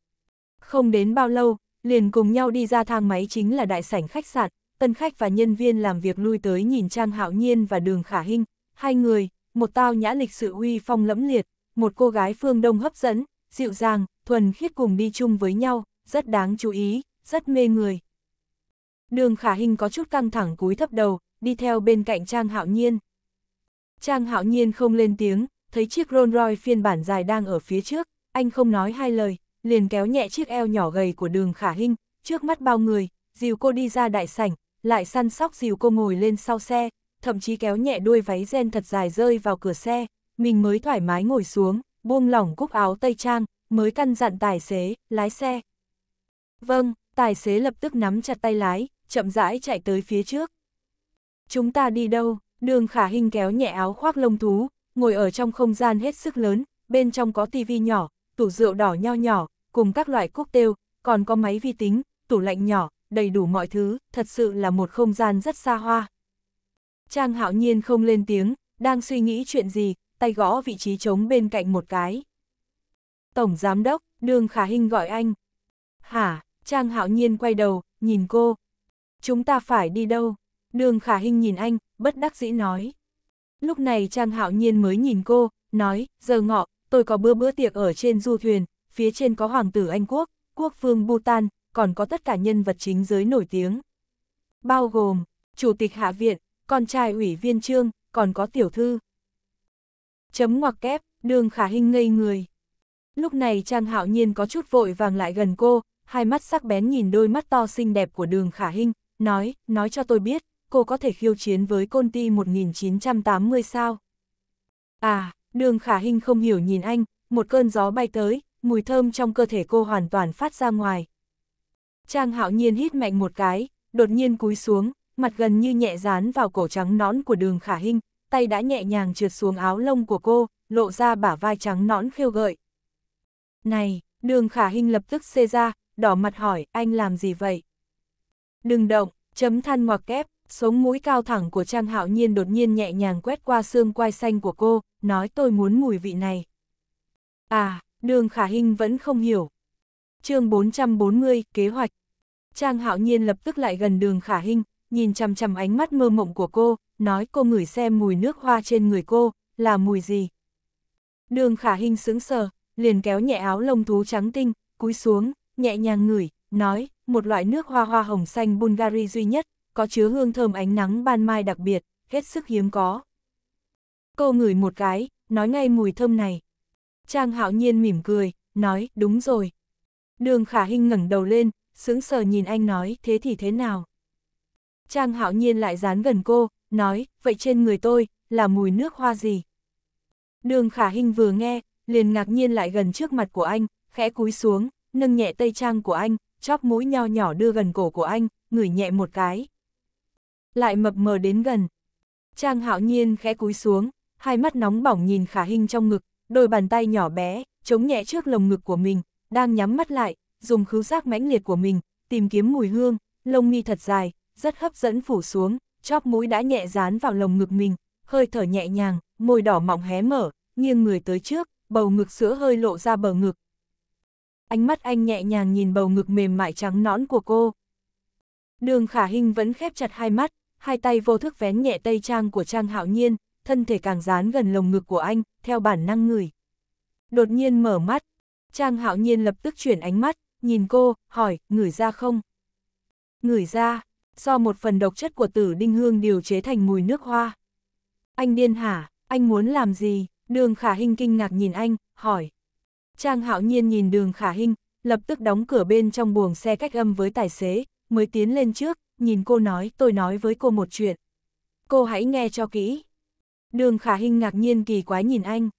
Không đến bao lâu, liền cùng nhau đi ra thang máy chính là đại sảnh khách sạn, tân khách và nhân viên làm việc lui tới nhìn Trang Hạo Nhiên và Đường Khả Hinh, hai người, một tao nhã lịch sự uy phong lẫm liệt, một cô gái phương đông hấp dẫn, dịu dàng, thuần khiết cùng đi chung với nhau, rất đáng chú ý, rất mê người. Đường Khả Hinh có chút căng thẳng cúi thấp đầu, đi theo bên cạnh Trang Hạo Nhiên. Trang Hạo Nhiên không lên tiếng, thấy chiếc Rolls Royce phiên bản dài đang ở phía trước, anh không nói hai lời, liền kéo nhẹ chiếc eo nhỏ gầy của đường Khả Hinh, trước mắt bao người, dìu cô đi ra đại sảnh, lại săn sóc dìu cô ngồi lên sau xe, thậm chí kéo nhẹ đuôi váy ren thật dài rơi vào cửa xe, mình mới thoải mái ngồi xuống, buông lỏng cúc áo tây trang, mới căn dặn tài xế, lái xe. Vâng, tài xế lập tức nắm chặt tay lái, chậm rãi chạy tới phía trước. Chúng ta đi đâu? Đường khả hình kéo nhẹ áo khoác lông thú, ngồi ở trong không gian hết sức lớn, bên trong có tivi nhỏ, tủ rượu đỏ nho nhỏ, cùng các loại cúc cocktail, còn có máy vi tính, tủ lạnh nhỏ, đầy đủ mọi thứ, thật sự là một không gian rất xa hoa. Trang hạo nhiên không lên tiếng, đang suy nghĩ chuyện gì, tay gõ vị trí trống bên cạnh một cái. Tổng Giám Đốc, Đường Khả Hinh gọi anh. Hả, Trang hạo nhiên quay đầu, nhìn cô. Chúng ta phải đi đâu? Đường Khả Hinh nhìn anh, bất đắc dĩ nói. Lúc này Trang hạo nhiên mới nhìn cô, nói, giờ ngọ, tôi có bữa bữa tiệc ở trên du thuyền, phía trên có hoàng tử Anh Quốc, quốc phương Bhutan, còn có tất cả nhân vật chính giới nổi tiếng. Bao gồm, Chủ tịch Hạ viện, con trai ủy viên trương, còn có tiểu thư. Chấm ngoặc kép, đường khả hình ngây người. Lúc này Trang Hạo Nhiên có chút vội vàng lại gần cô, hai mắt sắc bén nhìn đôi mắt to xinh đẹp của đường khả hình, nói, nói cho tôi biết, cô có thể khiêu chiến với côn ti 1980 sao? À, đường khả hình không hiểu nhìn anh, một cơn gió bay tới, mùi thơm trong cơ thể cô hoàn toàn phát ra ngoài, Trang hạo nhiên hít mạnh một cái, đột nhiên cúi xuống, mặt gần như nhẹ dán vào cổ trắng nón của đường khả hinh, tay đã nhẹ nhàng trượt xuống áo lông của cô, lộ ra bả vai trắng nón khiêu gợi. Này, đường khả hinh lập tức xê ra, đỏ mặt hỏi, anh làm gì vậy? Đừng động, chấm than ngoặc kép, sống mũi cao thẳng của Trang Hạo Nhiên đột nhiên nhẹ nhàng quét qua xương quai xanh của cô, nói tôi muốn mùi vị này. À, đường khả hinh vẫn không hiểu. chương 440, kế hoạch. Trang hạo nhiên lập tức lại gần đường khả Hinh, nhìn chằm chằm ánh mắt mơ mộng của cô, nói cô ngửi xem mùi nước hoa trên người cô, là mùi gì. Đường khả Hinh sững sờ, liền kéo nhẹ áo lông thú trắng tinh, cúi xuống, nhẹ nhàng ngửi, nói, một loại nước hoa hoa hồng xanh Bulgari duy nhất, có chứa hương thơm ánh nắng ban mai đặc biệt, hết sức hiếm có. Cô ngửi một cái, nói ngay mùi thơm này. Trang hạo nhiên mỉm cười, nói, đúng rồi. Đường khả Hinh ngẩng đầu lên, sững sờ nhìn anh nói, thế thì thế nào? Trang hạo nhiên lại dán gần cô, nói, vậy trên người tôi, là mùi nước hoa gì? Đường khả hình vừa nghe, liền ngạc nhiên lại gần trước mặt của anh, khẽ cúi xuống, nâng nhẹ tay trang của anh, chóp mũi nho nhỏ đưa gần cổ của anh, ngửi nhẹ một cái. Lại mập mờ đến gần. Trang hạo nhiên khẽ cúi xuống, hai mắt nóng bỏng nhìn khả hình trong ngực, đôi bàn tay nhỏ bé, chống nhẹ trước lồng ngực của mình, đang nhắm mắt lại, dùng khứu giác mãnh liệt của mình, tìm kiếm mùi hương, lông mi thật dài, rất hấp dẫn phủ xuống, chóp mũi đã nhẹ dán vào lồng ngực mình, hơi thở nhẹ nhàng, môi đỏ mọng hé mở, nghiêng người tới trước, bầu ngực sữa hơi lộ ra bờ ngực. Ánh mắt anh nhẹ nhàng nhìn bầu ngực mềm mại trắng nõn của cô. Đường khả hình vẫn khép chặt hai mắt, hai tay vô thức vén nhẹ tay trang của Trang Hạo Nhiên, thân thể càng dán gần lồng ngực của anh, theo bản năng người. Đột nhiên mở mắt, Trang Hạo Nhiên lập tức chuyển ánh mắt, nhìn cô, hỏi, ngửi ra không? Ngửi ra, do một phần độc chất của tử đinh hương điều chế thành mùi nước hoa. Anh điên hả, anh muốn làm gì? Đường khả hình kinh ngạc nhìn anh, hỏi. Trang hạo nhiên nhìn đường khả hình, lập tức đóng cửa bên trong buồng xe cách âm với tài xế, mới tiến lên trước, nhìn cô nói, tôi nói với cô một chuyện. Cô hãy nghe cho kỹ. Đường khả hình ngạc nhiên kỳ quái nhìn anh.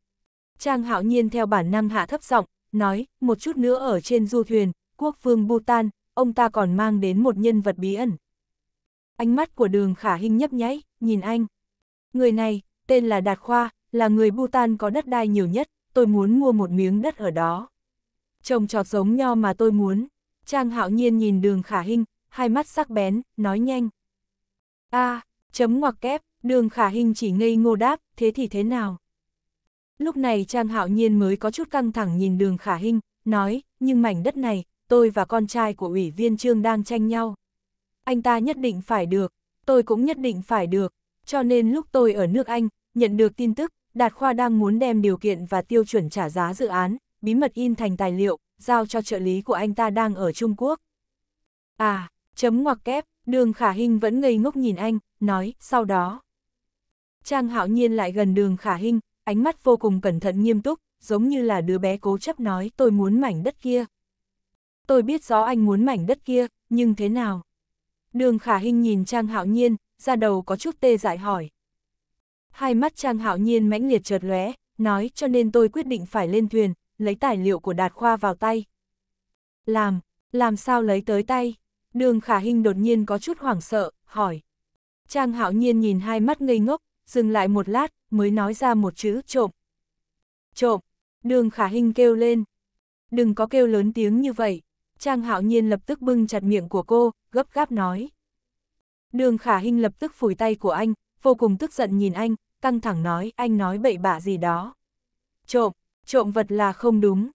Trang hạo nhiên theo bản năng hạ thấp giọng nói, một chút nữa ở trên du thuyền, quốc vương Bhutan, ông ta còn mang đến một nhân vật bí ẩn. Ánh mắt của đường khả hình nhấp nháy, nhìn anh. Người này, tên là Đạt Khoa, là người Bhutan có đất đai nhiều nhất, tôi muốn mua một miếng đất ở đó. Trồng trọt giống nho mà tôi muốn. Trang hạo nhiên nhìn đường khả hình, hai mắt sắc bén, nói nhanh. a à, chấm ngoặc kép, đường khả hình chỉ ngây ngô đáp, thế thì thế nào? Lúc này Trang Hạo Nhiên mới có chút căng thẳng nhìn đường khả hinh, nói, nhưng mảnh đất này, tôi và con trai của ủy viên Trương đang tranh nhau. Anh ta nhất định phải được, tôi cũng nhất định phải được, cho nên lúc tôi ở nước Anh, nhận được tin tức, Đạt Khoa đang muốn đem điều kiện và tiêu chuẩn trả giá dự án, bí mật in thành tài liệu, giao cho trợ lý của anh ta đang ở Trung Quốc. À, chấm ngoặc kép, đường khả hinh vẫn ngây ngốc nhìn anh, nói, sau đó. Trang hạo nhiên lại gần đường khả hinh, ánh mắt vô cùng cẩn thận nghiêm túc, giống như là đứa bé cố chấp nói tôi muốn mảnh đất kia. Tôi biết rõ anh muốn mảnh đất kia, nhưng thế nào? Đường khả hình nhìn Trang Hạo Nhiên, ra đầu có chút tê dại hỏi. Hai mắt Trang Hạo Nhiên mãnh liệt chợt lóe, nói cho nên tôi quyết định phải lên thuyền, lấy tài liệu của Đạt Khoa vào tay. Làm, làm sao lấy tới tay? Đường khả hình đột nhiên có chút hoảng sợ, hỏi. Trang Hạo Nhiên nhìn hai mắt ngây ngốc, dừng lại một lát, mới nói ra một chữ trộm. Trộm, đường khả hình kêu lên. Đừng có kêu lớn tiếng như vậy. Trang hạo nhiên lập tức bưng chặt miệng của cô, gấp gáp nói. Đường khả hình lập tức phủi tay của anh, vô cùng tức giận nhìn anh, căng thẳng nói, anh nói bậy bạ gì đó. Trộm, trộm vật là không đúng.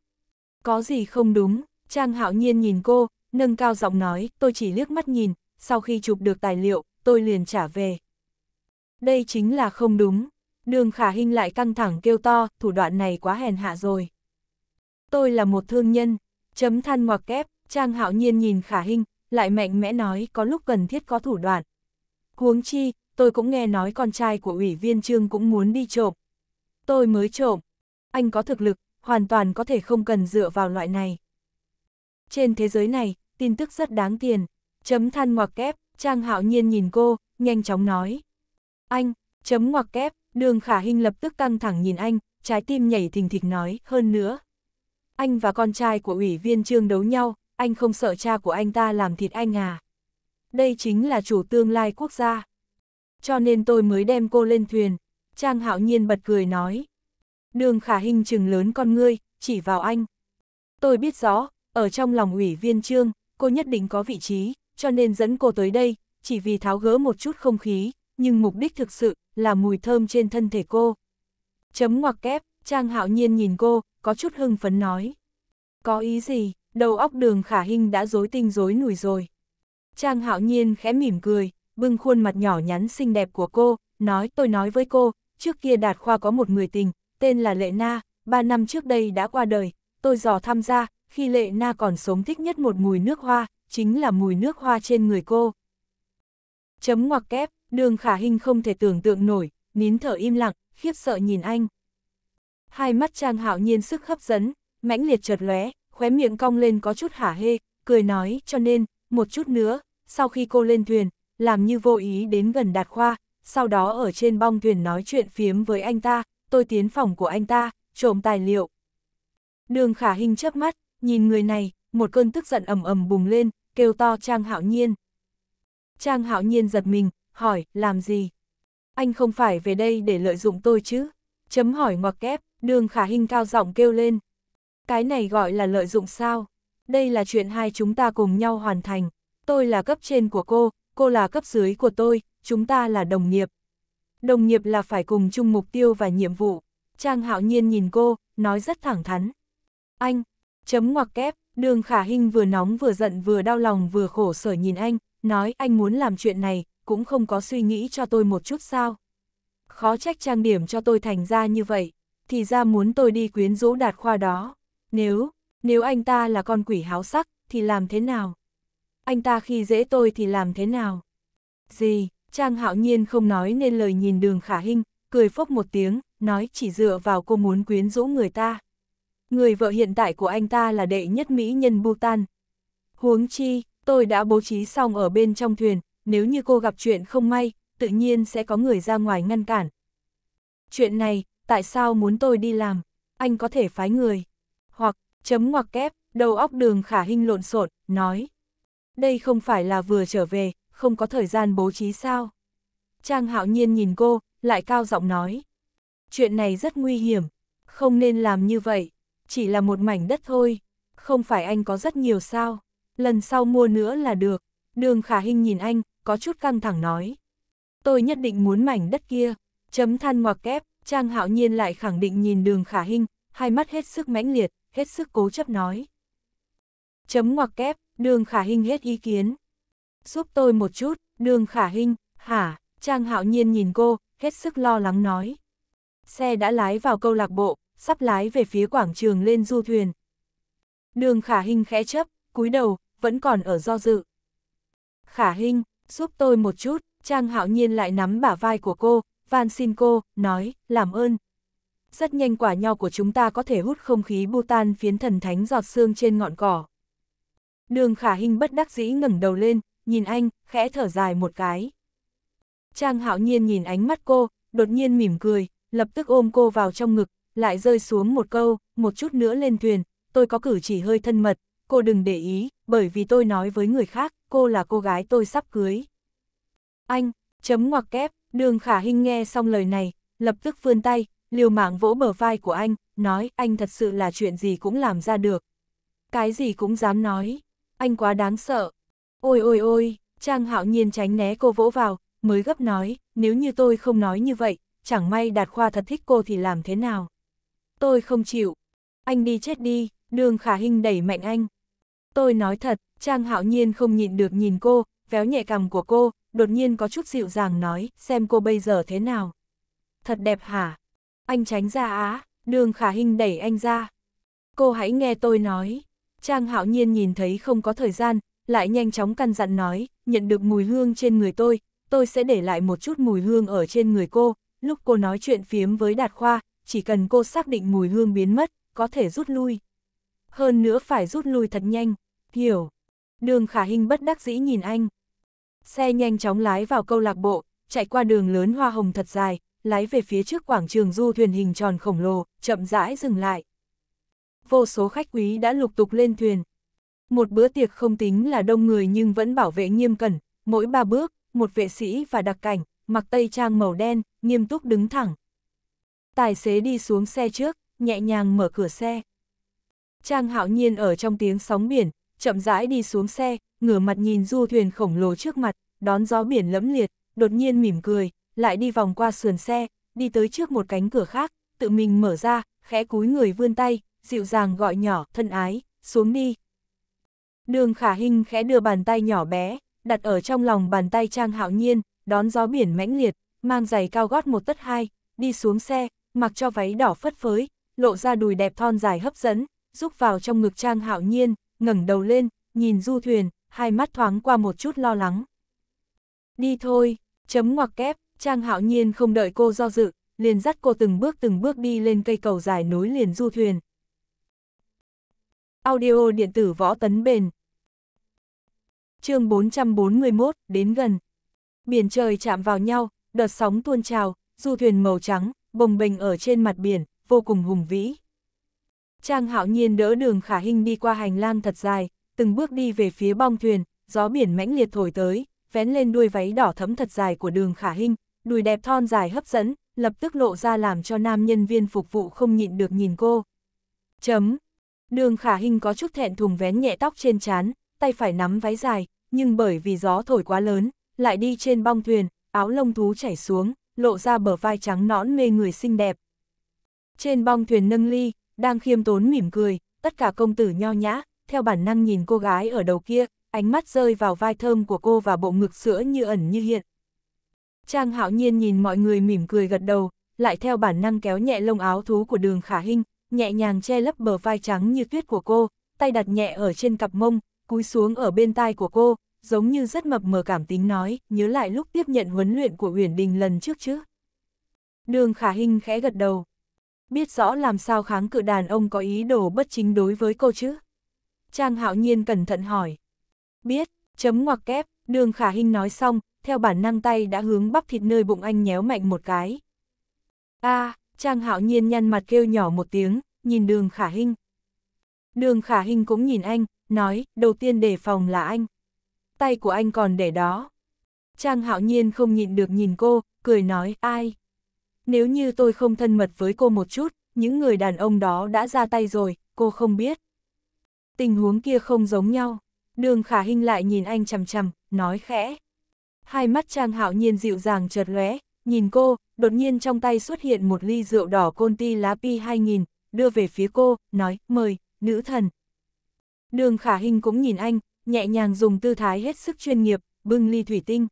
Có gì không đúng, Trang hạo nhiên nhìn cô, nâng cao giọng nói, tôi chỉ liếc mắt nhìn, sau khi chụp được tài liệu, tôi liền trả về. Đây chính là không đúng. Đường khả hình lại căng thẳng kêu to, thủ đoạn này quá hèn hạ rồi. Tôi là một thương nhân, chấm than ngoặc kép, Trang hạo nhiên nhìn khả hình, lại mạnh mẽ nói có lúc cần thiết có thủ đoạn. Huống chi, tôi cũng nghe nói con trai của ủy viên trương cũng muốn đi trộm. Tôi mới trộm. Anh có thực lực, hoàn toàn có thể không cần dựa vào loại này. Trên thế giới này, tin tức rất đáng tiền. Chấm than ngoặc kép, Trang hạo nhiên nhìn cô, nhanh chóng nói. Anh, chấm ngoặc kép, đường khả hình lập tức căng thẳng nhìn anh, trái tim nhảy thình thịch nói, hơn nữa. Anh và con trai của ủy viên trương đấu nhau, anh không sợ cha của anh ta làm thịt anh à. Đây chính là chủ tương lai quốc gia. Cho nên tôi mới đem cô lên thuyền. Trang hạo nhiên bật cười nói. Đường khả hình trừng lớn con ngươi, chỉ vào anh. Tôi biết rõ, ở trong lòng ủy viên trương, cô nhất định có vị trí, cho nên dẫn cô tới đây, chỉ vì tháo gỡ một chút không khí, nhưng mục đích thực sự là mùi thơm trên thân thể cô. Chấm ngoặc kép, Trang Hạo Nhiên nhìn cô, có chút hưng phấn nói. Có ý gì, đầu óc đường khả hình đã rối tinh rối nùi rồi. Trang Hạo Nhiên khẽ mỉm cười, bưng khuôn mặt nhỏ nhắn xinh đẹp của cô, nói tôi nói với cô, trước kia Đạt Khoa có một người tình, tên là Lệ Na, ba năm trước đây đã qua đời, tôi dò tham gia, khi Lệ Na còn sống thích nhất một mùi nước hoa, chính là mùi nước hoa trên người cô. Chấm ngoặc kép, Đường khả hình không thể tưởng tượng nổi, nín thở im lặng, khiếp sợ nhìn anh. Hai mắt Trang Hạo Nhiên sức hấp dẫn, mãnh liệt chợt lóe, khóe miệng cong lên có chút hả hê, cười nói, cho nên, một chút nữa, sau khi cô lên thuyền, làm như vô ý đến gần Đạt Khoa, sau đó ở trên bong thuyền nói chuyện phiếm với anh ta, tôi tiến phòng của anh ta, trộm tài liệu. Đường khả hình chớp mắt, nhìn người này, một cơn tức giận ầm ầm bùng lên, kêu to Trang Hạo Nhiên. Trang Hạo Nhiên giật mình, hỏi, làm gì? Anh không phải về đây để lợi dụng tôi chứ? Chấm hỏi ngoặc kép, đường khả hình cao giọng kêu lên. Cái này gọi là lợi dụng sao? Đây là chuyện hai chúng ta cùng nhau hoàn thành. Tôi là cấp trên của cô, cô là cấp dưới của tôi, chúng ta là đồng nghiệp. Đồng nghiệp là phải cùng chung mục tiêu và nhiệm vụ. Trang hạo nhiên nhìn cô, nói rất thẳng thắn. Anh, chấm ngoặc kép, đường khả hình vừa nóng vừa giận vừa đau lòng vừa khổ sở nhìn anh, nói anh muốn làm chuyện này, cũng không có suy nghĩ cho tôi một chút sao. Khó trách trang điểm cho tôi thành ra như vậy, thì ra muốn tôi đi quyến rũ đạt khoa đó. Nếu, nếu anh ta là con quỷ háo sắc, thì làm thế nào? Anh ta khi dễ tôi thì làm thế nào? Gì, Trang hạo nhiên không nói nên lời nhìn đường khả hinh, cười phốc một tiếng, nói chỉ dựa vào cô muốn quyến rũ người ta. Người vợ hiện tại của anh ta là đệ nhất mỹ nhân Bhutan. Huống chi, tôi đã bố trí xong ở bên trong thuyền, nếu như cô gặp chuyện không may, tự nhiên sẽ có người ra ngoài ngăn cản. Chuyện này, tại sao muốn tôi đi làm? Anh có thể phái người. Hoặc, chấm ngoặc kép, đầu óc đường khả Hinh lộn xộn, nói. Đây không phải là vừa trở về, không có thời gian bố trí sao? Trang hạo nhiên nhìn cô, lại cao giọng nói. Chuyện này rất nguy hiểm, không nên làm như vậy, chỉ là một mảnh đất thôi, không phải anh có rất nhiều sao, lần sau mua nữa là được. Đường khả hình nhìn anh, có chút căng thẳng nói. Tôi nhất định muốn mảnh đất kia, chấm than ngoặc kép, Trang Hạo Nhiên lại khẳng định nhìn đường khả hình, hai mắt hết sức mãnh liệt, hết sức cố chấp nói. Chấm ngoặc kép, đường khả hình hết ý kiến. Giúp tôi một chút, đường khả hình, hả, Trang Hạo Nhiên nhìn cô, hết sức lo lắng nói. Xe đã lái vào câu lạc bộ, sắp lái về phía quảng trường lên du thuyền. Đường khả hình khẽ chấp, cúi đầu, vẫn còn ở do dự. Khả hình, Giúp tôi một chút, Trang Hạo Nhiên lại nắm bả vai của cô, van xin cô, nói, làm ơn. Rất nhanh quả nho của chúng ta có thể hút không khí Bhutan phiến thần thánh giọt xương trên ngọn cỏ. Đường khả Hinh bất đắc dĩ ngẩng đầu lên, nhìn anh, khẽ thở dài một cái. Trang hạo nhiên nhìn ánh mắt cô, đột nhiên mỉm cười, lập tức ôm cô vào trong ngực, lại rơi xuống một câu, một chút nữa lên thuyền, tôi có cử chỉ hơi thân mật, cô đừng để ý, bởi vì tôi nói với người khác, cô là cô gái tôi sắp cưới. Anh, chấm ngoặc kép, đường khả hình nghe xong lời này, lập tức vươn tay, liều mạng vỗ bờ vai của anh, nói anh thật sự là chuyện gì cũng làm ra được. Cái gì cũng dám nói, anh quá đáng sợ. Ôi ôi ôi, Trang hạo nhiên tránh né cô vỗ vào, mới gấp nói, nếu như tôi không nói như vậy, chẳng may đạt khoa thật thích cô thì làm thế nào. Tôi không chịu, anh đi chết đi, đường khả hình đẩy mạnh anh. Tôi nói thật, Trang hạo nhiên không nhịn được nhìn cô, véo nhẹ cằm của cô, đột nhiên có chút dịu dàng nói, xem cô bây giờ thế nào. Thật đẹp hả? Anh tránh ra á, đường khả hình đẩy anh ra. Cô hãy nghe tôi nói. Trang hạo nhiên nhìn thấy không có thời gian, lại nhanh chóng căn dặn nói, nhận được mùi hương trên người tôi, tôi sẽ để lại một chút mùi hương ở trên người cô. Lúc cô nói chuyện phiếm với Đạt Khoa, chỉ cần cô xác định mùi hương biến mất, có thể rút lui. Hơn nữa phải rút lui thật nhanh. Hiểu. Đường khả hình bất đắc dĩ nhìn anh. Xe nhanh chóng lái vào câu lạc bộ, chạy qua đường lớn hoa hồng thật dài, lái về phía trước quảng trường du thuyền hình tròn khổng lồ, chậm rãi dừng lại. Vô số khách quý đã lục tục lên thuyền. Một bữa tiệc không tính là đông người nhưng vẫn bảo vệ nghiêm cẩn, mỗi ba bước, một vệ sĩ và đặc cảnh, mặc tây trang màu đen, nghiêm túc đứng thẳng. Tài xế đi xuống xe trước, nhẹ nhàng mở cửa xe. Trang hạo nhiên ở trong tiếng sóng biển, chậm rãi đi xuống xe, ngửa mặt nhìn du thuyền khổng lồ trước mặt, đón gió biển lẫm liệt, đột nhiên mỉm cười, lại đi vòng qua sườn xe, đi tới trước một cánh cửa khác, tự mình mở ra, khẽ cúi người vươn tay, dịu dàng gọi nhỏ, thân ái, xuống đi. Đường khả hình khẽ đưa bàn tay nhỏ bé, đặt ở trong lòng bàn tay Trang Hạo Nhiên, đón gió biển mãnh liệt, mang giày cao gót một tất hai, đi xuống xe, mặc cho váy đỏ phất phới, lộ ra đùi đẹp thon dài hấp dẫn, rúc vào trong ngực Trang Hạo Nhiên, ngẩng đầu lên, nhìn du thuyền, hai mắt thoáng qua một chút lo lắng. Đi thôi, chấm ngoặc kép, Trang Hạo Nhiên không đợi cô do dự, liền dắt cô từng bước từng bước đi lên cây cầu dài nối liền du thuyền. Audio điện tử võ tấn bền Chương 441, đến gần Biển trời chạm vào nhau, đợt sóng tuôn trào, du thuyền màu trắng, bồng bềnh ở trên mặt biển, vô cùng hùng vĩ. Trang hạo nhiên đỡ đường khả hình đi qua hành lang thật dài, từng bước đi về phía bong thuyền, gió biển mãnh liệt thổi tới, vén lên đuôi váy đỏ thấm thật dài của đường khả hình, đùi đẹp thon dài hấp dẫn, lập tức lộ ra làm cho nam nhân viên phục vụ không nhịn được nhìn cô. Chấm. Đường khả hình có chút thẹn thùng vén nhẹ tóc trên trán, tay phải nắm váy dài, nhưng bởi vì gió thổi quá lớn, lại đi trên bong thuyền, áo lông thú chảy xuống, lộ ra bờ vai trắng nõn mê người xinh đẹp. Trên bong thuyền nâng ly, đang khiêm tốn mỉm cười, tất cả công tử nho nhã, theo bản năng nhìn cô gái ở đầu kia, ánh mắt rơi vào vai thơm của cô và bộ ngực sữa như ẩn như hiện. Trang hạo nhiên nhìn mọi người mỉm cười gật đầu, lại theo bản năng kéo nhẹ lông áo thú của đường khả hinh, nhẹ nhàng che lấp bờ vai trắng như tuyết của cô, tay đặt nhẹ ở trên cặp mông, cúi xuống ở bên tai của cô, giống như rất mập mờ cảm tính nói, nhớ lại lúc tiếp nhận huấn luyện của Huyền Đình lần trước chứ. Đường khả hinh khẽ gật đầu, Biết rõ làm sao kháng cự đàn ông có ý đồ bất chính đối với cô chứ? Trang hạo nhiên cẩn thận hỏi. Biết, chấm ngoặc kép, đường khả hình nói xong, theo bản năng tay đã hướng bắp thịt nơi bụng anh nhéo mạnh một cái. a à, Trang hạo nhiên nhăn mặt kêu nhỏ một tiếng, nhìn đường khả hình. Đường khả hình cũng nhìn anh, nói, đầu tiên đề phòng là anh. Tay của anh còn để đó. Trang hạo nhiên không nhịn được nhìn cô, cười nói, ai? nếu như tôi không thân mật với cô một chút, những người đàn ông đó đã ra tay rồi, cô không biết. Tình huống kia không giống nhau, đường khả hình lại nhìn anh chầm chầm, nói khẽ. Hai mắt Trang Hạo Nhiên dịu dàng chợt lóe, nhìn cô, đột nhiên trong tay xuất hiện một ly rượu đỏ côn ti lá pi 2000, đưa về phía cô, nói, mời, nữ thần. Đường khả hình cũng nhìn anh, nhẹ nhàng dùng tư thái hết sức chuyên nghiệp, bưng ly thủy tinh.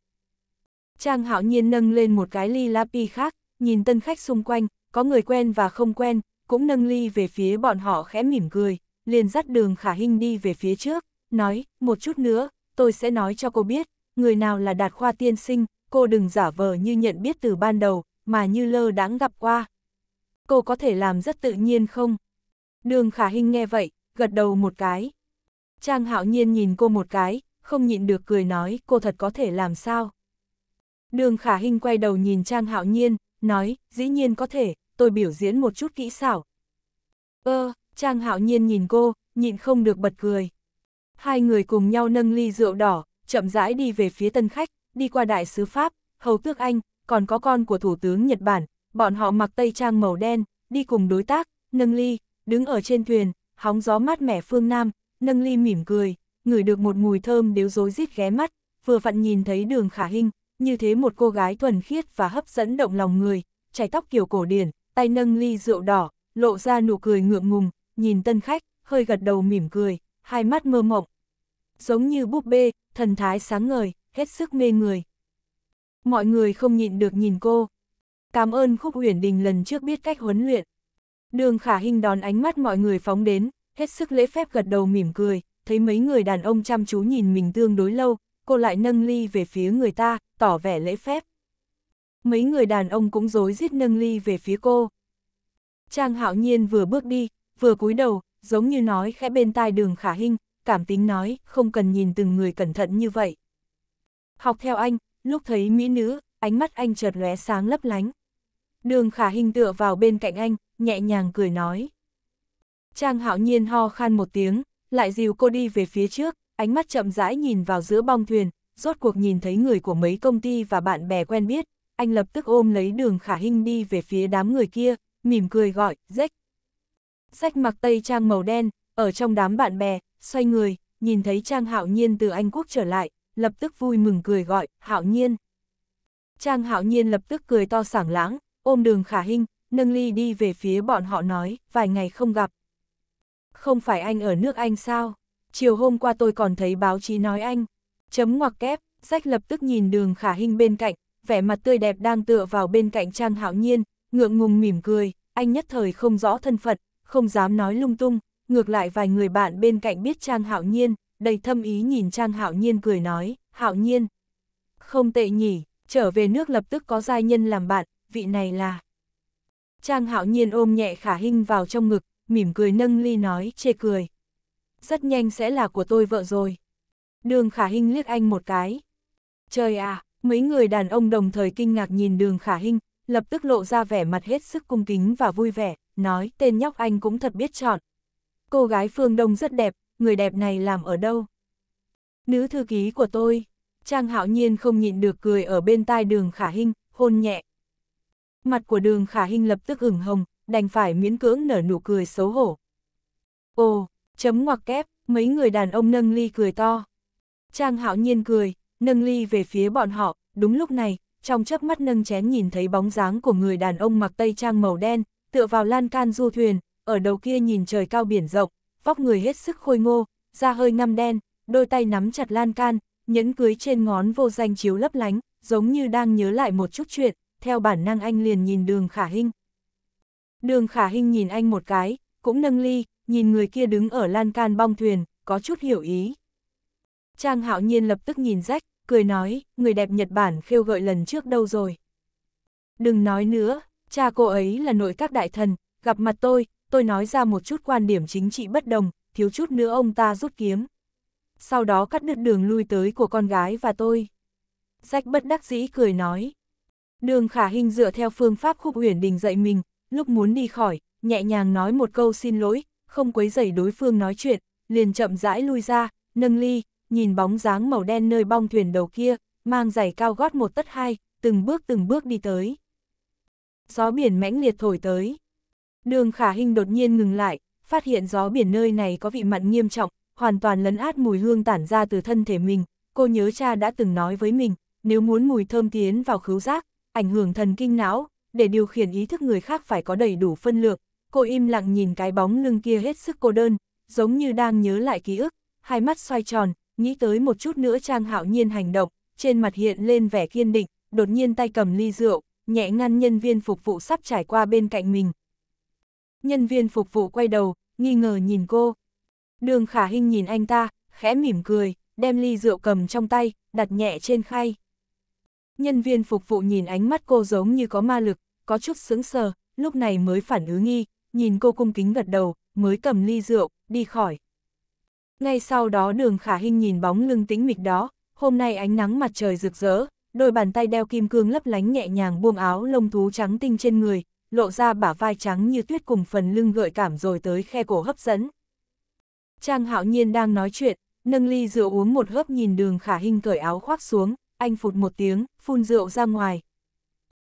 Trang hạo nhiên nâng lên một cái ly lá pi khác, nhìn tân khách xung quanh, có người quen và không quen, cũng nâng ly về phía bọn họ khẽ mỉm cười, liền dắt đường khả hình đi về phía trước, nói, một chút nữa, tôi sẽ nói cho cô biết, người nào là đạt khoa tiên sinh, cô đừng giả vờ như nhận biết từ ban đầu, mà như lơ đáng gặp qua. Cô có thể làm rất tự nhiên không? Đường khả hình nghe vậy, gật đầu một cái. Trang hạo nhiên nhìn cô một cái, không nhịn được cười nói cô thật có thể làm sao. Đường khả hình quay đầu nhìn Trang hạo nhiên, nói, dĩ nhiên có thể, tôi biểu diễn một chút kỹ xảo. Ơ, Trang hạo nhiên nhìn cô, nhịn không được bật cười. Hai người cùng nhau nâng ly rượu đỏ, chậm rãi đi về phía tân khách, đi qua đại sứ Pháp, hầu tước Anh, còn có con của thủ tướng Nhật Bản, bọn họ mặc tây trang màu đen, đi cùng đối tác, nâng ly, đứng ở trên thuyền, hóng gió mát mẻ phương Nam, nâng ly mỉm cười, ngửi được một mùi thơm đếu dối rít ghé mắt, vừa vặn nhìn thấy đường khả hình, như thế một cô gái thuần khiết và hấp dẫn động lòng người, chải tóc kiểu cổ điển, tay nâng ly rượu đỏ, lộ ra nụ cười ngượng ngùng, nhìn tân khách, hơi gật đầu mỉm cười, hai mắt mơ mộng. Giống như búp bê, thần thái sáng ngời, hết sức mê người. Mọi người không nhịn được nhìn cô. Cảm ơn Khúc Uyển Đình lần trước biết cách huấn luyện. Đường Khả Hinh đón ánh mắt mọi người phóng đến, hết sức lễ phép gật đầu mỉm cười, thấy mấy người đàn ông chăm chú nhìn mình tương đối lâu, cô lại nâng ly về phía người ta, tỏ vẻ lễ phép. Mấy người đàn ông cũng dối giết nâng ly về phía cô. Trang hạo nhiên vừa bước đi, vừa cúi đầu, giống như nói khẽ bên tai đường khả hình, cảm tính nói, không cần nhìn từng người cẩn thận như vậy. Học theo anh, lúc thấy mỹ nữ, ánh mắt anh chợt lóe sáng lấp lánh. Đường khả hình tựa vào bên cạnh anh, nhẹ nhàng cười nói. Trang hạo nhiên ho khan một tiếng, lại dìu cô đi về phía trước, ánh mắt chậm rãi nhìn vào giữa bong thuyền, rốt cuộc nhìn thấy người của mấy công ty và bạn bè quen biết, anh lập tức ôm lấy đường khả hình đi về phía đám người kia, mỉm cười gọi, rách. Sách mặc tây trang màu đen, ở trong đám bạn bè, xoay người, nhìn thấy Trang Hạo Nhiên từ Anh Quốc trở lại, lập tức vui mừng cười gọi, Hạo Nhiên. Trang Hạo Nhiên lập tức cười to sảng lãng, ôm đường khả hình, nâng ly đi về phía bọn họ nói, vài ngày không gặp. Không phải anh ở nước Anh sao? chiều hôm qua tôi còn thấy báo chí nói anh. Chấm ngoặc kép, sách lập tức nhìn đường khả hình bên cạnh, vẻ mặt tươi đẹp đang tựa vào bên cạnh Trang Hạo Nhiên, ngượng ngùng mỉm cười, anh nhất thời không rõ thân phận, không dám nói lung tung, ngược lại vài người bạn bên cạnh biết Trang Hạo Nhiên, đầy thâm ý nhìn Trang Hạo Nhiên cười nói, Hạo Nhiên. Không tệ nhỉ, trở về nước lập tức có giai nhân làm bạn, vị này là... Trang Hạo Nhiên ôm nhẹ khả hình vào trong ngực, mỉm cười nâng ly nói, chê cười rất nhanh sẽ là của tôi vợ rồi. Đường khả hinh liếc anh một cái. Trời à, mấy người đàn ông đồng thời kinh ngạc nhìn đường khả hinh, lập tức lộ ra vẻ mặt hết sức cung kính và vui vẻ, nói tên nhóc anh cũng thật biết chọn. Cô gái phương đông rất đẹp, người đẹp này làm ở đâu? Nữ thư ký của tôi, Trang hạo nhiên không nhịn được cười ở bên tai đường khả hinh, hôn nhẹ. Mặt của đường khả hinh lập tức ửng hồng, đành phải miễn cưỡng nở nụ cười xấu hổ. Ồ, Chấm ngoặc kép, mấy người đàn ông nâng ly cười to. Trang hạo nhiên cười, nâng ly về phía bọn họ, đúng lúc này, trong chớp mắt nâng chén nhìn thấy bóng dáng của người đàn ông mặc tây trang màu đen, tựa vào lan can du thuyền, ở đầu kia nhìn trời cao biển rộng, vóc người hết sức khôi ngô, da hơi ngăm đen, đôi tay nắm chặt lan can, nhẫn cưới trên ngón vô danh chiếu lấp lánh, giống như đang nhớ lại một chút chuyện, theo bản năng anh liền nhìn đường khả hinh. Đường khả hinh nhìn anh một cái, cũng nâng ly, nhìn người kia đứng ở lan can bong thuyền, có chút hiểu ý. Trang hạo nhiên lập tức nhìn rách, cười nói, người đẹp Nhật Bản khêu gợi lần trước đâu rồi. Đừng nói nữa, cha cô ấy là nội các đại thần, gặp mặt tôi, tôi nói ra một chút quan điểm chính trị bất đồng, thiếu chút nữa ông ta rút kiếm. Sau đó cắt đứt đường lui tới của con gái và tôi. Rách bất đắc dĩ cười nói. Đường khả hình dựa theo phương pháp khúc huyền đình dạy mình, lúc muốn đi khỏi, nhẹ nhàng nói một câu xin lỗi, không quấy rầy đối phương nói chuyện, liền chậm rãi lui ra, nâng ly, nhìn bóng dáng màu đen nơi bong thuyền đầu kia, mang giày cao gót một tất hai, từng bước từng bước đi tới. Gió biển mãnh liệt thổi tới. Đường khả hình đột nhiên ngừng lại, phát hiện gió biển nơi này có vị mặn nghiêm trọng, hoàn toàn lấn át mùi hương tản ra từ thân thể mình. Cô nhớ cha đã từng nói với mình, nếu muốn mùi thơm tiến vào khứu giác, ảnh hưởng thần kinh não, để điều khiển ý thức người khác phải có đầy đủ phân lượng, Cô im lặng nhìn cái bóng lưng kia hết sức cô đơn, giống như đang nhớ lại ký ức, hai mắt xoay tròn, nghĩ tới một chút nữa Trang Hạo Nhiên hành động, trên mặt hiện lên vẻ kiên định, đột nhiên tay cầm ly rượu, nhẹ ngăn nhân viên phục vụ sắp trải qua bên cạnh mình. Nhân viên phục vụ quay đầu, nghi ngờ nhìn cô. Đường Khả Hinh nhìn anh ta, khẽ mỉm cười, đem ly rượu cầm trong tay, đặt nhẹ trên khay. Nhân viên phục vụ nhìn ánh mắt cô giống như có ma lực, có chút sững sờ, lúc này mới phản ứng nghi, nhìn cô cung kính gật đầu, mới cầm ly rượu, đi khỏi. Ngay sau đó đường khả hình nhìn bóng lưng tĩnh mịch đó, hôm nay ánh nắng mặt trời rực rỡ, đôi bàn tay đeo kim cương lấp lánh nhẹ nhàng buông áo lông thú trắng tinh trên người, lộ ra bả vai trắng như tuyết cùng phần lưng gợi cảm rồi tới khe cổ hấp dẫn. Trang hạo nhiên đang nói chuyện, nâng ly rượu uống một hớp nhìn đường khả hình cởi áo khoác xuống, anh phụt một tiếng, phun rượu ra ngoài.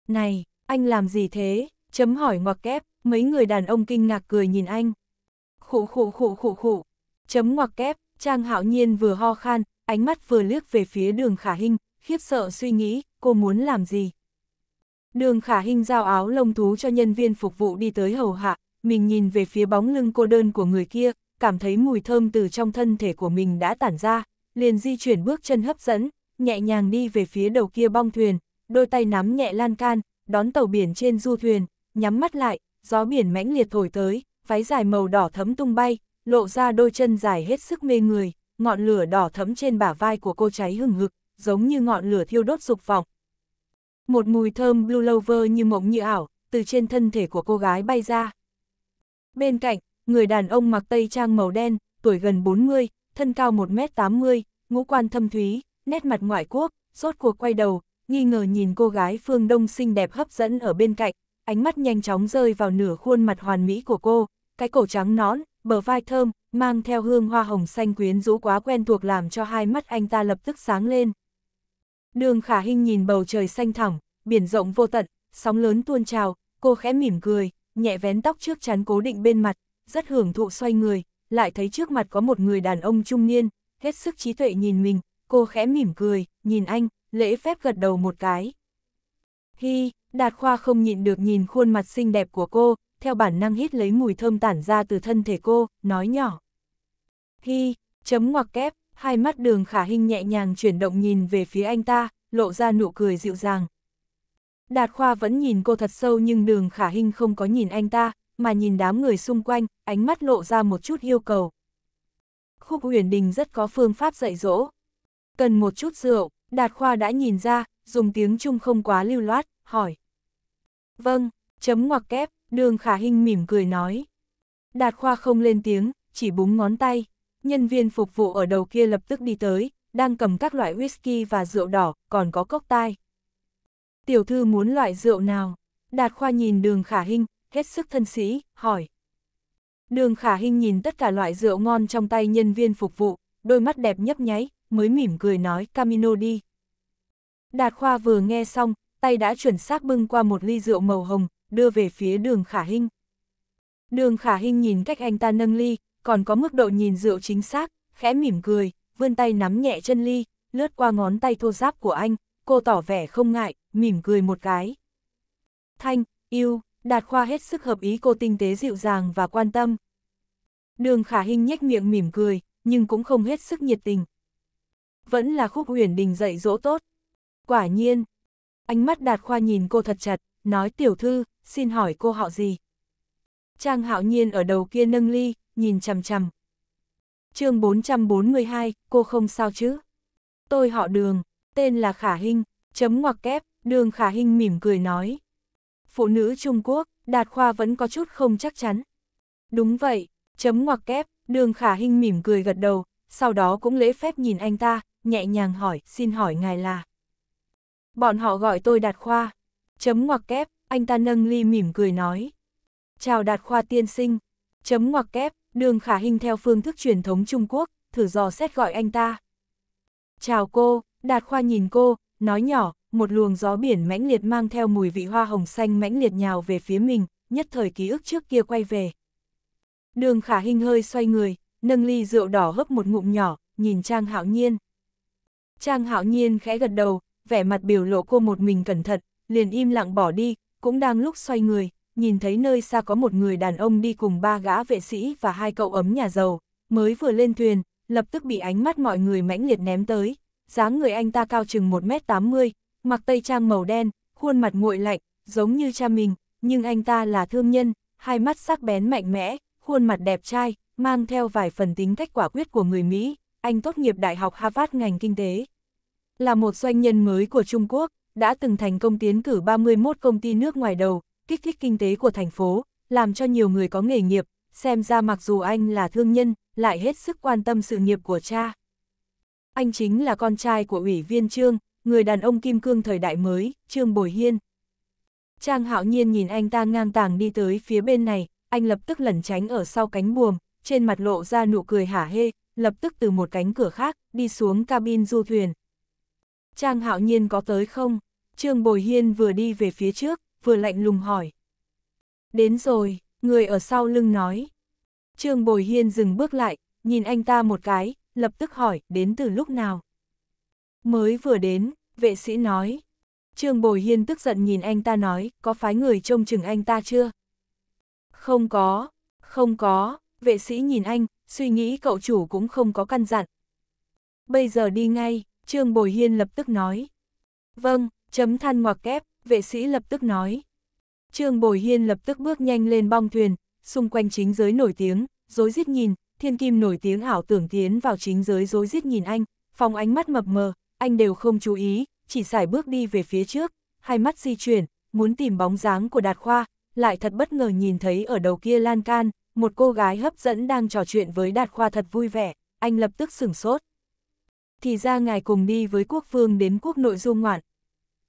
Này, anh làm gì thế? Chấm hỏi ngoặc kép, Mấy người đàn ông kinh ngạc cười nhìn anh. Khụ khụ khụ khụ khụ. Chấm ngoặc kép, Trang Hạo Nhiên vừa ho khan, ánh mắt vừa liếc về phía đường khả Hinh, khiếp sợ suy nghĩ, cô muốn làm gì? Đường khả Hinh giao áo lông thú cho nhân viên phục vụ đi tới hầu hạ, mình nhìn về phía bóng lưng cô đơn của người kia, cảm thấy mùi thơm từ trong thân thể của mình đã tản ra, liền di chuyển bước chân hấp dẫn, nhẹ nhàng đi về phía đầu kia bong thuyền, đôi tay nắm nhẹ lan can, đón tàu biển trên du thuyền, nhắm mắt lại, gió biển mãnh liệt thổi tới, váy dài màu đỏ thấm tung bay, lộ ra đôi chân dài hết sức mê người, ngọn lửa đỏ thấm trên bả vai của cô cháy hừng hực, giống như ngọn lửa thiêu đốt dục vọng. Một mùi thơm blue lover như mộng như ảo, từ trên thân thể của cô gái bay ra. Bên cạnh, người đàn ông mặc tây trang màu đen, tuổi gần 40, thân cao 1m80, ngũ quan thâm thúy, nét mặt ngoại quốc, rốt cuộc quay đầu, nghi ngờ nhìn cô gái phương đông xinh đẹp hấp dẫn ở bên cạnh, ánh mắt nhanh chóng rơi vào nửa khuôn mặt hoàn mỹ của cô, cái cổ trắng nõn, bờ vai thơm, mang theo hương hoa hồng xanh quyến rũ quá quen thuộc làm cho hai mắt anh ta lập tức sáng lên. Đường khả hình nhìn bầu trời xanh thẳm, biển rộng vô tận, sóng lớn tuôn trào, cô khẽ mỉm cười, nhẹ vén tóc trước chắn cố định bên mặt, rất hưởng thụ xoay người, lại thấy trước mặt có một người đàn ông trung niên, hết sức trí tuệ nhìn mình, cô khẽ mỉm cười, nhìn anh, lễ phép gật đầu một cái. Hi, Đạt Khoa không nhịn được nhìn khuôn mặt xinh đẹp của cô, theo bản năng hít lấy mùi thơm tản ra từ thân thể cô, nói nhỏ. Hi, chấm ngoặc kép, hai mắt đường khả hình nhẹ nhàng chuyển động nhìn về phía anh ta, lộ ra nụ cười dịu dàng. Đạt Khoa vẫn nhìn cô thật sâu nhưng đường khả hình không có nhìn anh ta, mà nhìn đám người xung quanh, ánh mắt lộ ra một chút yêu cầu. Khúc huyền đình rất có phương pháp dạy dỗ. Cần một chút rượu, Đạt Khoa đã nhìn ra, dùng tiếng Trung không quá lưu loát, hỏi. Vâng, chấm ngoặc kép, đường khả hình mỉm cười nói. Đạt khoa không lên tiếng, chỉ búng ngón tay. Nhân viên phục vụ ở đầu kia lập tức đi tới, đang cầm các loại whisky và rượu đỏ, còn có cốc tai. Tiểu thư muốn loại rượu nào? Đạt khoa nhìn đường khả hình, hết sức thân sĩ, hỏi. Đường khả hình nhìn tất cả loại rượu ngon trong tay nhân viên phục vụ, đôi mắt đẹp nhấp nháy, mới mỉm cười nói Camino đi. Đạt khoa vừa nghe xong, tay đã chuẩn xác bưng qua một ly rượu màu hồng, đưa về phía đường khả hinh. Đường khả hinh nhìn cách anh ta nâng ly, còn có mức độ nhìn rượu chính xác, khẽ mỉm cười, vươn tay nắm nhẹ chân ly, lướt qua ngón tay thô giáp của anh, cô tỏ vẻ không ngại, mỉm cười một cái. Thanh, yêu, đạt khoa hết sức hợp ý cô tinh tế dịu dàng và quan tâm. Đường khả hinh nhếch miệng mỉm cười, nhưng cũng không hết sức nhiệt tình. Vẫn là khúc huyền đình dạy dỗ tốt. Quả nhiên, ánh mắt đạt khoa nhìn cô thật chặt, nói tiểu thư, xin hỏi cô họ gì? Trang hạo nhiên ở đầu kia nâng ly, nhìn chằm chằm. chương 442, cô không sao chứ? Tôi họ đường, tên là Khả Hinh, chấm ngoặc kép, đường Khả Hinh mỉm cười nói. Phụ nữ Trung Quốc, đạt khoa vẫn có chút không chắc chắn. Đúng vậy, chấm ngoặc kép, đường Khả Hinh mỉm cười gật đầu, sau đó cũng lễ phép nhìn anh ta, nhẹ nhàng hỏi, xin hỏi ngài là. Bọn họ gọi tôi Đạt Khoa. Chấm ngoặc kép, anh ta nâng ly mỉm cười nói. Chào Đạt Khoa tiên sinh. Chấm ngoặc kép, đường khả hình theo phương thức truyền thống Trung Quốc, thử dò xét gọi anh ta. Chào cô, Đạt Khoa nhìn cô, nói nhỏ, một luồng gió biển mãnh liệt mang theo mùi vị hoa hồng xanh mãnh liệt nhào về phía mình, nhất thời ký ức trước kia quay về. Đường khả hình hơi xoay người, nâng ly rượu đỏ hấp một ngụm nhỏ, nhìn Trang Hạo Nhiên. Trang Hạo Nhiên khẽ gật đầu, vẻ mặt biểu lộ cô một mình cẩn thận, liền im lặng bỏ đi, cũng đang lúc xoay người, nhìn thấy nơi xa có một người đàn ông đi cùng ba gã vệ sĩ và hai cậu ấm nhà giàu, mới vừa lên thuyền, lập tức bị ánh mắt mọi người mãnh liệt ném tới, dáng người anh ta cao chừng 1m80, mặc tây trang màu đen, khuôn mặt nguội lạnh, giống như cha mình, nhưng anh ta là thương nhân, hai mắt sắc bén mạnh mẽ, khuôn mặt đẹp trai, mang theo vài phần tính cách quả quyết của người Mỹ, anh tốt nghiệp Đại học Harvard ngành kinh tế là một doanh nhân mới của Trung Quốc, đã từng thành công tiến cử 31 công ty nước ngoài đầu, kích thích kinh tế của thành phố, làm cho nhiều người có nghề nghiệp, xem ra mặc dù anh là thương nhân, lại hết sức quan tâm sự nghiệp của cha. Anh chính là con trai của ủy viên Trương, người đàn ông kim cương thời đại mới, Trương Bồi Hiên. Trang hạo nhiên nhìn anh ta ngang tàng đi tới phía bên này, anh lập tức lẩn tránh ở sau cánh buồm, trên mặt lộ ra nụ cười hả hê, lập tức từ một cánh cửa khác, đi xuống cabin du thuyền. Trang hạo nhiên có tới không? Trương Bồi Hiên vừa đi về phía trước, vừa lạnh lùng hỏi. Đến rồi, người ở sau lưng nói. Trương Bồi Hiên dừng bước lại, nhìn anh ta một cái, lập tức hỏi, đến từ lúc nào? Mới vừa đến, vệ sĩ nói. Trương Bồi Hiên tức giận nhìn anh ta nói, có phái người trông chừng anh ta chưa? Không có, không có, vệ sĩ nhìn anh, suy nghĩ cậu chủ cũng không có căn dặn. Bây giờ đi ngay, Trương Bồi Hiên lập tức nói. Vâng, chấm than ngoặc kép, vệ sĩ lập tức nói. Trương Bồi Hiên lập tức bước nhanh lên bong thuyền, xung quanh chính giới nổi tiếng, dối rít nhìn, thiên kim nổi tiếng ảo tưởng tiến vào chính giới dối rít nhìn anh, phòng ánh mắt mập mờ, anh đều không chú ý, chỉ sải bước đi về phía trước, hai mắt di chuyển, muốn tìm bóng dáng của Đạt Khoa, lại thật bất ngờ nhìn thấy ở đầu kia lan can, một cô gái hấp dẫn đang trò chuyện với Đạt Khoa thật vui vẻ, anh lập tức sửng sốt thì ra ngài cùng đi với quốc vương đến quốc nội du ngoạn.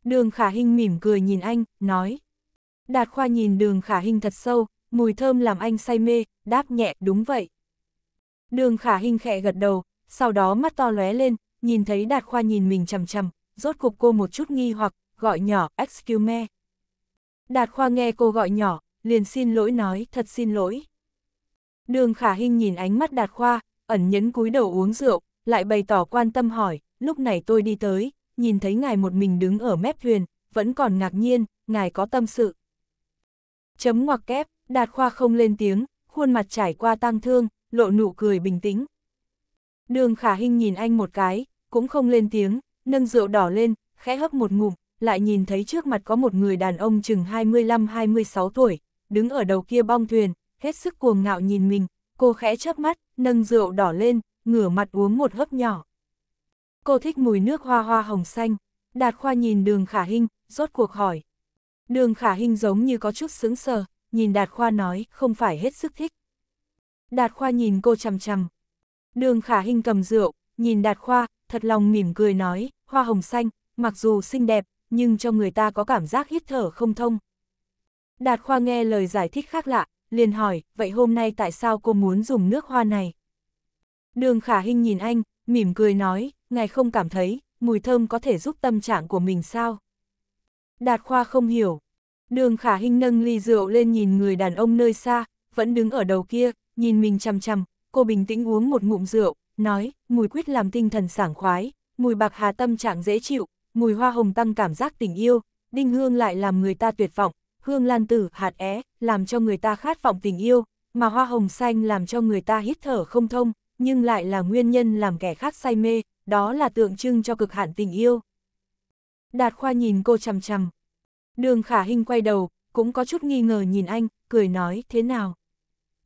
Đường khả hình mỉm cười nhìn anh, nói. Đạt khoa nhìn đường khả hình thật sâu, mùi thơm làm anh say mê, đáp nhẹ, đúng vậy. Đường khả hình khẽ gật đầu, sau đó mắt to lóe lên, nhìn thấy đạt khoa nhìn mình chầm chầm, rốt cục cô một chút nghi hoặc, gọi nhỏ, excuse me. Đạt khoa nghe cô gọi nhỏ, liền xin lỗi nói, thật xin lỗi. Đường khả hình nhìn ánh mắt đạt khoa, ẩn nhấn cúi đầu uống rượu, lại bày tỏ quan tâm hỏi, lúc này tôi đi tới, nhìn thấy ngài một mình đứng ở mép thuyền, vẫn còn ngạc nhiên, ngài có tâm sự. Chấm ngoặc kép, đạt khoa không lên tiếng, khuôn mặt trải qua tang thương, lộ nụ cười bình tĩnh. Đường khả hình nhìn anh một cái, cũng không lên tiếng, nâng rượu đỏ lên, khẽ hấp một ngụm, lại nhìn thấy trước mặt có một người đàn ông chừng 25-26 tuổi, đứng ở đầu kia bong thuyền, hết sức cuồng ngạo nhìn mình, cô khẽ chớp mắt, nâng rượu đỏ lên, ngửa mặt uống một hớp nhỏ. Cô thích mùi nước hoa hoa hồng xanh, đạt khoa nhìn đường khả hình, rốt cuộc hỏi. Đường khả hình giống như có chút sững sờ, nhìn đạt khoa nói, không phải hết sức thích. Đạt khoa nhìn cô chằm chằm. Đường khả hình cầm rượu, nhìn đạt khoa, thật lòng mỉm cười nói, hoa hồng xanh, mặc dù xinh đẹp, nhưng cho người ta có cảm giác hít thở không thông. Đạt khoa nghe lời giải thích khác lạ, liền hỏi, vậy hôm nay tại sao cô muốn dùng nước hoa này? Đường khả hình nhìn anh, mỉm cười nói, ngài không cảm thấy, mùi thơm có thể giúp tâm trạng của mình sao? Đạt Khoa không hiểu. Đường khả hình nâng ly rượu lên nhìn người đàn ông nơi xa, vẫn đứng ở đầu kia, nhìn mình chằm chằm, cô bình tĩnh uống một ngụm rượu, nói, mùi quýt làm tinh thần sảng khoái, mùi bạc hà tâm trạng dễ chịu, mùi hoa hồng tăng cảm giác tình yêu, đinh hương lại làm người ta tuyệt vọng, hương lan tử, hạt é, làm cho người ta khát vọng tình yêu, mà hoa hồng xanh làm cho người ta hít thở không thông, nhưng lại là nguyên nhân làm kẻ khác say mê, đó là tượng trưng cho cực hạn tình yêu. Đạt Khoa nhìn cô chằm chằm. Đường khả hình quay đầu, cũng có chút nghi ngờ nhìn anh, cười nói thế nào.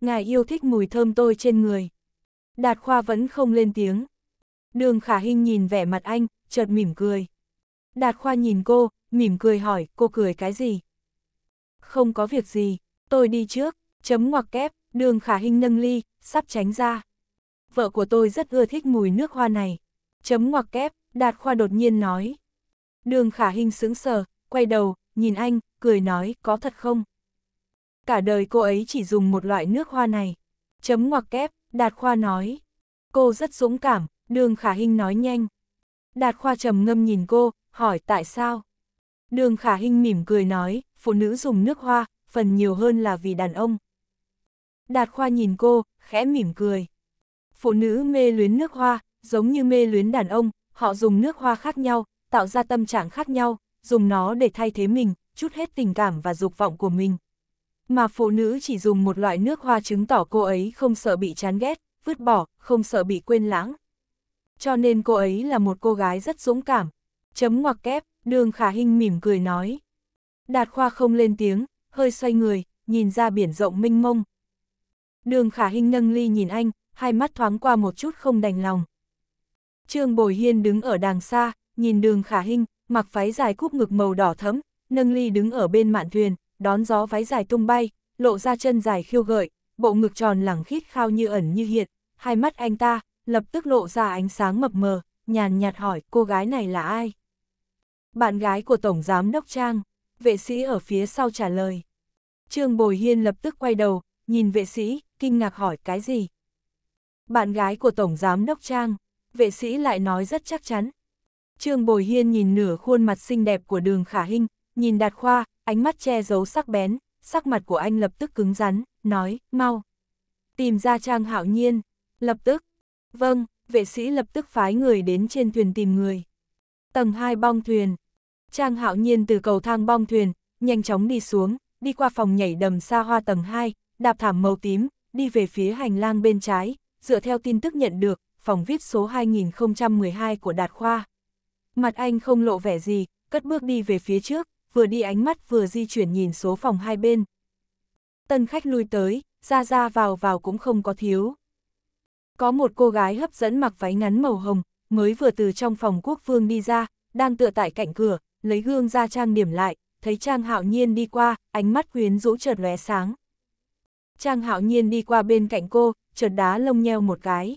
Ngài yêu thích mùi thơm tôi trên người. Đạt Khoa vẫn không lên tiếng. Đường khả hình nhìn vẻ mặt anh, chợt mỉm cười. Đạt Khoa nhìn cô, mỉm cười hỏi cô cười cái gì. Không có việc gì, tôi đi trước, chấm ngoặc kép, đường khả hình nâng ly, sắp tránh ra vợ của tôi rất ưa thích mùi nước hoa này. Chấm ngoặc kép, Đạt Khoa đột nhiên nói. Đường khả hình sững sờ, quay đầu, nhìn anh, cười nói, có thật không? Cả đời cô ấy chỉ dùng một loại nước hoa này. Chấm ngoặc kép, Đạt Khoa nói. Cô rất dũng cảm, đường khả hình nói nhanh. Đạt Khoa trầm ngâm nhìn cô, hỏi tại sao? Đường khả hình mỉm cười nói, phụ nữ dùng nước hoa, phần nhiều hơn là vì đàn ông. Đạt Khoa nhìn cô, khẽ mỉm cười phụ nữ mê luyến nước hoa, giống như mê luyến đàn ông, họ dùng nước hoa khác nhau, tạo ra tâm trạng khác nhau, dùng nó để thay thế mình, chút hết tình cảm và dục vọng của mình. Mà phụ nữ chỉ dùng một loại nước hoa chứng tỏ cô ấy không sợ bị chán ghét, vứt bỏ, không sợ bị quên lãng. Cho nên cô ấy là một cô gái rất dũng cảm. Chấm ngoặc kép, đường khả hình mỉm cười nói. Đạt khoa không lên tiếng, hơi xoay người, nhìn ra biển rộng mênh mông. Đường khả hình nâng ly nhìn anh, hai mắt thoáng qua một chút không đành lòng. Trương Bồi Hiên đứng ở đàng xa, nhìn đường khả hình, mặc váy dài cúp ngực màu đỏ thấm, nâng ly đứng ở bên mạn thuyền, đón gió váy dài tung bay, lộ ra chân dài khiêu gợi, bộ ngực tròn lẳng khít khao như ẩn như hiện, hai mắt anh ta, lập tức lộ ra ánh sáng mập mờ, nhàn nhạt hỏi cô gái này là ai? Bạn gái của Tổng Giám Đốc Trang, vệ sĩ ở phía sau trả lời. Trương Bồi Hiên lập tức quay đầu, nhìn vệ sĩ, kinh ngạc hỏi cái gì? Bạn gái của Tổng Giám Đốc Trang, vệ sĩ lại nói rất chắc chắn. Trương Bồi Hiên nhìn nửa khuôn mặt xinh đẹp của đường Khả Hinh, nhìn Đạt Khoa, ánh mắt che giấu sắc bén, sắc mặt của anh lập tức cứng rắn, nói, mau. Tìm ra Trang Hạo Nhiên, lập tức. Vâng, vệ sĩ lập tức phái người đến trên thuyền tìm người. Tầng 2 bong thuyền. Trang Hạo Nhiên từ cầu thang bong thuyền, nhanh chóng đi xuống, đi qua phòng nhảy đầm xa hoa tầng 2, đạp thảm màu tím, đi về phía hành lang bên trái, dựa theo tin tức nhận được, phòng VIP số 2012 của Đạt Khoa. Mặt anh không lộ vẻ gì, cất bước đi về phía trước, vừa đi ánh mắt vừa di chuyển nhìn số phòng hai bên. Tân khách lui tới, ra ra vào vào cũng không có thiếu. Có một cô gái hấp dẫn mặc váy ngắn màu hồng, mới vừa từ trong phòng quốc vương đi ra, đang tựa tại cạnh cửa, lấy gương ra trang điểm lại, thấy Trang Hạo Nhiên đi qua, ánh mắt quyến rũ chợt lóe sáng. Trang Hạo Nhiên đi qua bên cạnh cô, chợt đá lông nheo một cái.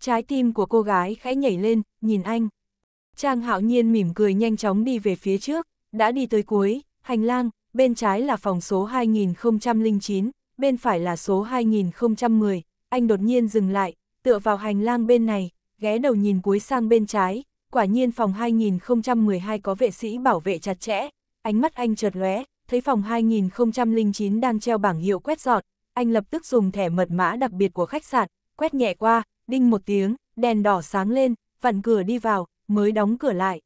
Trái tim của cô gái khẽ nhảy lên, nhìn anh. Trang hạo nhiên mỉm cười nhanh chóng đi về phía trước, đã đi tới cuối, hành lang, bên trái là phòng số 2009, bên phải là số 2010, anh đột nhiên dừng lại, tựa vào hành lang bên này, ghé đầu nhìn cuối sang bên trái, quả nhiên phòng 2012 có vệ sĩ bảo vệ chặt chẽ, ánh mắt anh chợt lóe, thấy phòng 2009 đang treo bảng hiệu quét dọn, anh lập tức dùng thẻ mật mã đặc biệt của khách sạn, quét nhẹ qua, đinh một tiếng, đèn đỏ sáng lên, vặn cửa đi vào, mới đóng cửa lại.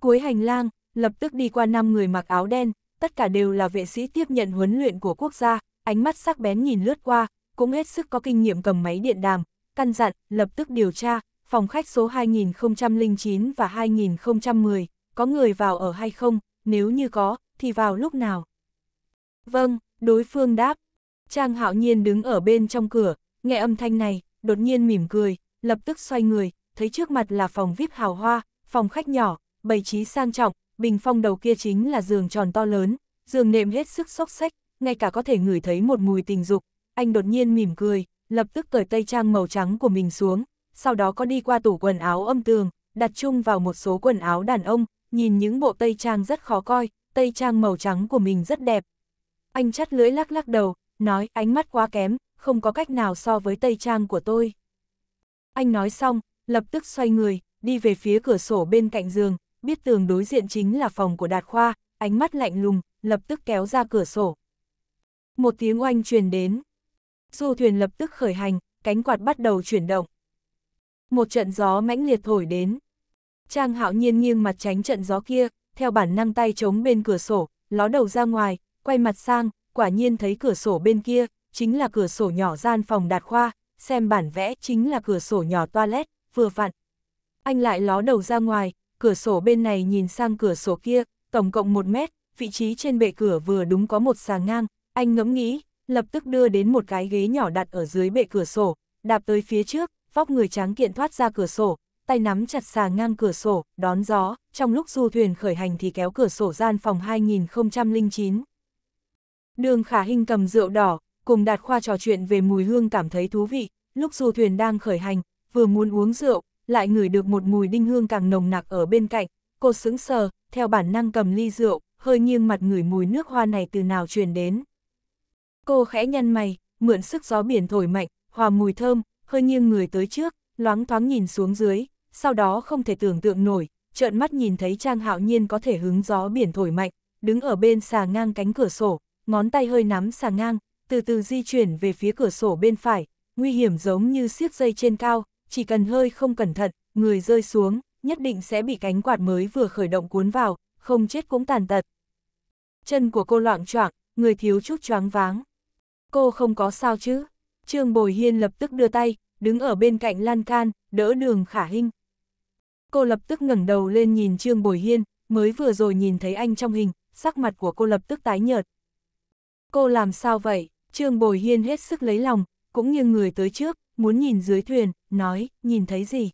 Cuối hành lang, lập tức đi qua năm người mặc áo đen, tất cả đều là vệ sĩ tiếp nhận huấn luyện của quốc gia, ánh mắt sắc bén nhìn lướt qua, cũng hết sức có kinh nghiệm cầm máy điện đàm, căn dặn, lập tức điều tra, phòng khách số 2009 và 2010, có người vào ở hay không, nếu như có, thì vào lúc nào. Vâng, đối phương đáp, Trang hạo nhiên đứng ở bên trong cửa, nghe âm thanh này, đột nhiên mỉm cười, lập tức xoay người, thấy trước mặt là phòng VIP hào hoa, phòng khách nhỏ, bày trí sang trọng, bình phong đầu kia chính là giường tròn to lớn, giường nệm hết sức xốc xách, ngay cả có thể ngửi thấy một mùi tình dục. Anh đột nhiên mỉm cười, lập tức cởi tây trang màu trắng của mình xuống, sau đó có đi qua tủ quần áo âm tường, đặt chung vào một số quần áo đàn ông, nhìn những bộ tây trang rất khó coi, tây trang màu trắng của mình rất đẹp. Anh chắt lưỡi lắc lắc đầu, nói ánh mắt quá kém, không có cách nào so với tây trang của tôi. Anh nói xong, lập tức xoay người, đi về phía cửa sổ bên cạnh giường, biết tường đối diện chính là phòng của Đạt Khoa, ánh mắt lạnh lùng, lập tức kéo ra cửa sổ. Một tiếng oanh truyền đến. Du thuyền lập tức khởi hành, cánh quạt bắt đầu chuyển động. Một trận gió mãnh liệt thổi đến. Trang hạo nhiên nghiêng mặt tránh trận gió kia, theo bản năng tay chống bên cửa sổ, ló đầu ra ngoài, quay mặt sang, quả nhiên thấy cửa sổ bên kia, chính là cửa sổ nhỏ gian phòng đạt khoa, xem bản vẽ chính là cửa sổ nhỏ toilet, vừa vặn. Anh lại ló đầu ra ngoài, cửa sổ bên này nhìn sang cửa sổ kia, tổng cộng 1 mét, vị trí trên bệ cửa vừa đúng có một xà ngang, anh ngẫm nghĩ, lập tức đưa đến một cái ghế nhỏ đặt ở dưới bệ cửa sổ, đạp tới phía trước, vóc người tráng kiện thoát ra cửa sổ, tay nắm chặt xà ngang cửa sổ, đón gió, trong lúc du thuyền khởi hành thì kéo cửa sổ gian phòng 2009. Đường khả hình cầm rượu đỏ, cùng đạt khoa trò chuyện về mùi hương cảm thấy thú vị, lúc du thuyền đang khởi hành, vừa muốn uống rượu, lại ngửi được một mùi đinh hương càng nồng nặc ở bên cạnh, cô sững sờ, theo bản năng cầm ly rượu, hơi nghiêng mặt ngửi mùi nước hoa này từ nào truyền đến. Cô khẽ nhăn mày, mượn sức gió biển thổi mạnh, hòa mùi thơm, hơi nghiêng người tới trước, loáng thoáng nhìn xuống dưới, sau đó không thể tưởng tượng nổi, trợn mắt nhìn thấy Trang Hạo Nhiên có thể hứng gió biển thổi mạnh, đứng ở bên xà ngang cánh cửa sổ, ngón tay hơi nắm xà ngang, từ từ di chuyển về phía cửa sổ bên phải, nguy hiểm giống như siết dây trên cao, chỉ cần hơi không cẩn thận, người rơi xuống, nhất định sẽ bị cánh quạt mới vừa khởi động cuốn vào, không chết cũng tàn tật. Chân của cô loạn choạng, người thiếu chút choáng váng. Cô không có sao chứ? Trương Bồi Hiên lập tức đưa tay, đứng ở bên cạnh lan can, đỡ đường khả hinh. Cô lập tức ngẩng đầu lên nhìn Trương Bồi Hiên, mới vừa rồi nhìn thấy anh trong hình, sắc mặt của cô lập tức tái nhợt, Cô làm sao vậy? Trương Bồi Hiên hết sức lấy lòng, cũng như người tới trước, muốn nhìn dưới thuyền, nói, nhìn thấy gì?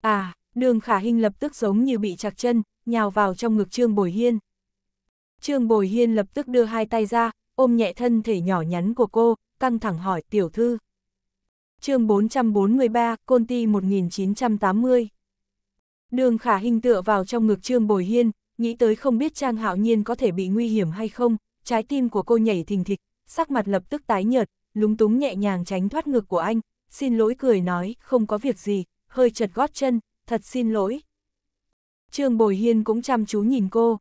À, đường khả hình lập tức giống như bị chặt chân, nhào vào trong ngực Trương Bồi Hiên. Trương Bồi Hiên lập tức đưa hai tay ra, ôm nhẹ thân thể nhỏ nhắn của cô, căng thẳng hỏi tiểu thư. chương 443, Côn Ti 1980 Đường khả hình tựa vào trong ngực Trương Bồi Hiên, nghĩ tới không biết Trang Hạo Nhiên có thể bị nguy hiểm hay không, trái tim của cô nhảy thình thịch, sắc mặt lập tức tái nhợt, lúng túng nhẹ nhàng tránh thoát ngực của anh, xin lỗi cười nói, không có việc gì, hơi chật gót chân, thật xin lỗi. Trương Bồi Hiên cũng chăm chú nhìn cô.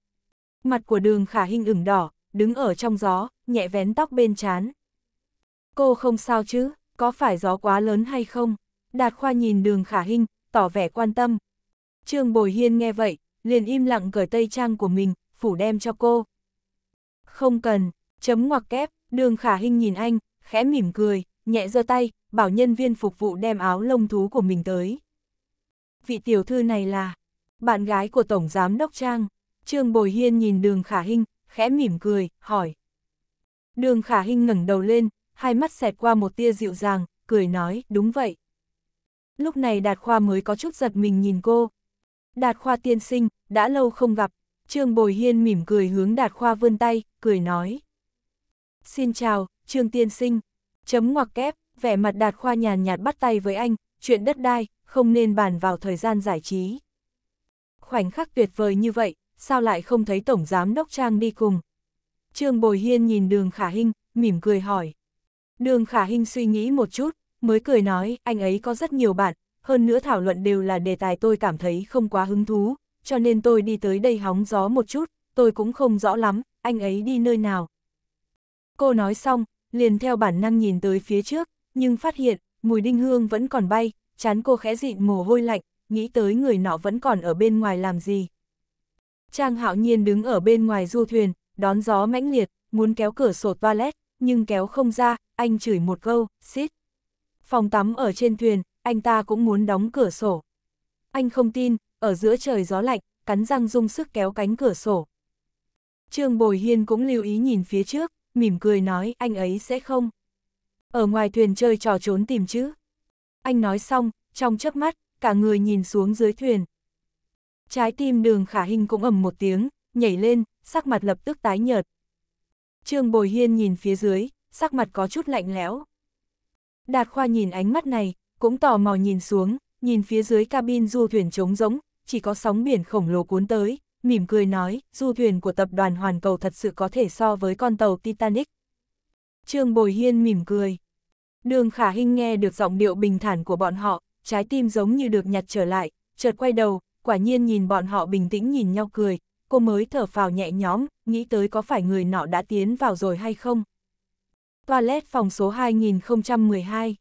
Mặt của đường khả hình ửng đỏ, đứng ở trong gió, nhẹ vén tóc bên chán. Cô không sao chứ, có phải gió quá lớn hay không? Đạt Khoa nhìn đường khả hình, tỏ vẻ quan tâm. Trương Bồi Hiên nghe vậy, liền im lặng cởi tây trang của mình, phủ đem cho cô. Không cần, chấm ngoặc kép, đường khả hình nhìn anh, khẽ mỉm cười, nhẹ giơ tay, bảo nhân viên phục vụ đem áo lông thú của mình tới. Vị tiểu thư này là bạn gái của Tổng Giám Đốc Trang. Trương Bồi Hiên nhìn đường khả hình, khẽ mỉm cười, hỏi. Đường khả hình ngẩng đầu lên, hai mắt xẹt qua một tia dịu dàng, cười nói, đúng vậy. Lúc này Đạt Khoa mới có chút giật mình nhìn cô. Đạt Khoa tiên sinh, đã lâu không gặp, Trương Bồi Hiên mỉm cười hướng Đạt Khoa vươn tay, cười nói. Xin chào, Trương Tiên Sinh. Chấm ngoặc kép, vẻ mặt Đạt Khoa nhàn nhạt bắt tay với anh, chuyện đất đai, không nên bàn vào thời gian giải trí. Khoảnh khắc tuyệt vời như vậy, sao lại không thấy Tổng Giám Đốc Trang đi cùng? Trương Bồi Hiên nhìn đường khả Hinh mỉm cười hỏi. Đường khả Hinh suy nghĩ một chút, mới cười nói, anh ấy có rất nhiều bạn, hơn nữa thảo luận đều là đề tài tôi cảm thấy không quá hứng thú, cho nên tôi đi tới đây hóng gió một chút, tôi cũng không rõ lắm, anh ấy đi nơi nào. Cô nói xong, liền theo bản năng nhìn tới phía trước, nhưng phát hiện, mùi đinh hương vẫn còn bay, chán cô khẽ dịn mồ hôi lạnh, nghĩ tới người nọ vẫn còn ở bên ngoài làm gì. Trang hạo nhiên đứng ở bên ngoài du thuyền, đón gió mãnh liệt, muốn kéo cửa sổ toilet, nhưng kéo không ra, anh chửi một câu, xít. Phòng tắm ở trên thuyền, anh ta cũng muốn đóng cửa sổ. Anh không tin, ở giữa trời gió lạnh, cắn răng dung sức kéo cánh cửa sổ. Trương Bồi Hiên cũng lưu ý nhìn phía trước, mỉm cười nói anh ấy sẽ không. Ở ngoài thuyền chơi trò trốn tìm chứ. Anh nói xong, trong chớp mắt, cả người nhìn xuống dưới thuyền. Trái tim đường khả hình cũng ầm một tiếng, nhảy lên, sắc mặt lập tức tái nhợt. Trương Bồi Hiên nhìn phía dưới, sắc mặt có chút lạnh lẽo. Đạt Khoa nhìn ánh mắt này, cũng tò mò nhìn xuống, nhìn phía dưới cabin du thuyền trống rỗng, chỉ có sóng biển khổng lồ cuốn tới, mỉm cười nói, du thuyền của tập đoàn Hoàn Cầu thật sự có thể so với con tàu Titanic. Trương Bồi Hiên mỉm cười. Đường Khả Hinh nghe được giọng điệu bình thản của bọn họ, trái tim giống như được nhặt trở lại, chợt quay đầu, quả nhiên nhìn bọn họ bình tĩnh nhìn nhau cười, cô mới thở phào nhẹ nhõm, nghĩ tới có phải người nọ đã tiến vào rồi hay không. Toilet phòng số 2012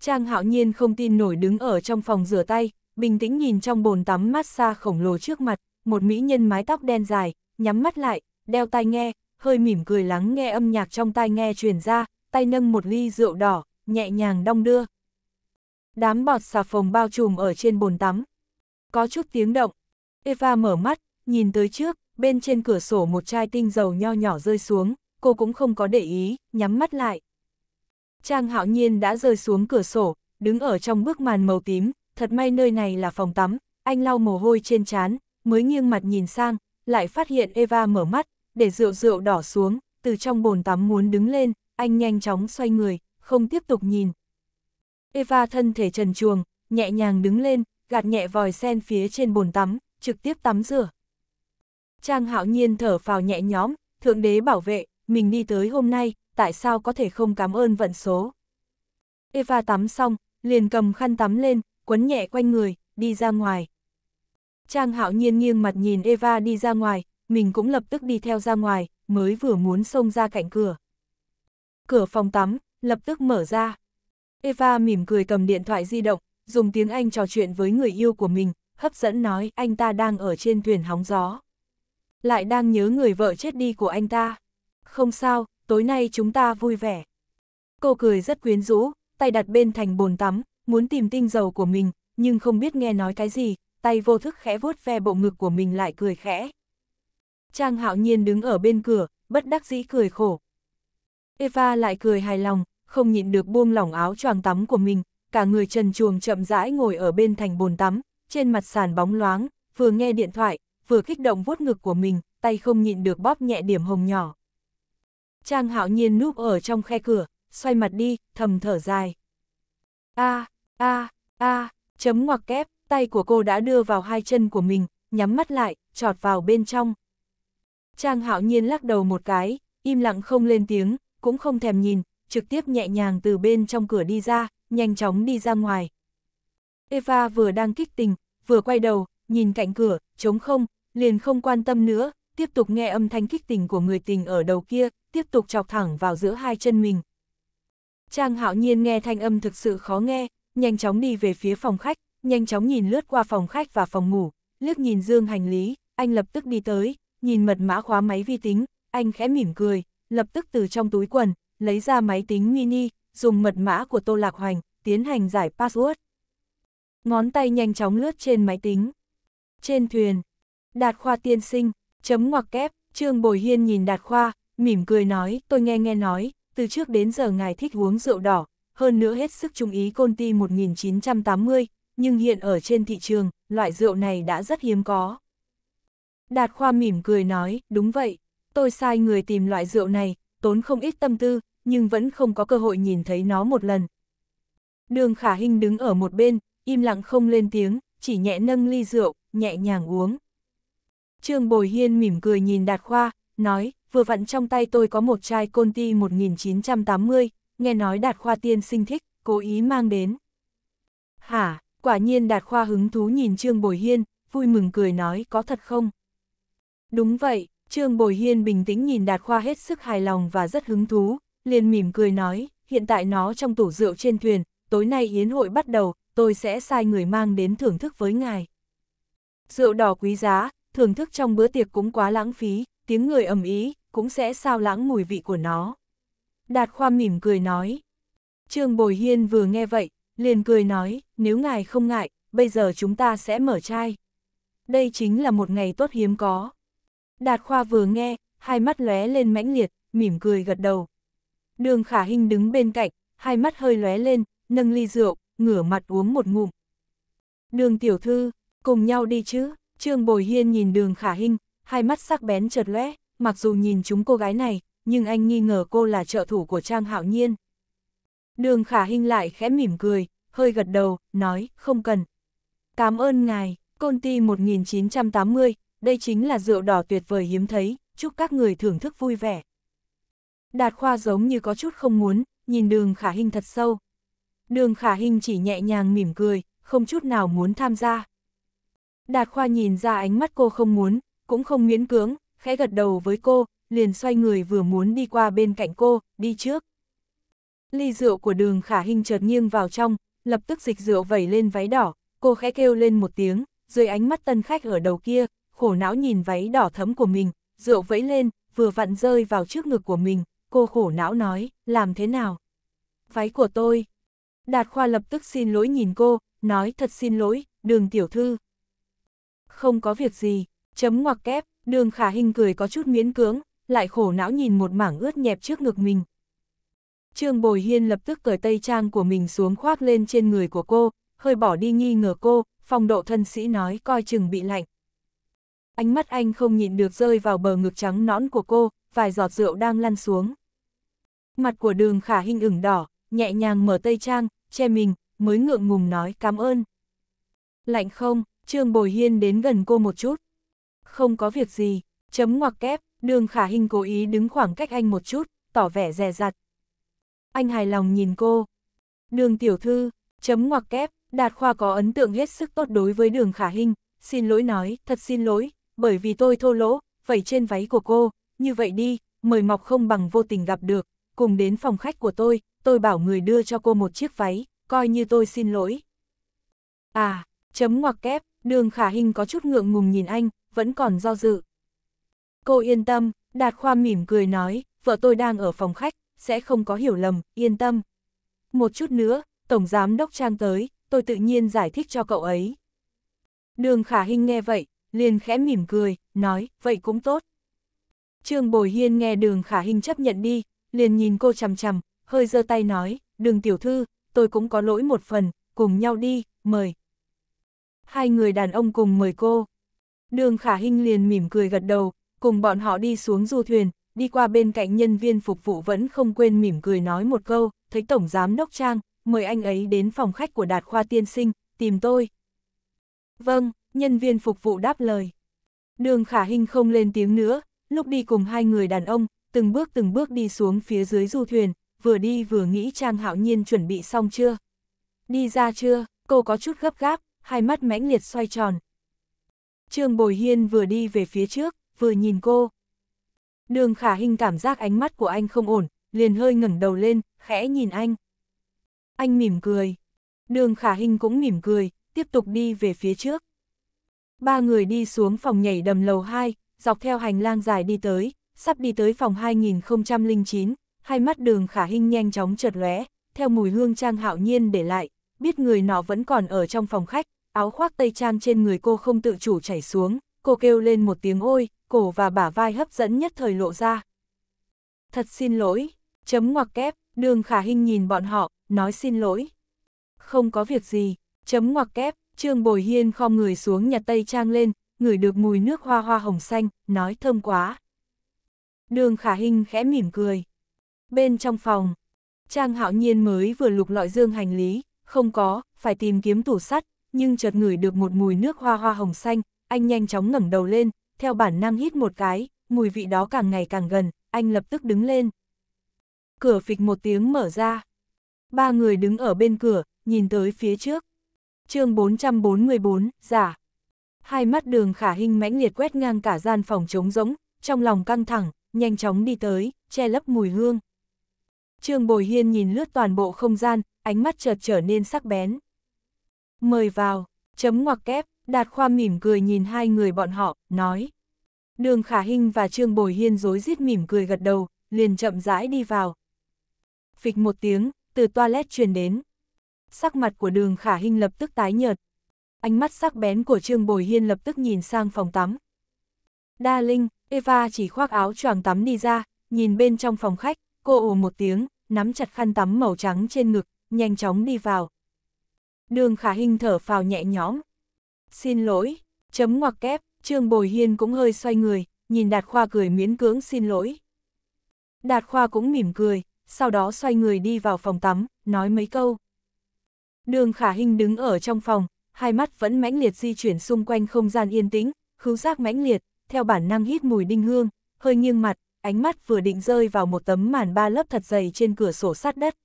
Trang Hạo Nhiên không tin nổi đứng ở trong phòng rửa tay, bình tĩnh nhìn trong bồn tắm massage khổng lồ trước mặt, một mỹ nhân mái tóc đen dài, nhắm mắt lại, đeo tai nghe, hơi mỉm cười lắng nghe âm nhạc trong tai nghe truyền ra, tay nâng một ly rượu đỏ, nhẹ nhàng đong đưa. Đám bọt xà phòng bao trùm ở trên bồn tắm. Có chút tiếng động. Eva mở mắt, nhìn tới trước, bên trên cửa sổ một chai tinh dầu nho nhỏ rơi xuống, cô cũng không có để ý, nhắm mắt lại. Trang hạo nhiên đã rơi xuống cửa sổ, đứng ở trong bức màn màu tím, thật may nơi này là phòng tắm, anh lau mồ hôi trên trán, mới nghiêng mặt nhìn sang, lại phát hiện Eva mở mắt, để rượu rượu đỏ xuống, từ trong bồn tắm muốn đứng lên, anh nhanh chóng xoay người, không tiếp tục nhìn. Eva thân thể trần chuồng, nhẹ nhàng đứng lên, gạt nhẹ vòi sen phía trên bồn tắm, trực tiếp tắm rửa. Trang hạo nhiên thở phào nhẹ nhõm, thượng đế bảo vệ, mình đi tới hôm nay, tại sao có thể không cảm ơn vận số. Eva tắm xong, liền cầm khăn tắm lên, quấn nhẹ quanh người, đi ra ngoài. Trang hạo nhiên nghiêng mặt nhìn Eva đi ra ngoài, mình cũng lập tức đi theo ra ngoài, mới vừa muốn xông ra cạnh cửa. Cửa phòng tắm, lập tức mở ra. Eva mỉm cười cầm điện thoại di động, dùng tiếng Anh trò chuyện với người yêu của mình, hấp dẫn nói anh ta đang ở trên thuyền hóng gió. Lại đang nhớ người vợ chết đi của anh ta. Không sao, tối nay chúng ta vui vẻ. Cô cười rất quyến rũ, tay đặt bên thành bồn tắm, muốn tìm tinh dầu của mình, nhưng không biết nghe nói cái gì, tay vô thức khẽ vuốt ve bộ ngực của mình lại cười khẽ. Trang hạo nhiên đứng ở bên cửa, bất đắc dĩ cười khổ. Eva lại cười hài lòng, không nhịn được buông lỏng áo choàng tắm của mình, cả người trần chuồng chậm rãi ngồi ở bên thành bồn tắm, trên mặt sàn bóng loáng, vừa nghe điện thoại, vừa kích động vuốt ngực của mình, tay không nhịn được bóp nhẹ điểm hồng nhỏ. Trang hạo nhiên núp ở trong khe cửa, xoay mặt đi, thầm thở dài. a à, A, a, chấm ngoặc kép, tay của cô đã đưa vào hai chân của mình, nhắm mắt lại, trọt vào bên trong. Trang hạo nhiên lắc đầu một cái, im lặng không lên tiếng, cũng không thèm nhìn, trực tiếp nhẹ nhàng từ bên trong cửa đi ra, nhanh chóng đi ra ngoài. Eva vừa đang kích tình, vừa quay đầu, nhìn cạnh cửa, trống không, liền không quan tâm nữa, tiếp tục nghe âm thanh kích tình của người tình ở đầu kia, tiếp tục chọc thẳng vào giữa hai chân mình. Trang hạo nhiên nghe thanh âm thực sự khó nghe, nhanh chóng đi về phía phòng khách, nhanh chóng nhìn lướt qua phòng khách và phòng ngủ, liếc nhìn dương hành lý, anh lập tức đi tới, nhìn mật mã khóa máy vi tính, anh khẽ mỉm cười, lập tức từ trong túi quần, lấy ra máy tính mini, dùng mật mã của Tô Lạc Hoành, tiến hành giải password. Ngón tay nhanh chóng lướt trên máy tính. Trên thuyền, Đạt Khoa tiên sinh, chấm ngoặc kép, Trương Bồi Hiên nhìn Đạt Khoa, mỉm cười nói, tôi nghe nghe nói, từ trước đến giờ ngài thích uống rượu đỏ, hơn nữa hết sức trung ý Conti 1980, nhưng hiện ở trên thị trường, loại rượu này đã rất hiếm có. Đạt Khoa mỉm cười nói, đúng vậy, tôi sai người tìm loại rượu này, tốn không ít tâm tư, nhưng vẫn không có cơ hội nhìn thấy nó một lần. Đường Khả Hinh đứng ở một bên, im lặng không lên tiếng, chỉ nhẹ nâng ly rượu, nhẹ nhàng uống. Trương Bồi Hiên mỉm cười nhìn Đạt Khoa, nói, vừa vặn trong tay tôi có một chai Conti 1980, nghe nói đạt khoa tiên sinh thích, cố ý mang đến. Hả, quả nhiên đạt khoa hứng thú nhìn Trương Bồi Hiên, vui mừng cười nói có thật không? Đúng vậy, Trương Bồi Hiên bình tĩnh nhìn đạt khoa hết sức hài lòng và rất hứng thú, liền mỉm cười nói, hiện tại nó trong tủ rượu trên thuyền, tối nay yến hội bắt đầu, tôi sẽ sai người mang đến thưởng thức với ngài. Rượu đỏ quý giá, thưởng thức trong bữa tiệc cũng quá lãng phí, tiếng người ầm ý, cũng sẽ sao lãng mùi vị của nó. Đạt Khoa mỉm cười nói. Trương Bồi Hiên vừa nghe vậy, liền cười nói, nếu ngài không ngại, bây giờ chúng ta sẽ mở chai. Đây chính là một ngày tốt hiếm có. Đạt Khoa vừa nghe, hai mắt lóe lên mãnh liệt, mỉm cười gật đầu. Đường Khả Hinh đứng bên cạnh, hai mắt hơi lóe lên, nâng ly rượu, ngửa mặt uống một ngụm. Đường tiểu thư, cùng nhau đi chứ, Trương Bồi Hiên nhìn đường Khả Hinh, hai mắt sắc bén chợt lóe, mặc dù nhìn chúng cô gái này, nhưng anh nghi ngờ cô là trợ thủ của Trang Hạo Nhiên. Đường Khả Hinh lại khẽ mỉm cười, hơi gật đầu, nói, không cần. Cảm ơn ngài, Conti 1980, đây chính là rượu đỏ tuyệt vời hiếm thấy, chúc các người thưởng thức vui vẻ. Đạt Khoa giống như có chút không muốn, nhìn đường Khả Hinh thật sâu. Đường Khả Hinh chỉ nhẹ nhàng mỉm cười, không chút nào muốn tham gia. Đạt Khoa nhìn ra ánh mắt cô không muốn, cũng không miễn cưỡng, khẽ gật đầu với cô, liền xoay người vừa muốn đi qua bên cạnh cô, đi trước. Ly rượu của đường khả hình chợt nghiêng vào trong, lập tức dịch rượu vẩy lên váy đỏ, cô khẽ kêu lên một tiếng, dưới ánh mắt tân khách ở đầu kia, khổ não nhìn váy đỏ thấm của mình, rượu vẫy lên, vừa vặn rơi vào trước ngực của mình, cô khổ não nói, làm thế nào? Váy của tôi. Đạt Khoa lập tức xin lỗi nhìn cô, nói thật xin lỗi, đường tiểu thư. Không có việc gì, chấm ngoặc kép, đường khả hình cười có chút miễn cưỡng, lại khổ não nhìn một mảng ướt nhẹp trước ngực mình. Trương Bồi Hiên lập tức cởi tây trang của mình xuống khoác lên trên người của cô, hơi bỏ đi nghi ngờ cô, phong độ thân sĩ nói coi chừng bị lạnh. Ánh mắt anh không nhịn được rơi vào bờ ngực trắng nõn của cô, vài giọt rượu đang lăn xuống. Mặt của đường khả hình ửng đỏ, nhẹ nhàng mở tây trang, che mình, mới ngượng ngùng nói cảm ơn. Lạnh không, Trương Bồi Hiên đến gần cô một chút. Không có việc gì, chấm ngoặc kép, Đường khả hình cố ý đứng khoảng cách anh một chút, tỏ vẻ dè dặt. Anh hài lòng nhìn cô. Đường tiểu thư, chấm ngoặc kép, Đạt Khoa có ấn tượng hết sức tốt đối với đường khả hình, xin lỗi nói, thật xin lỗi, bởi vì tôi thô lỗ, vậy trên váy của cô, như vậy đi, mời mọc không bằng vô tình gặp được, cùng đến phòng khách của tôi, tôi bảo người đưa cho cô một chiếc váy, coi như tôi xin lỗi. À, chấm ngoặc kép, đường khả hình có chút ngượng ngùng nhìn anh, vẫn còn do dự. Cô yên tâm, Đạt Khoa mỉm cười nói, vợ tôi đang ở phòng khách, sẽ không có hiểu lầm, yên tâm. Một chút nữa, Tổng Giám Đốc Trang tới, tôi tự nhiên giải thích cho cậu ấy. Đường Khả Hinh nghe vậy, liền khẽ mỉm cười, nói, vậy cũng tốt. Trương Bồi Hiên nghe đường Khả Hinh chấp nhận đi, liền nhìn cô chằm chằm, hơi giơ tay nói, đường tiểu thư, tôi cũng có lỗi một phần, cùng nhau đi, mời. Hai người đàn ông cùng mời cô. Đường Khả Hinh liền mỉm cười gật đầu, cùng bọn họ đi xuống du thuyền, đi qua bên cạnh nhân viên phục vụ vẫn không quên mỉm cười nói một câu, thấy Tổng Giám Đốc Trang, mời anh ấy đến phòng khách của Đạt Khoa Tiên Sinh, tìm tôi. Vâng, nhân viên phục vụ đáp lời. Đường Khả Hinh không lên tiếng nữa, lúc đi cùng hai người đàn ông, từng bước từng bước đi xuống phía dưới du thuyền, vừa đi vừa nghĩ Trang Hạo Nhiên chuẩn bị xong chưa. Đi ra chưa, cô có chút gấp gáp, hai mắt mãnh liệt xoay tròn. Trương Bồi Hiên vừa đi về phía trước, vừa nhìn cô. Đường khả hình cảm giác ánh mắt của anh không ổn, liền hơi ngẩng đầu lên, khẽ nhìn anh. Anh mỉm cười. Đường khả hình cũng mỉm cười, tiếp tục đi về phía trước. Ba người đi xuống phòng nhảy đầm lầu 2, dọc theo hành lang dài đi tới, sắp đi tới phòng 2009, hai mắt đường khả hình nhanh chóng chợt lóe, theo mùi hương trang hạo nhiên để lại, biết người nọ vẫn còn ở trong phòng khách, áo khoác tây trang trên người cô không tự chủ chảy xuống, cô kêu lên một tiếng ôi, cổ và bả vai hấp dẫn nhất thời lộ ra. Thật xin lỗi, chấm ngoặc kép, đường khả hình nhìn bọn họ, nói xin lỗi. Không có việc gì, chấm ngoặc kép, Trương Bồi Hiên khom người xuống nhặt tây trang lên, ngửi được mùi nước hoa hoa hồng xanh, nói thơm quá. Đường khả hình khẽ mỉm cười. Bên trong phòng, Trang hạo nhiên mới vừa lục lọi dương hành lý, không có, phải tìm kiếm tủ sắt, nhưng chợt ngửi được một mùi nước hoa hoa hồng xanh, anh nhanh chóng ngẩng đầu lên, theo bản năng hít một cái, mùi vị đó càng ngày càng gần, anh lập tức đứng lên. Cửa phịch một tiếng mở ra. Ba người đứng ở bên cửa, nhìn tới phía trước. chương 444, giả. Hai mắt đường khả hình mãnh liệt quét ngang cả gian phòng trống rỗng, trong lòng căng thẳng, nhanh chóng đi tới, che lấp mùi hương. Trương Bồi Hiên nhìn lướt toàn bộ không gian, ánh mắt chợt trở nên sắc bén. Mời vào, chấm ngoặc kép, Đạt Khoa mỉm cười nhìn hai người bọn họ, nói. Đường Khả Hinh và Trương Bồi Hiên dối rít mỉm cười gật đầu, liền chậm rãi đi vào. Phịch một tiếng, từ toilet truyền đến. Sắc mặt của đường Khả Hinh lập tức tái nhợt. Ánh mắt sắc bén của Trương Bồi Hiên lập tức nhìn sang phòng tắm. Đa Linh, Eva chỉ khoác áo choàng tắm đi ra, nhìn bên trong phòng khách, cô ồ một tiếng, nắm chặt khăn tắm màu trắng trên ngực, nhanh chóng đi vào. Đường Khả Hinh thở phào nhẹ nhõm, Xin lỗi, chấm ngoặc kép, Trương Bồi Hiên cũng hơi xoay người, nhìn Đạt Khoa cười miễn cưỡng xin lỗi. Đạt Khoa cũng mỉm cười, sau đó xoay người đi vào phòng tắm, nói mấy câu. Đường Khả Hinh đứng ở trong phòng, hai mắt vẫn mãnh liệt di chuyển xung quanh không gian yên tĩnh, khứu giác mãnh liệt, theo bản năng hít mùi đinh hương, hơi nghiêng mặt, ánh mắt vừa định rơi vào một tấm màn ba lớp thật dày trên cửa sổ sát đất.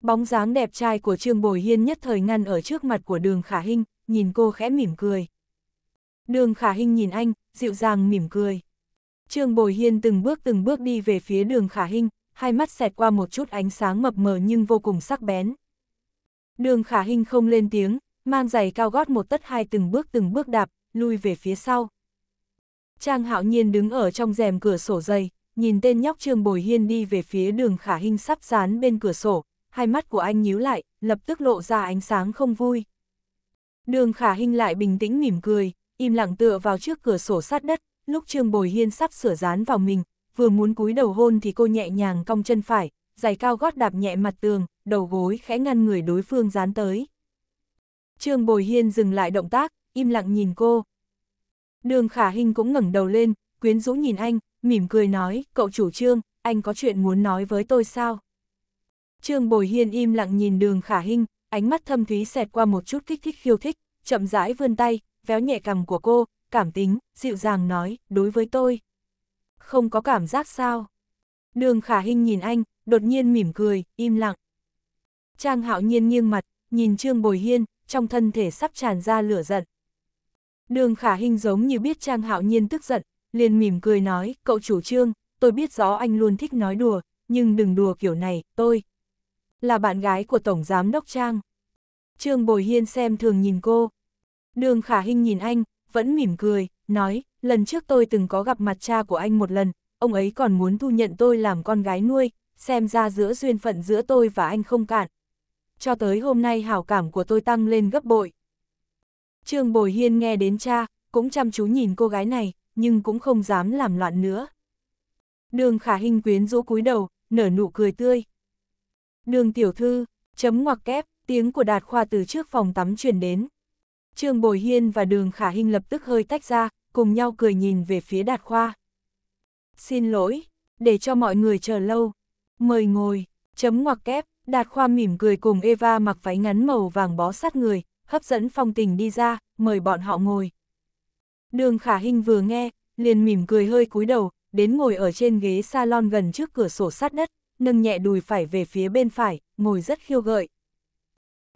Bóng dáng đẹp trai của Trương Bồi Hiên nhất thời ngăn ở trước mặt của đường Khả Hinh, nhìn cô khẽ mỉm cười. Đường khả Hinh nhìn anh, dịu dàng mỉm cười. Trương Bồi Hiên từng bước từng bước đi về phía đường khả Hinh, hai mắt xẹt qua một chút ánh sáng mập mờ nhưng vô cùng sắc bén. Đường khả Hinh không lên tiếng, mang giày cao gót một tất hai từng bước từng bước đạp, lui về phía sau. Trang hạo nhiên đứng ở trong rèm cửa sổ dày, nhìn tên nhóc Trương Bồi Hiên đi về phía đường khả Hinh sắp dán bên cửa sổ, hai mắt của anh nhíu lại, lập tức lộ ra ánh sáng không vui. Đường khả hình lại bình tĩnh mỉm cười, im lặng tựa vào trước cửa sổ sát đất, lúc Trương Bồi Hiên sắp sửa dán vào mình, vừa muốn cúi đầu hôn thì cô nhẹ nhàng cong chân phải, giày cao gót đạp nhẹ mặt tường, đầu gối khẽ ngăn người đối phương dán tới. Trương Bồi Hiên dừng lại động tác, im lặng nhìn cô. Đường khả hình cũng ngẩng đầu lên, quyến rũ nhìn anh, mỉm cười nói, cậu chủ trương, anh có chuyện muốn nói với tôi sao? Trương Bồi Hiên im lặng nhìn đường khả hình, ánh mắt thâm thúy xẹt qua một chút kích thích khiêu thích, chậm rãi vươn tay, véo nhẹ cằm của cô, cảm tính, dịu dàng nói, đối với tôi. Không có cảm giác sao? Đường khả hình nhìn anh, đột nhiên mỉm cười, im lặng. Trang hạo nhiên nghiêng mặt, nhìn Trương Bồi Hiên, trong thân thể sắp tràn ra lửa giận. Đường khả hình giống như biết Trang hạo nhiên tức giận, liền mỉm cười nói, cậu chủ trương, tôi biết rõ anh luôn thích nói đùa, nhưng đừng đùa kiểu này, tôi, là bạn gái của Tổng Giám Đốc Trang. Trương Bồi Hiên xem thường nhìn cô. Đường Khả Hinh nhìn anh, vẫn mỉm cười, nói, lần trước tôi từng có gặp mặt cha của anh một lần, ông ấy còn muốn thu nhận tôi làm con gái nuôi, xem ra giữa duyên phận giữa tôi và anh không cạn. Cho tới hôm nay hảo cảm của tôi tăng lên gấp bội. Trương Bồi Hiên nghe đến cha, cũng chăm chú nhìn cô gái này, nhưng cũng không dám làm loạn nữa. Đường Khả Hinh quyến rũ cúi đầu, nở nụ cười tươi. Đường tiểu thư, chấm ngoặc kép, tiếng của đạt khoa từ trước phòng tắm truyền đến. Trương Bồi Hiên và đường khả hình lập tức hơi tách ra, cùng nhau cười nhìn về phía đạt khoa. Xin lỗi, để cho mọi người chờ lâu. Mời ngồi, chấm ngoặc kép, đạt khoa mỉm cười cùng Eva mặc váy ngắn màu vàng bó sát người, hấp dẫn phong tình đi ra, mời bọn họ ngồi. Đường khả hình vừa nghe, liền mỉm cười hơi cúi đầu, đến ngồi ở trên ghế salon gần trước cửa sổ sát đất, nâng nhẹ đùi phải về phía bên phải, ngồi rất khiêu gợi.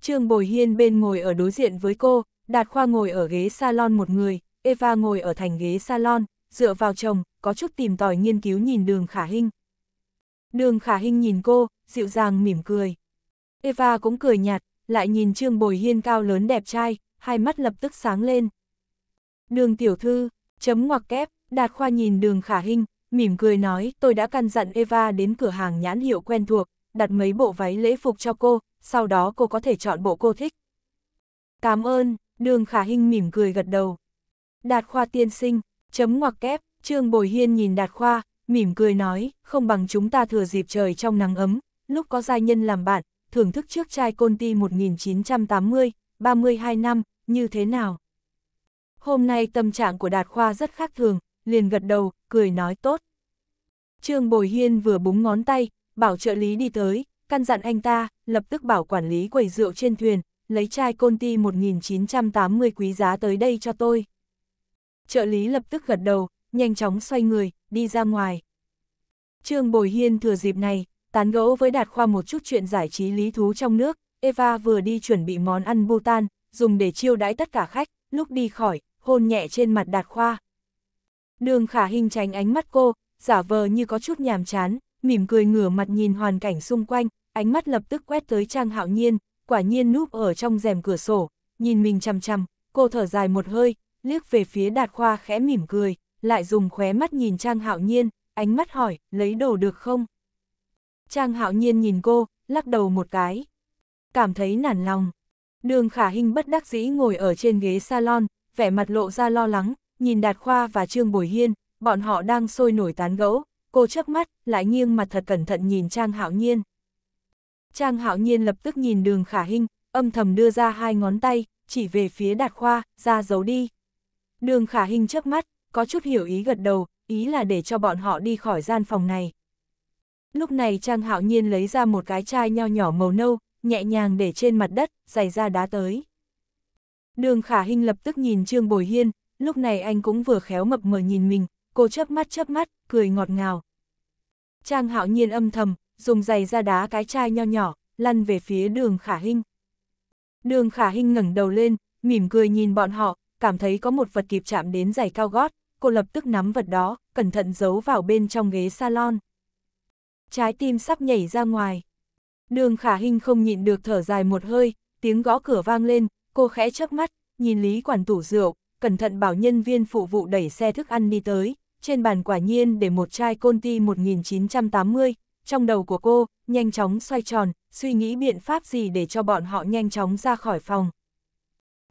Trương Bồi Hiên bên ngồi ở đối diện với cô, Đạt Khoa ngồi ở ghế salon một người, Eva ngồi ở thành ghế salon, dựa vào chồng, có chút tìm tòi nghiên cứu nhìn đường khả hinh. Đường khả hinh nhìn cô, dịu dàng mỉm cười. Eva cũng cười nhạt, lại nhìn Trương Bồi Hiên cao lớn đẹp trai, hai mắt lập tức sáng lên. Đường tiểu thư, chấm ngoặc kép, Đạt Khoa nhìn đường khả hinh, mỉm cười nói tôi đã căn dặn Eva đến cửa hàng nhãn hiệu quen thuộc, đặt mấy bộ váy lễ phục cho cô, sau đó cô có thể chọn bộ cô thích. Cảm ơn, đường khả hình mỉm cười gật đầu. Đạt khoa tiên sinh, chấm ngoặc kép, Trương Bồi Hiên nhìn đạt khoa, mỉm cười nói, không bằng chúng ta thừa dịp trời trong nắng ấm, lúc có giai nhân làm bạn, thưởng thức trước chai côn ti 1980, 32 năm, như thế nào. Hôm nay tâm trạng của đạt khoa rất khác thường, liền gật đầu, cười nói tốt. Trương Bồi Hiên vừa búng ngón tay, bảo trợ lý đi tới, căn dặn anh ta, lập tức bảo quản lý quầy rượu trên thuyền, lấy chai côn Conti 1980 quý giá tới đây cho tôi. Trợ lý lập tức gật đầu, nhanh chóng xoay người, đi ra ngoài. Trương Bồi Hiên thừa dịp này, tán gẫu với Đạt Khoa một chút chuyện giải trí lý thú trong nước, Eva vừa đi chuẩn bị món ăn Bhutan, dùng để chiêu đãi tất cả khách, lúc đi khỏi, hôn nhẹ trên mặt Đạt Khoa. Đường khả hình tránh ánh mắt cô, giả vờ như có chút nhàm chán, mỉm cười ngửa mặt nhìn hoàn cảnh xung quanh, ánh mắt lập tức quét tới Trang Hạo Nhiên, quả nhiên núp ở trong rèm cửa sổ, nhìn mình chằm chằm, cô thở dài một hơi, liếc về phía Đạt Khoa khẽ mỉm cười, lại dùng khóe mắt nhìn Trang Hạo Nhiên, ánh mắt hỏi, lấy đồ được không? Trang Hạo Nhiên nhìn cô, lắc đầu một cái, cảm thấy nản lòng. Đường Khả hình bất đắc dĩ ngồi ở trên ghế salon, vẻ mặt lộ ra lo lắng, nhìn Đạt Khoa và Trương Bồi Hiên, bọn họ đang sôi nổi tán gẫu, cô chớp mắt, lại nghiêng mặt thật cẩn thận nhìn Trang Hạo Nhiên. Trang Hạo Nhiên lập tức nhìn đường khả hình, âm thầm đưa ra hai ngón tay, chỉ về phía Đạt Khoa, ra dấu đi. Đường khả hình chớp mắt, có chút hiểu ý gật đầu, ý là để cho bọn họ đi khỏi gian phòng này. Lúc này Trang Hạo Nhiên lấy ra một cái chai nho nhỏ màu nâu, nhẹ nhàng để trên mặt đất, giày ra đá tới. Đường khả hình lập tức nhìn Trương Bồi Hiên, lúc này anh cũng vừa khéo mập mờ nhìn mình, cô chớp mắt chớp mắt, cười ngọt ngào. Trang hạo nhiên âm thầm, dùng giày ra đá cái chai nho nhỏ, lăn về phía đường khả hinh. Đường khả hinh ngẩng đầu lên, mỉm cười nhìn bọn họ, cảm thấy có một vật kịp chạm đến giày cao gót, cô lập tức nắm vật đó, cẩn thận giấu vào bên trong ghế salon. Trái tim sắp nhảy ra ngoài. Đường khả hinh không nhịn được thở dài một hơi, tiếng gõ cửa vang lên, cô khẽ chớp mắt, nhìn Lý quản tủ rượu, cẩn thận bảo nhân viên phụ vụ đẩy xe thức ăn đi tới, trên bàn quả nhiên để một chai Conti 1980, trong đầu của cô, nhanh chóng xoay tròn, suy nghĩ biện pháp gì để cho bọn họ nhanh chóng ra khỏi phòng.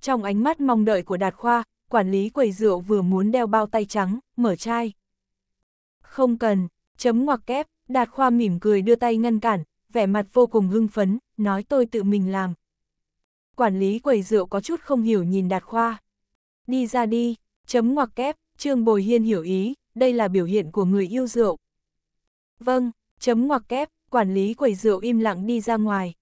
Trong ánh mắt mong đợi của Đạt Khoa, quản lý quầy rượu vừa muốn đeo bao tay trắng, mở chai. Không cần, chấm ngoặc kép, Đạt Khoa mỉm cười đưa tay ngăn cản, vẻ mặt vô cùng hưng phấn, nói tôi tự mình làm. Quản lý quầy rượu có chút không hiểu nhìn Đạt Khoa đi ra đi, chấm ngoặc kép, Trương Bồi Hiên hiểu ý, đây là biểu hiện của người yêu rượu. Vâng, chấm ngoặc kép, quản lý quầy rượu im lặng đi ra ngoài.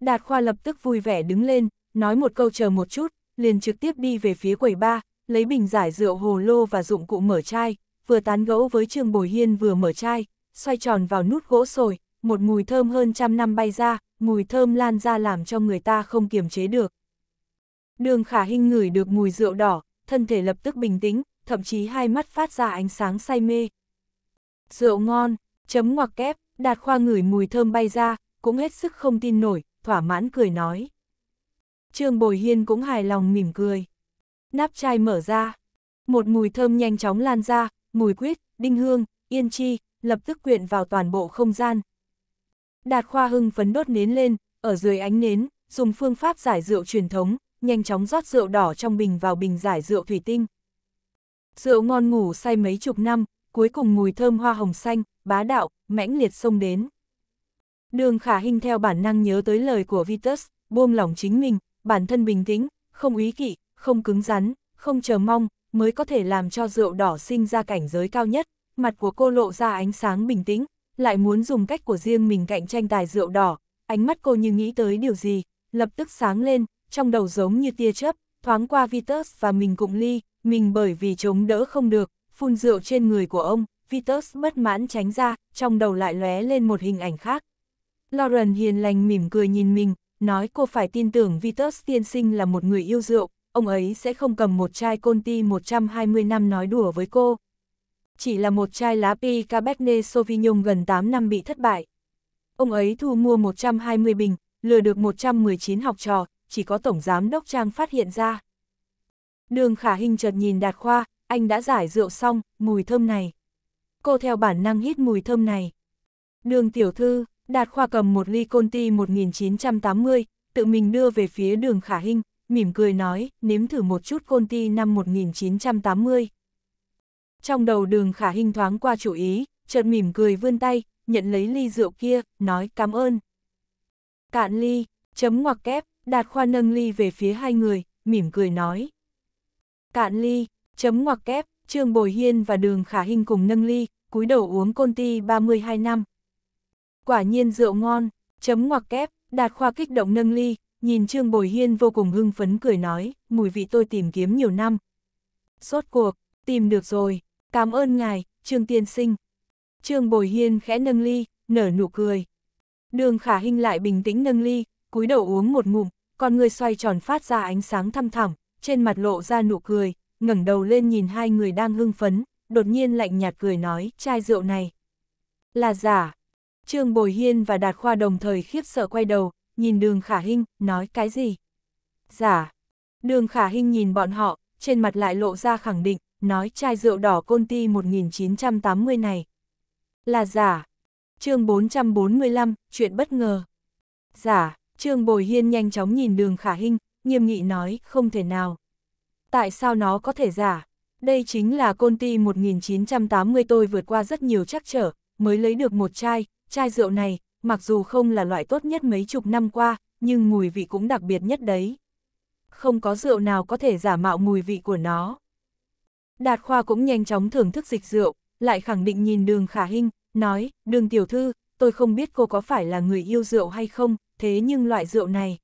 Đạt Khoa lập tức vui vẻ đứng lên, nói một câu chờ một chút, liền trực tiếp đi về phía quầy ba, lấy bình giải rượu hồ lô và dụng cụ mở chai, vừa tán gẫu với Trương Bồi Hiên vừa mở chai, xoay tròn vào nút gỗ sồi, một mùi thơm hơn trăm năm bay ra, mùi thơm lan ra làm cho người ta không kiềm chế được. Đường khả hình ngửi được mùi rượu đỏ, thân thể lập tức bình tĩnh, thậm chí hai mắt phát ra ánh sáng say mê. Rượu ngon, chấm ngoặc kép, đạt khoa ngửi mùi thơm bay ra, cũng hết sức không tin nổi, thỏa mãn cười nói. Trương Bồi Hiên cũng hài lòng mỉm cười. Nắp chai mở ra, một mùi thơm nhanh chóng lan ra, mùi quýt, đinh hương, yên chi, lập tức quyện vào toàn bộ không gian. Đạt khoa hưng phấn đốt nến lên, ở dưới ánh nến, dùng phương pháp giải rượu truyền thống, nhanh chóng rót rượu đỏ trong bình vào bình giải rượu thủy tinh. Rượu ngon ngủ say mấy chục năm, cuối cùng mùi thơm hoa hồng xanh, bá đạo, mãnh liệt xông đến. Đường khả hình theo bản năng nhớ tới lời của Vitus, buông lỏng chính mình, bản thân bình tĩnh, không ý kỵ, không cứng rắn, không chờ mong, mới có thể làm cho rượu đỏ sinh ra cảnh giới cao nhất, mặt của cô lộ ra ánh sáng bình tĩnh, lại muốn dùng cách của riêng mình cạnh tranh tài rượu đỏ, ánh mắt cô như nghĩ tới điều gì, lập tức sáng lên, trong đầu giống như tia chớp, thoáng qua Vitus và mình cũng ly, mình bởi vì chống đỡ không được, phun rượu trên người của ông, Vitus bất mãn tránh ra, trong đầu lại lóe lên một hình ảnh khác. Lauren hiền lành mỉm cười nhìn mình, nói cô phải tin tưởng Vitus tiên sinh là một người yêu rượu, ông ấy sẽ không cầm một chai Conti 120 năm nói đùa với cô. Chỉ là một chai lá Pi Cabernet Sauvignon gần 8 năm bị thất bại. Ông ấy thu mua 120 bình, lừa được 119 học trò, chỉ có Tổng Giám Đốc Trang phát hiện ra. Đường khả hình chợt nhìn Đạt Khoa, anh đã giải rượu xong, mùi thơm này. Cô theo bản năng hít mùi thơm này. Đường tiểu thư, Đạt Khoa cầm một ly Conti 1980, tự mình đưa về phía đường khả hình, mỉm cười nói, nếm thử một chút Conti năm 1980. Trong đầu đường khả hình thoáng qua chủ ý, chợt mỉm cười vươn tay, nhận lấy ly rượu kia, nói cảm ơn. Cạn ly, chấm ngoặc kép, Đạt Khoa nâng ly về phía hai người, mỉm cười nói. Cạn ly, chấm ngoặc kép, Trương Bồi Hiên và Đường Khả Hinh cùng nâng ly, cúi đầu uống côn ti 32 năm. Quả nhiên rượu ngon, chấm ngoặc kép, Đạt Khoa kích động nâng ly, nhìn Trương Bồi Hiên vô cùng hưng phấn cười nói, mùi vị tôi tìm kiếm nhiều năm. Sốt cuộc, tìm được rồi, cảm ơn ngài, Trương Tiên Sinh. Trương Bồi Hiên khẽ nâng ly, nở nụ cười. Đường Khả Hinh lại bình tĩnh nâng ly, cúi đầu uống một ngụm, con người xoay tròn phát ra ánh sáng thăm thẳm, trên mặt lộ ra nụ cười, ngẩng đầu lên nhìn hai người đang hưng phấn, đột nhiên lạnh nhạt cười nói, chai rượu này là giả. Trương Bồi Hiên và Đạt Khoa đồng thời khiếp sợ quay đầu, nhìn đường khả hinh, nói cái gì? Giả. Đường khả hinh nhìn bọn họ, trên mặt lại lộ ra khẳng định, nói chai rượu đỏ côn ti 1980 này. Là giả. chương 445, chuyện bất ngờ. Giả. Trương Bồi Hiên nhanh chóng nhìn đường khả hình, nghiêm nghị nói, không thể nào. Tại sao nó có thể giả? Đây chính là côn ti 1980 tôi vượt qua rất nhiều trắc trở, mới lấy được một chai, chai rượu này, mặc dù không là loại tốt nhất mấy chục năm qua, nhưng mùi vị cũng đặc biệt nhất đấy. Không có rượu nào có thể giả mạo mùi vị của nó. Đạt Khoa cũng nhanh chóng thưởng thức dịch rượu, lại khẳng định nhìn đường khả hình, nói, đường tiểu thư, tôi không biết cô có phải là người yêu rượu hay không, thế nhưng loại rượu này.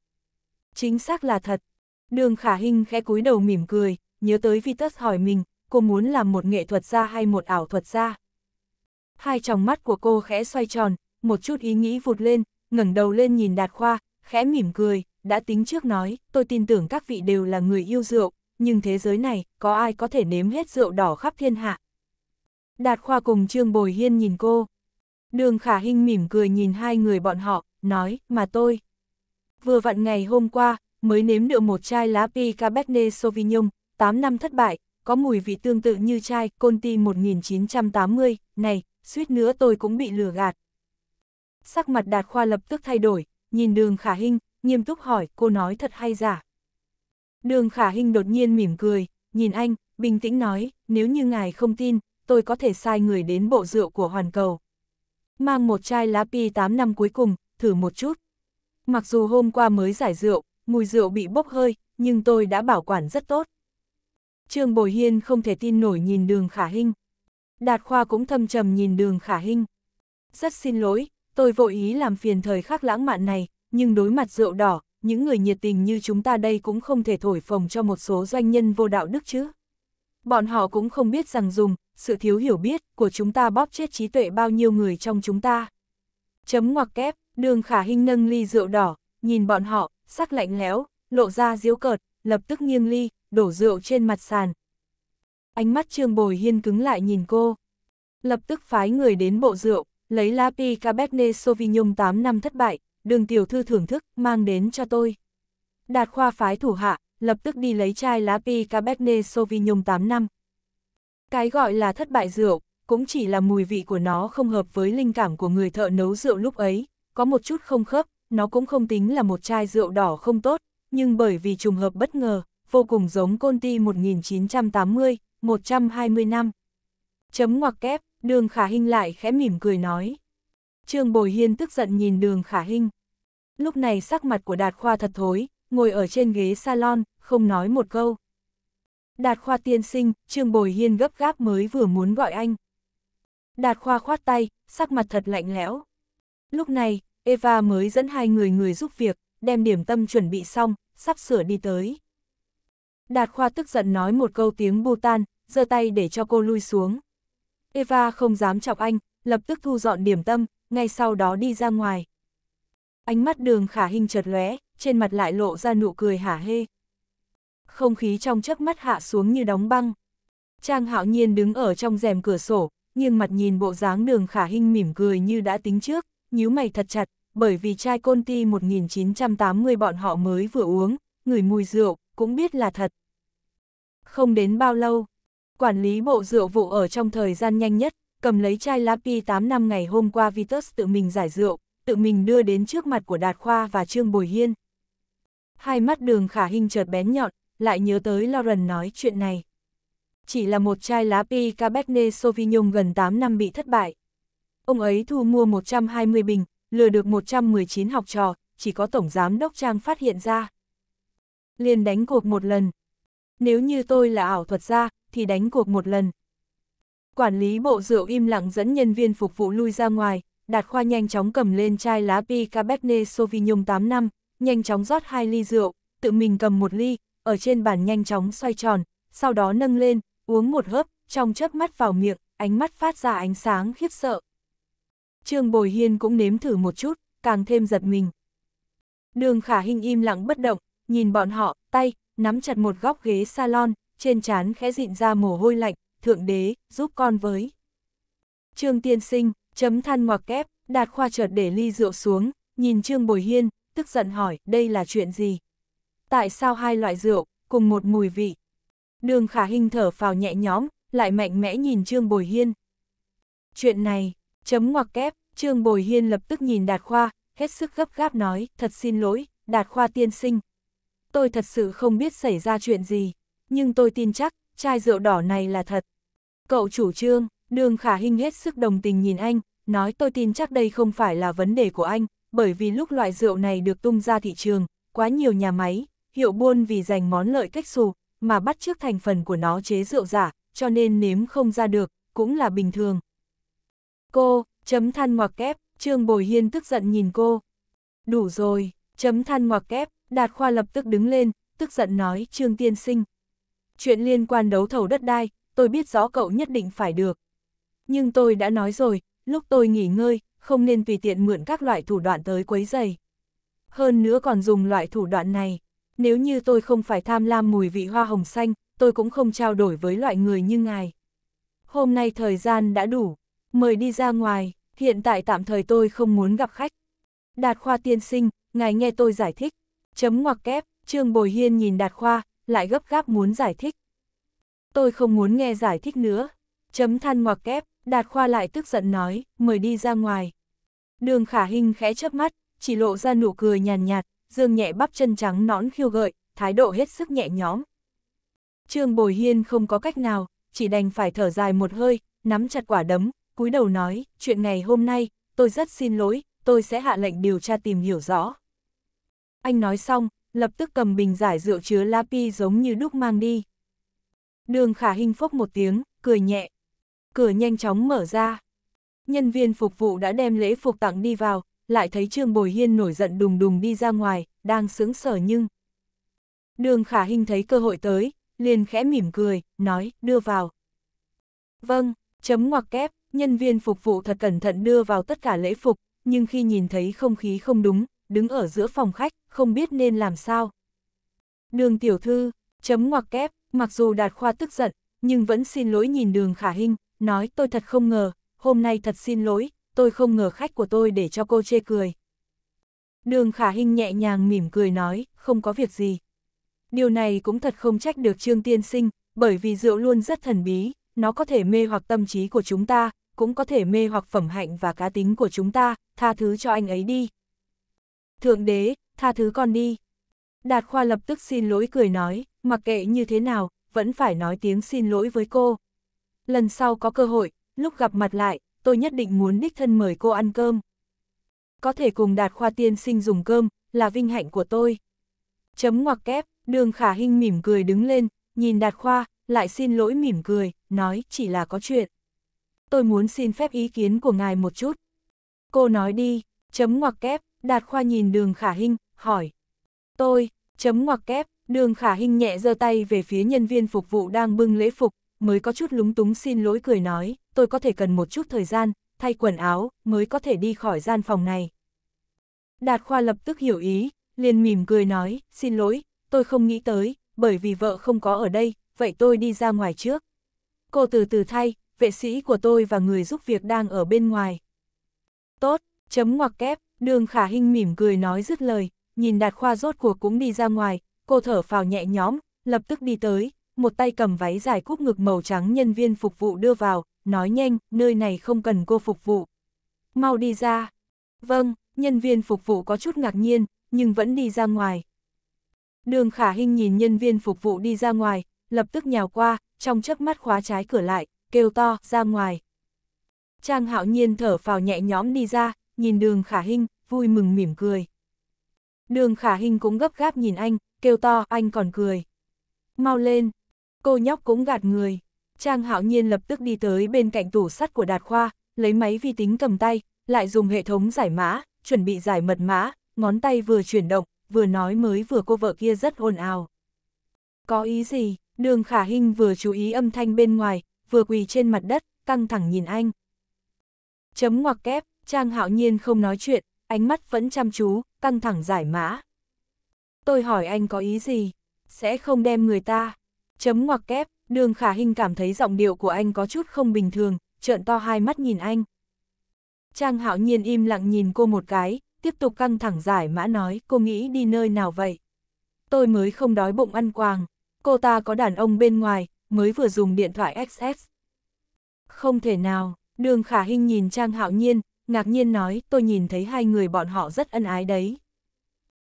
Chính xác là thật. Đường khả hình khẽ cúi đầu mỉm cười, nhớ tới Vitus hỏi mình, cô muốn làm một nghệ thuật gia hay một ảo thuật gia. Hai tròng mắt của cô khẽ xoay tròn, một chút ý nghĩ vụt lên, ngẩng đầu lên nhìn Đạt Khoa, khẽ mỉm cười, đã tính trước nói, tôi tin tưởng các vị đều là người yêu rượu, nhưng thế giới này, có ai có thể nếm hết rượu đỏ khắp thiên hạ. Đạt Khoa cùng Trương Bồi Hiên nhìn cô. Đường Khả Hinh mỉm cười nhìn hai người bọn họ, nói, mà tôi. Vừa vặn ngày hôm qua, mới nếm được một chai lá Pi Cabernet Sauvignon, 8 năm thất bại, có mùi vị tương tự như chai Conti 1980, này, suýt nữa tôi cũng bị lừa gạt. Sắc mặt Đạt Khoa lập tức thay đổi, nhìn đường khả hình, nghiêm túc hỏi cô nói thật hay giả. Đường khả hình đột nhiên mỉm cười, nhìn anh, bình tĩnh nói, nếu như ngài không tin, tôi có thể sai người đến bộ rượu của Hoàn Cầu. Mang một chai lá pi 8 năm cuối cùng, thử một chút. Mặc dù hôm qua mới giải rượu, mùi rượu bị bốc hơi, nhưng tôi đã bảo quản rất tốt. Trương Bồi Hiên không thể tin nổi nhìn đường khả hình Đạt Khoa cũng thâm trầm nhìn đường khả hình Rất xin lỗi, tôi vội ý làm phiền thời khắc lãng mạn này, nhưng đối mặt rượu đỏ, những người nhiệt tình như chúng ta đây cũng không thể thổi phồng cho một số doanh nhân vô đạo đức chứ. Bọn họ cũng không biết rằng dùng, sự thiếu hiểu biết của chúng ta bóp chết trí tuệ bao nhiêu người trong chúng ta. Chấm ngoặc kép. Đường khả hình nâng ly rượu đỏ, nhìn bọn họ, sắc lạnh lẽo, lộ ra diếu cợt, lập tức nghiêng ly, đổ rượu trên mặt sàn. Ánh mắt Trương Bồi Hiên cứng lại nhìn cô. Lập tức phái người đến bộ rượu, lấy lá pi Cabernet Sauvignon 8 năm thất bại, đường tiểu thư thưởng thức, mang đến cho tôi. Đạt khoa phái thủ hạ, lập tức đi lấy chai lá pi Cabernet Sauvignon 8 năm. Cái gọi là thất bại rượu, cũng chỉ là mùi vị của nó không hợp với linh cảm của người thợ nấu rượu lúc ấy, có một chút không khớp, nó cũng không tính là một chai rượu đỏ không tốt, nhưng bởi vì trùng hợp bất ngờ, vô cùng giống côn Conti 1980, 120 năm. Chấm ngoặc kép, đường khả hình lại khẽ mỉm cười nói. Trương Bồi Hiên tức giận nhìn đường khả hình. Lúc này sắc mặt của Đạt Khoa thật thối, ngồi ở trên ghế salon, không nói một câu. Đạt Khoa tiên sinh, Trương Bồi Hiên gấp gáp mới vừa muốn gọi anh. Đạt Khoa khoát tay, sắc mặt thật lạnh lẽo. Lúc này, Eva mới dẫn hai người người giúp việc, đem điểm tâm chuẩn bị xong, sắp sửa đi tới. Đạt Khoa tức giận nói một câu tiếng Bhutan, giơ tay để cho cô lui xuống. Eva không dám chọc anh, lập tức thu dọn điểm tâm, ngay sau đó đi ra ngoài. Ánh mắt đường khả hình chợt lóe, trên mặt lại lộ ra nụ cười hả hê. Không khí trong chớp mắt hạ xuống như đóng băng. Trang hạo nhiên đứng ở trong rèm cửa sổ, nghiêng mặt nhìn bộ dáng đường khả hình mỉm cười như đã tính trước nhíu mày thật chặt, bởi vì chai Conti 1980 bọn họ mới vừa uống, người mùi rượu, cũng biết là thật. Không đến bao lâu, quản lý bộ rượu vụ ở trong thời gian nhanh nhất, cầm lấy chai Lapi 8 năm ngày hôm qua Vitus tự mình giải rượu, tự mình đưa đến trước mặt của Đạt Khoa và Trương Bồi Hiên. Hai mắt đường khả hình chợt bén nhọn, lại nhớ tới Lauren nói chuyện này. Chỉ là một chai lá Pi Cabernet Sauvignon gần 8 năm bị thất bại, Ông ấy thu mua 120 bình, lừa được 119 học trò, chỉ có Tổng Giám Đốc Trang phát hiện ra. Liền đánh cuộc một lần. Nếu như tôi là ảo thuật gia, thì đánh cuộc một lần. Quản lý bộ rượu im lặng dẫn nhân viên phục vụ lui ra ngoài, Đạt Khoa nhanh chóng cầm lên chai lá pi Cabernet Sauvignon 8 năm, nhanh chóng rót hai ly rượu, tự mình cầm một ly, ở trên bàn nhanh chóng xoay tròn, sau đó nâng lên, uống một hớp, trong chớp mắt vào miệng, ánh mắt phát ra ánh sáng khiếp sợ. Trương Bồi Hiên cũng nếm thử một chút, càng thêm giật mình. Đường khả Hinh im lặng bất động, nhìn bọn họ, tay, nắm chặt một góc ghế salon, trên trán khẽ dịn ra mồ hôi lạnh, thượng đế, giúp con với. Trương tiên sinh, chấm than ngoặc kép, đạt khoa chợt để ly rượu xuống, nhìn Trương Bồi Hiên, tức giận hỏi, đây là chuyện gì? Tại sao hai loại rượu, cùng một mùi vị? Đường khả Hinh thở phào nhẹ nhõm, lại mạnh mẽ nhìn Trương Bồi Hiên. Chuyện này, Chấm ngoặc kép, Trương Bồi Hiên lập tức nhìn Đạt Khoa, hết sức gấp gáp nói, thật xin lỗi, Đạt Khoa tiên sinh. Tôi thật sự không biết xảy ra chuyện gì, nhưng tôi tin chắc, chai rượu đỏ này là thật. Cậu chủ trương, đường khả hình hết sức đồng tình nhìn anh, nói tôi tin chắc đây không phải là vấn đề của anh, bởi vì lúc loại rượu này được tung ra thị trường, quá nhiều nhà máy, hiệu buôn vì giành món lợi cách xù, mà bắt trước thành phần của nó chế rượu giả, cho nên nếm không ra được, cũng là bình thường, Cô, chấm than ngoặc kép, Trương Bồi Hiên tức giận nhìn cô. Đủ rồi, chấm than ngoặc kép, Đạt Khoa lập tức đứng lên, tức giận nói Trương Tiên Sinh. Chuyện liên quan đấu thầu đất đai, tôi biết rõ cậu nhất định phải được. Nhưng tôi đã nói rồi, lúc tôi nghỉ ngơi, không nên tùy tiện mượn các loại thủ đoạn tới quấy giày. Hơn nữa còn dùng loại thủ đoạn này. Nếu như tôi không phải tham lam mùi vị hoa hồng xanh, tôi cũng không trao đổi với loại người như ngài. Hôm nay thời gian đã đủ, mời đi ra ngoài, hiện tại tạm thời tôi không muốn gặp khách. Đạt Khoa tiên sinh, ngài nghe tôi giải thích. Chấm ngoặc kép, Trương Bồi Hiên nhìn Đạt Khoa, lại gấp gáp muốn giải thích. Tôi không muốn nghe giải thích nữa. Chấm than ngoặc kép, Đạt Khoa lại tức giận nói, mời đi ra ngoài. Đường khả Hinh khẽ chớp mắt, chỉ lộ ra nụ cười nhàn nhạt, nhạt, dương nhẹ bắp chân trắng nõn khiêu gợi, thái độ hết sức nhẹ nhõm. Trương Bồi Hiên không có cách nào, chỉ đành phải thở dài một hơi, nắm chặt quả đấm, cúi đầu nói, chuyện ngày hôm nay, tôi rất xin lỗi, tôi sẽ hạ lệnh điều tra tìm hiểu rõ. Anh nói xong, lập tức cầm bình giải rượu chứa lapi giống như đúc mang đi. Đường khả hình phốc một tiếng, cười nhẹ. Cửa nhanh chóng mở ra. Nhân viên phục vụ đã đem lễ phục tặng đi vào, lại thấy Trương Bồi Hiên nổi giận đùng đùng đi ra ngoài, đang sướng sở nhưng... Đường khả hình thấy cơ hội tới, liền khẽ mỉm cười, nói, đưa vào. Vâng, chấm ngoặc kép, nhân viên phục vụ thật cẩn thận đưa vào tất cả lễ phục, nhưng khi nhìn thấy không khí không đúng, đứng ở giữa phòng khách, không biết nên làm sao. Đường tiểu thư, chấm ngoặc kép, mặc dù đạt khoa tức giận, nhưng vẫn xin lỗi nhìn đường khả hình, nói tôi thật không ngờ, hôm nay thật xin lỗi, tôi không ngờ khách của tôi để cho cô chê cười. Đường khả hình nhẹ nhàng mỉm cười nói, không có việc gì. Điều này cũng thật không trách được Trương Tiên Sinh, bởi vì rượu luôn rất thần bí, nó có thể mê hoặc tâm trí của chúng ta, cũng có thể mê hoặc phẩm hạnh và cá tính của chúng ta, tha thứ cho anh ấy đi. Thượng đế, tha thứ con đi. Đạt Khoa lập tức xin lỗi cười nói, mặc kệ như thế nào, vẫn phải nói tiếng xin lỗi với cô. Lần sau có cơ hội, lúc gặp mặt lại, tôi nhất định muốn đích thân mời cô ăn cơm. Có thể cùng Đạt Khoa tiên sinh dùng cơm, là vinh hạnh của tôi. Chấm ngoặc kép, đường khả hình mỉm cười đứng lên, nhìn Đạt Khoa, lại xin lỗi mỉm cười, nói chỉ là có chuyện tôi muốn xin phép ý kiến của ngài một chút. Cô nói đi, chấm ngoặc kép, đạt khoa nhìn đường khả hình hỏi. Tôi, chấm ngoặc kép, đường khả hình nhẹ giơ tay về phía nhân viên phục vụ đang bưng lễ phục, mới có chút lúng túng xin lỗi cười nói, tôi có thể cần một chút thời gian, thay quần áo, mới có thể đi khỏi gian phòng này. Đạt khoa lập tức hiểu ý, liền mỉm cười nói, xin lỗi, tôi không nghĩ tới, bởi vì vợ không có ở đây, vậy tôi đi ra ngoài trước. Cô từ từ thay, vệ sĩ của tôi và người giúp việc đang ở bên ngoài. Tốt, chấm ngoặc kép, đường khả hình mỉm cười nói dứt lời, nhìn đạt khoa rốt cuộc cũng đi ra ngoài, cô thở phào nhẹ nhõm, lập tức đi tới, một tay cầm váy dài cúc ngực màu trắng nhân viên phục vụ đưa vào, nói nhanh, nơi này không cần cô phục vụ. Mau đi ra. Vâng, nhân viên phục vụ có chút ngạc nhiên, nhưng vẫn đi ra ngoài. Đường khả hình nhìn nhân viên phục vụ đi ra ngoài, lập tức nhào qua, trong chớp mắt khóa trái cửa lại, kêu to, ra ngoài. Trang hạo nhiên thở phào nhẹ nhõm đi ra, nhìn đường khả hình, vui mừng mỉm cười. Đường khả hình cũng gấp gáp nhìn anh, kêu to, anh còn cười. Mau lên, cô nhóc cũng gạt người. Trang hạo nhiên lập tức đi tới bên cạnh tủ sắt của Đạt Khoa, lấy máy vi tính cầm tay, lại dùng hệ thống giải mã, chuẩn bị giải mật mã, ngón tay vừa chuyển động, vừa nói mới vừa cô vợ kia rất ồn ào. Có ý gì? Đường khả hình vừa chú ý âm thanh bên ngoài, vừa quỳ trên mặt đất, căng thẳng nhìn anh. Chấm ngoặc kép, Trang hạo nhiên không nói chuyện, ánh mắt vẫn chăm chú, căng thẳng giải mã. Tôi hỏi anh có ý gì? Sẽ không đem người ta. Chấm ngoặc kép, đường khả hình cảm thấy giọng điệu của anh có chút không bình thường, trợn to hai mắt nhìn anh. Trang hạo nhiên im lặng nhìn cô một cái, tiếp tục căng thẳng giải mã nói cô nghĩ đi nơi nào vậy. Tôi mới không đói bụng ăn quàng, cô ta có đàn ông bên ngoài, mới vừa dùng điện thoại XS. Không thể nào, đường khả hình nhìn Trang Hạo Nhiên, ngạc nhiên nói tôi nhìn thấy hai người bọn họ rất ân ái đấy.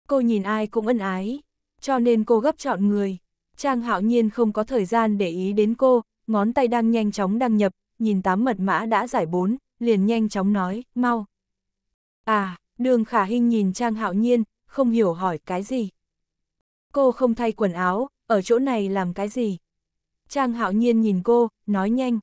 Cô nhìn ai cũng ân ái, cho nên cô gấp chọn người. Trang Hạo Nhiên không có thời gian để ý đến cô, ngón tay đang nhanh chóng đăng nhập, nhìn tám mật mã đã giải bốn, liền nhanh chóng nói, mau. À, đường khả hình nhìn Trang Hạo Nhiên, không hiểu hỏi cái gì. Cô không thay quần áo, ở chỗ này làm cái gì? Trang hạo nhiên nhìn cô, nói nhanh.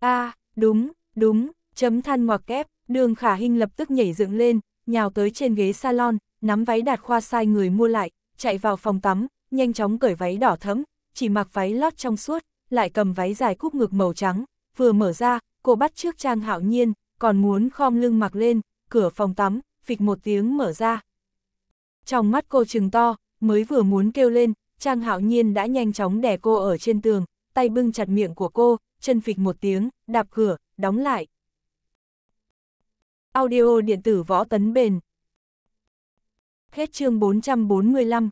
a à, đúng, đúng, chấm than ngoặc kép, đường khả hình lập tức nhảy dựng lên, nhào tới trên ghế salon, nắm váy đạt khoa sai người mua lại, chạy vào phòng tắm, nhanh chóng cởi váy đỏ thẫm, chỉ mặc váy lót trong suốt, lại cầm váy dài cúp ngực màu trắng, vừa mở ra, cô bắt trước Trang Hạo Nhiên, còn muốn khom lưng mặc lên, cửa phòng tắm, phịch một tiếng mở ra. Trong mắt cô trừng to, mới vừa muốn kêu lên, Trang Hạo Nhiên đã nhanh chóng đè cô ở trên tường, tay bưng chặt miệng của cô, chân phịch một tiếng, đạp cửa, đóng lại. Audio điện tử võ tấn bền. Hết chương 445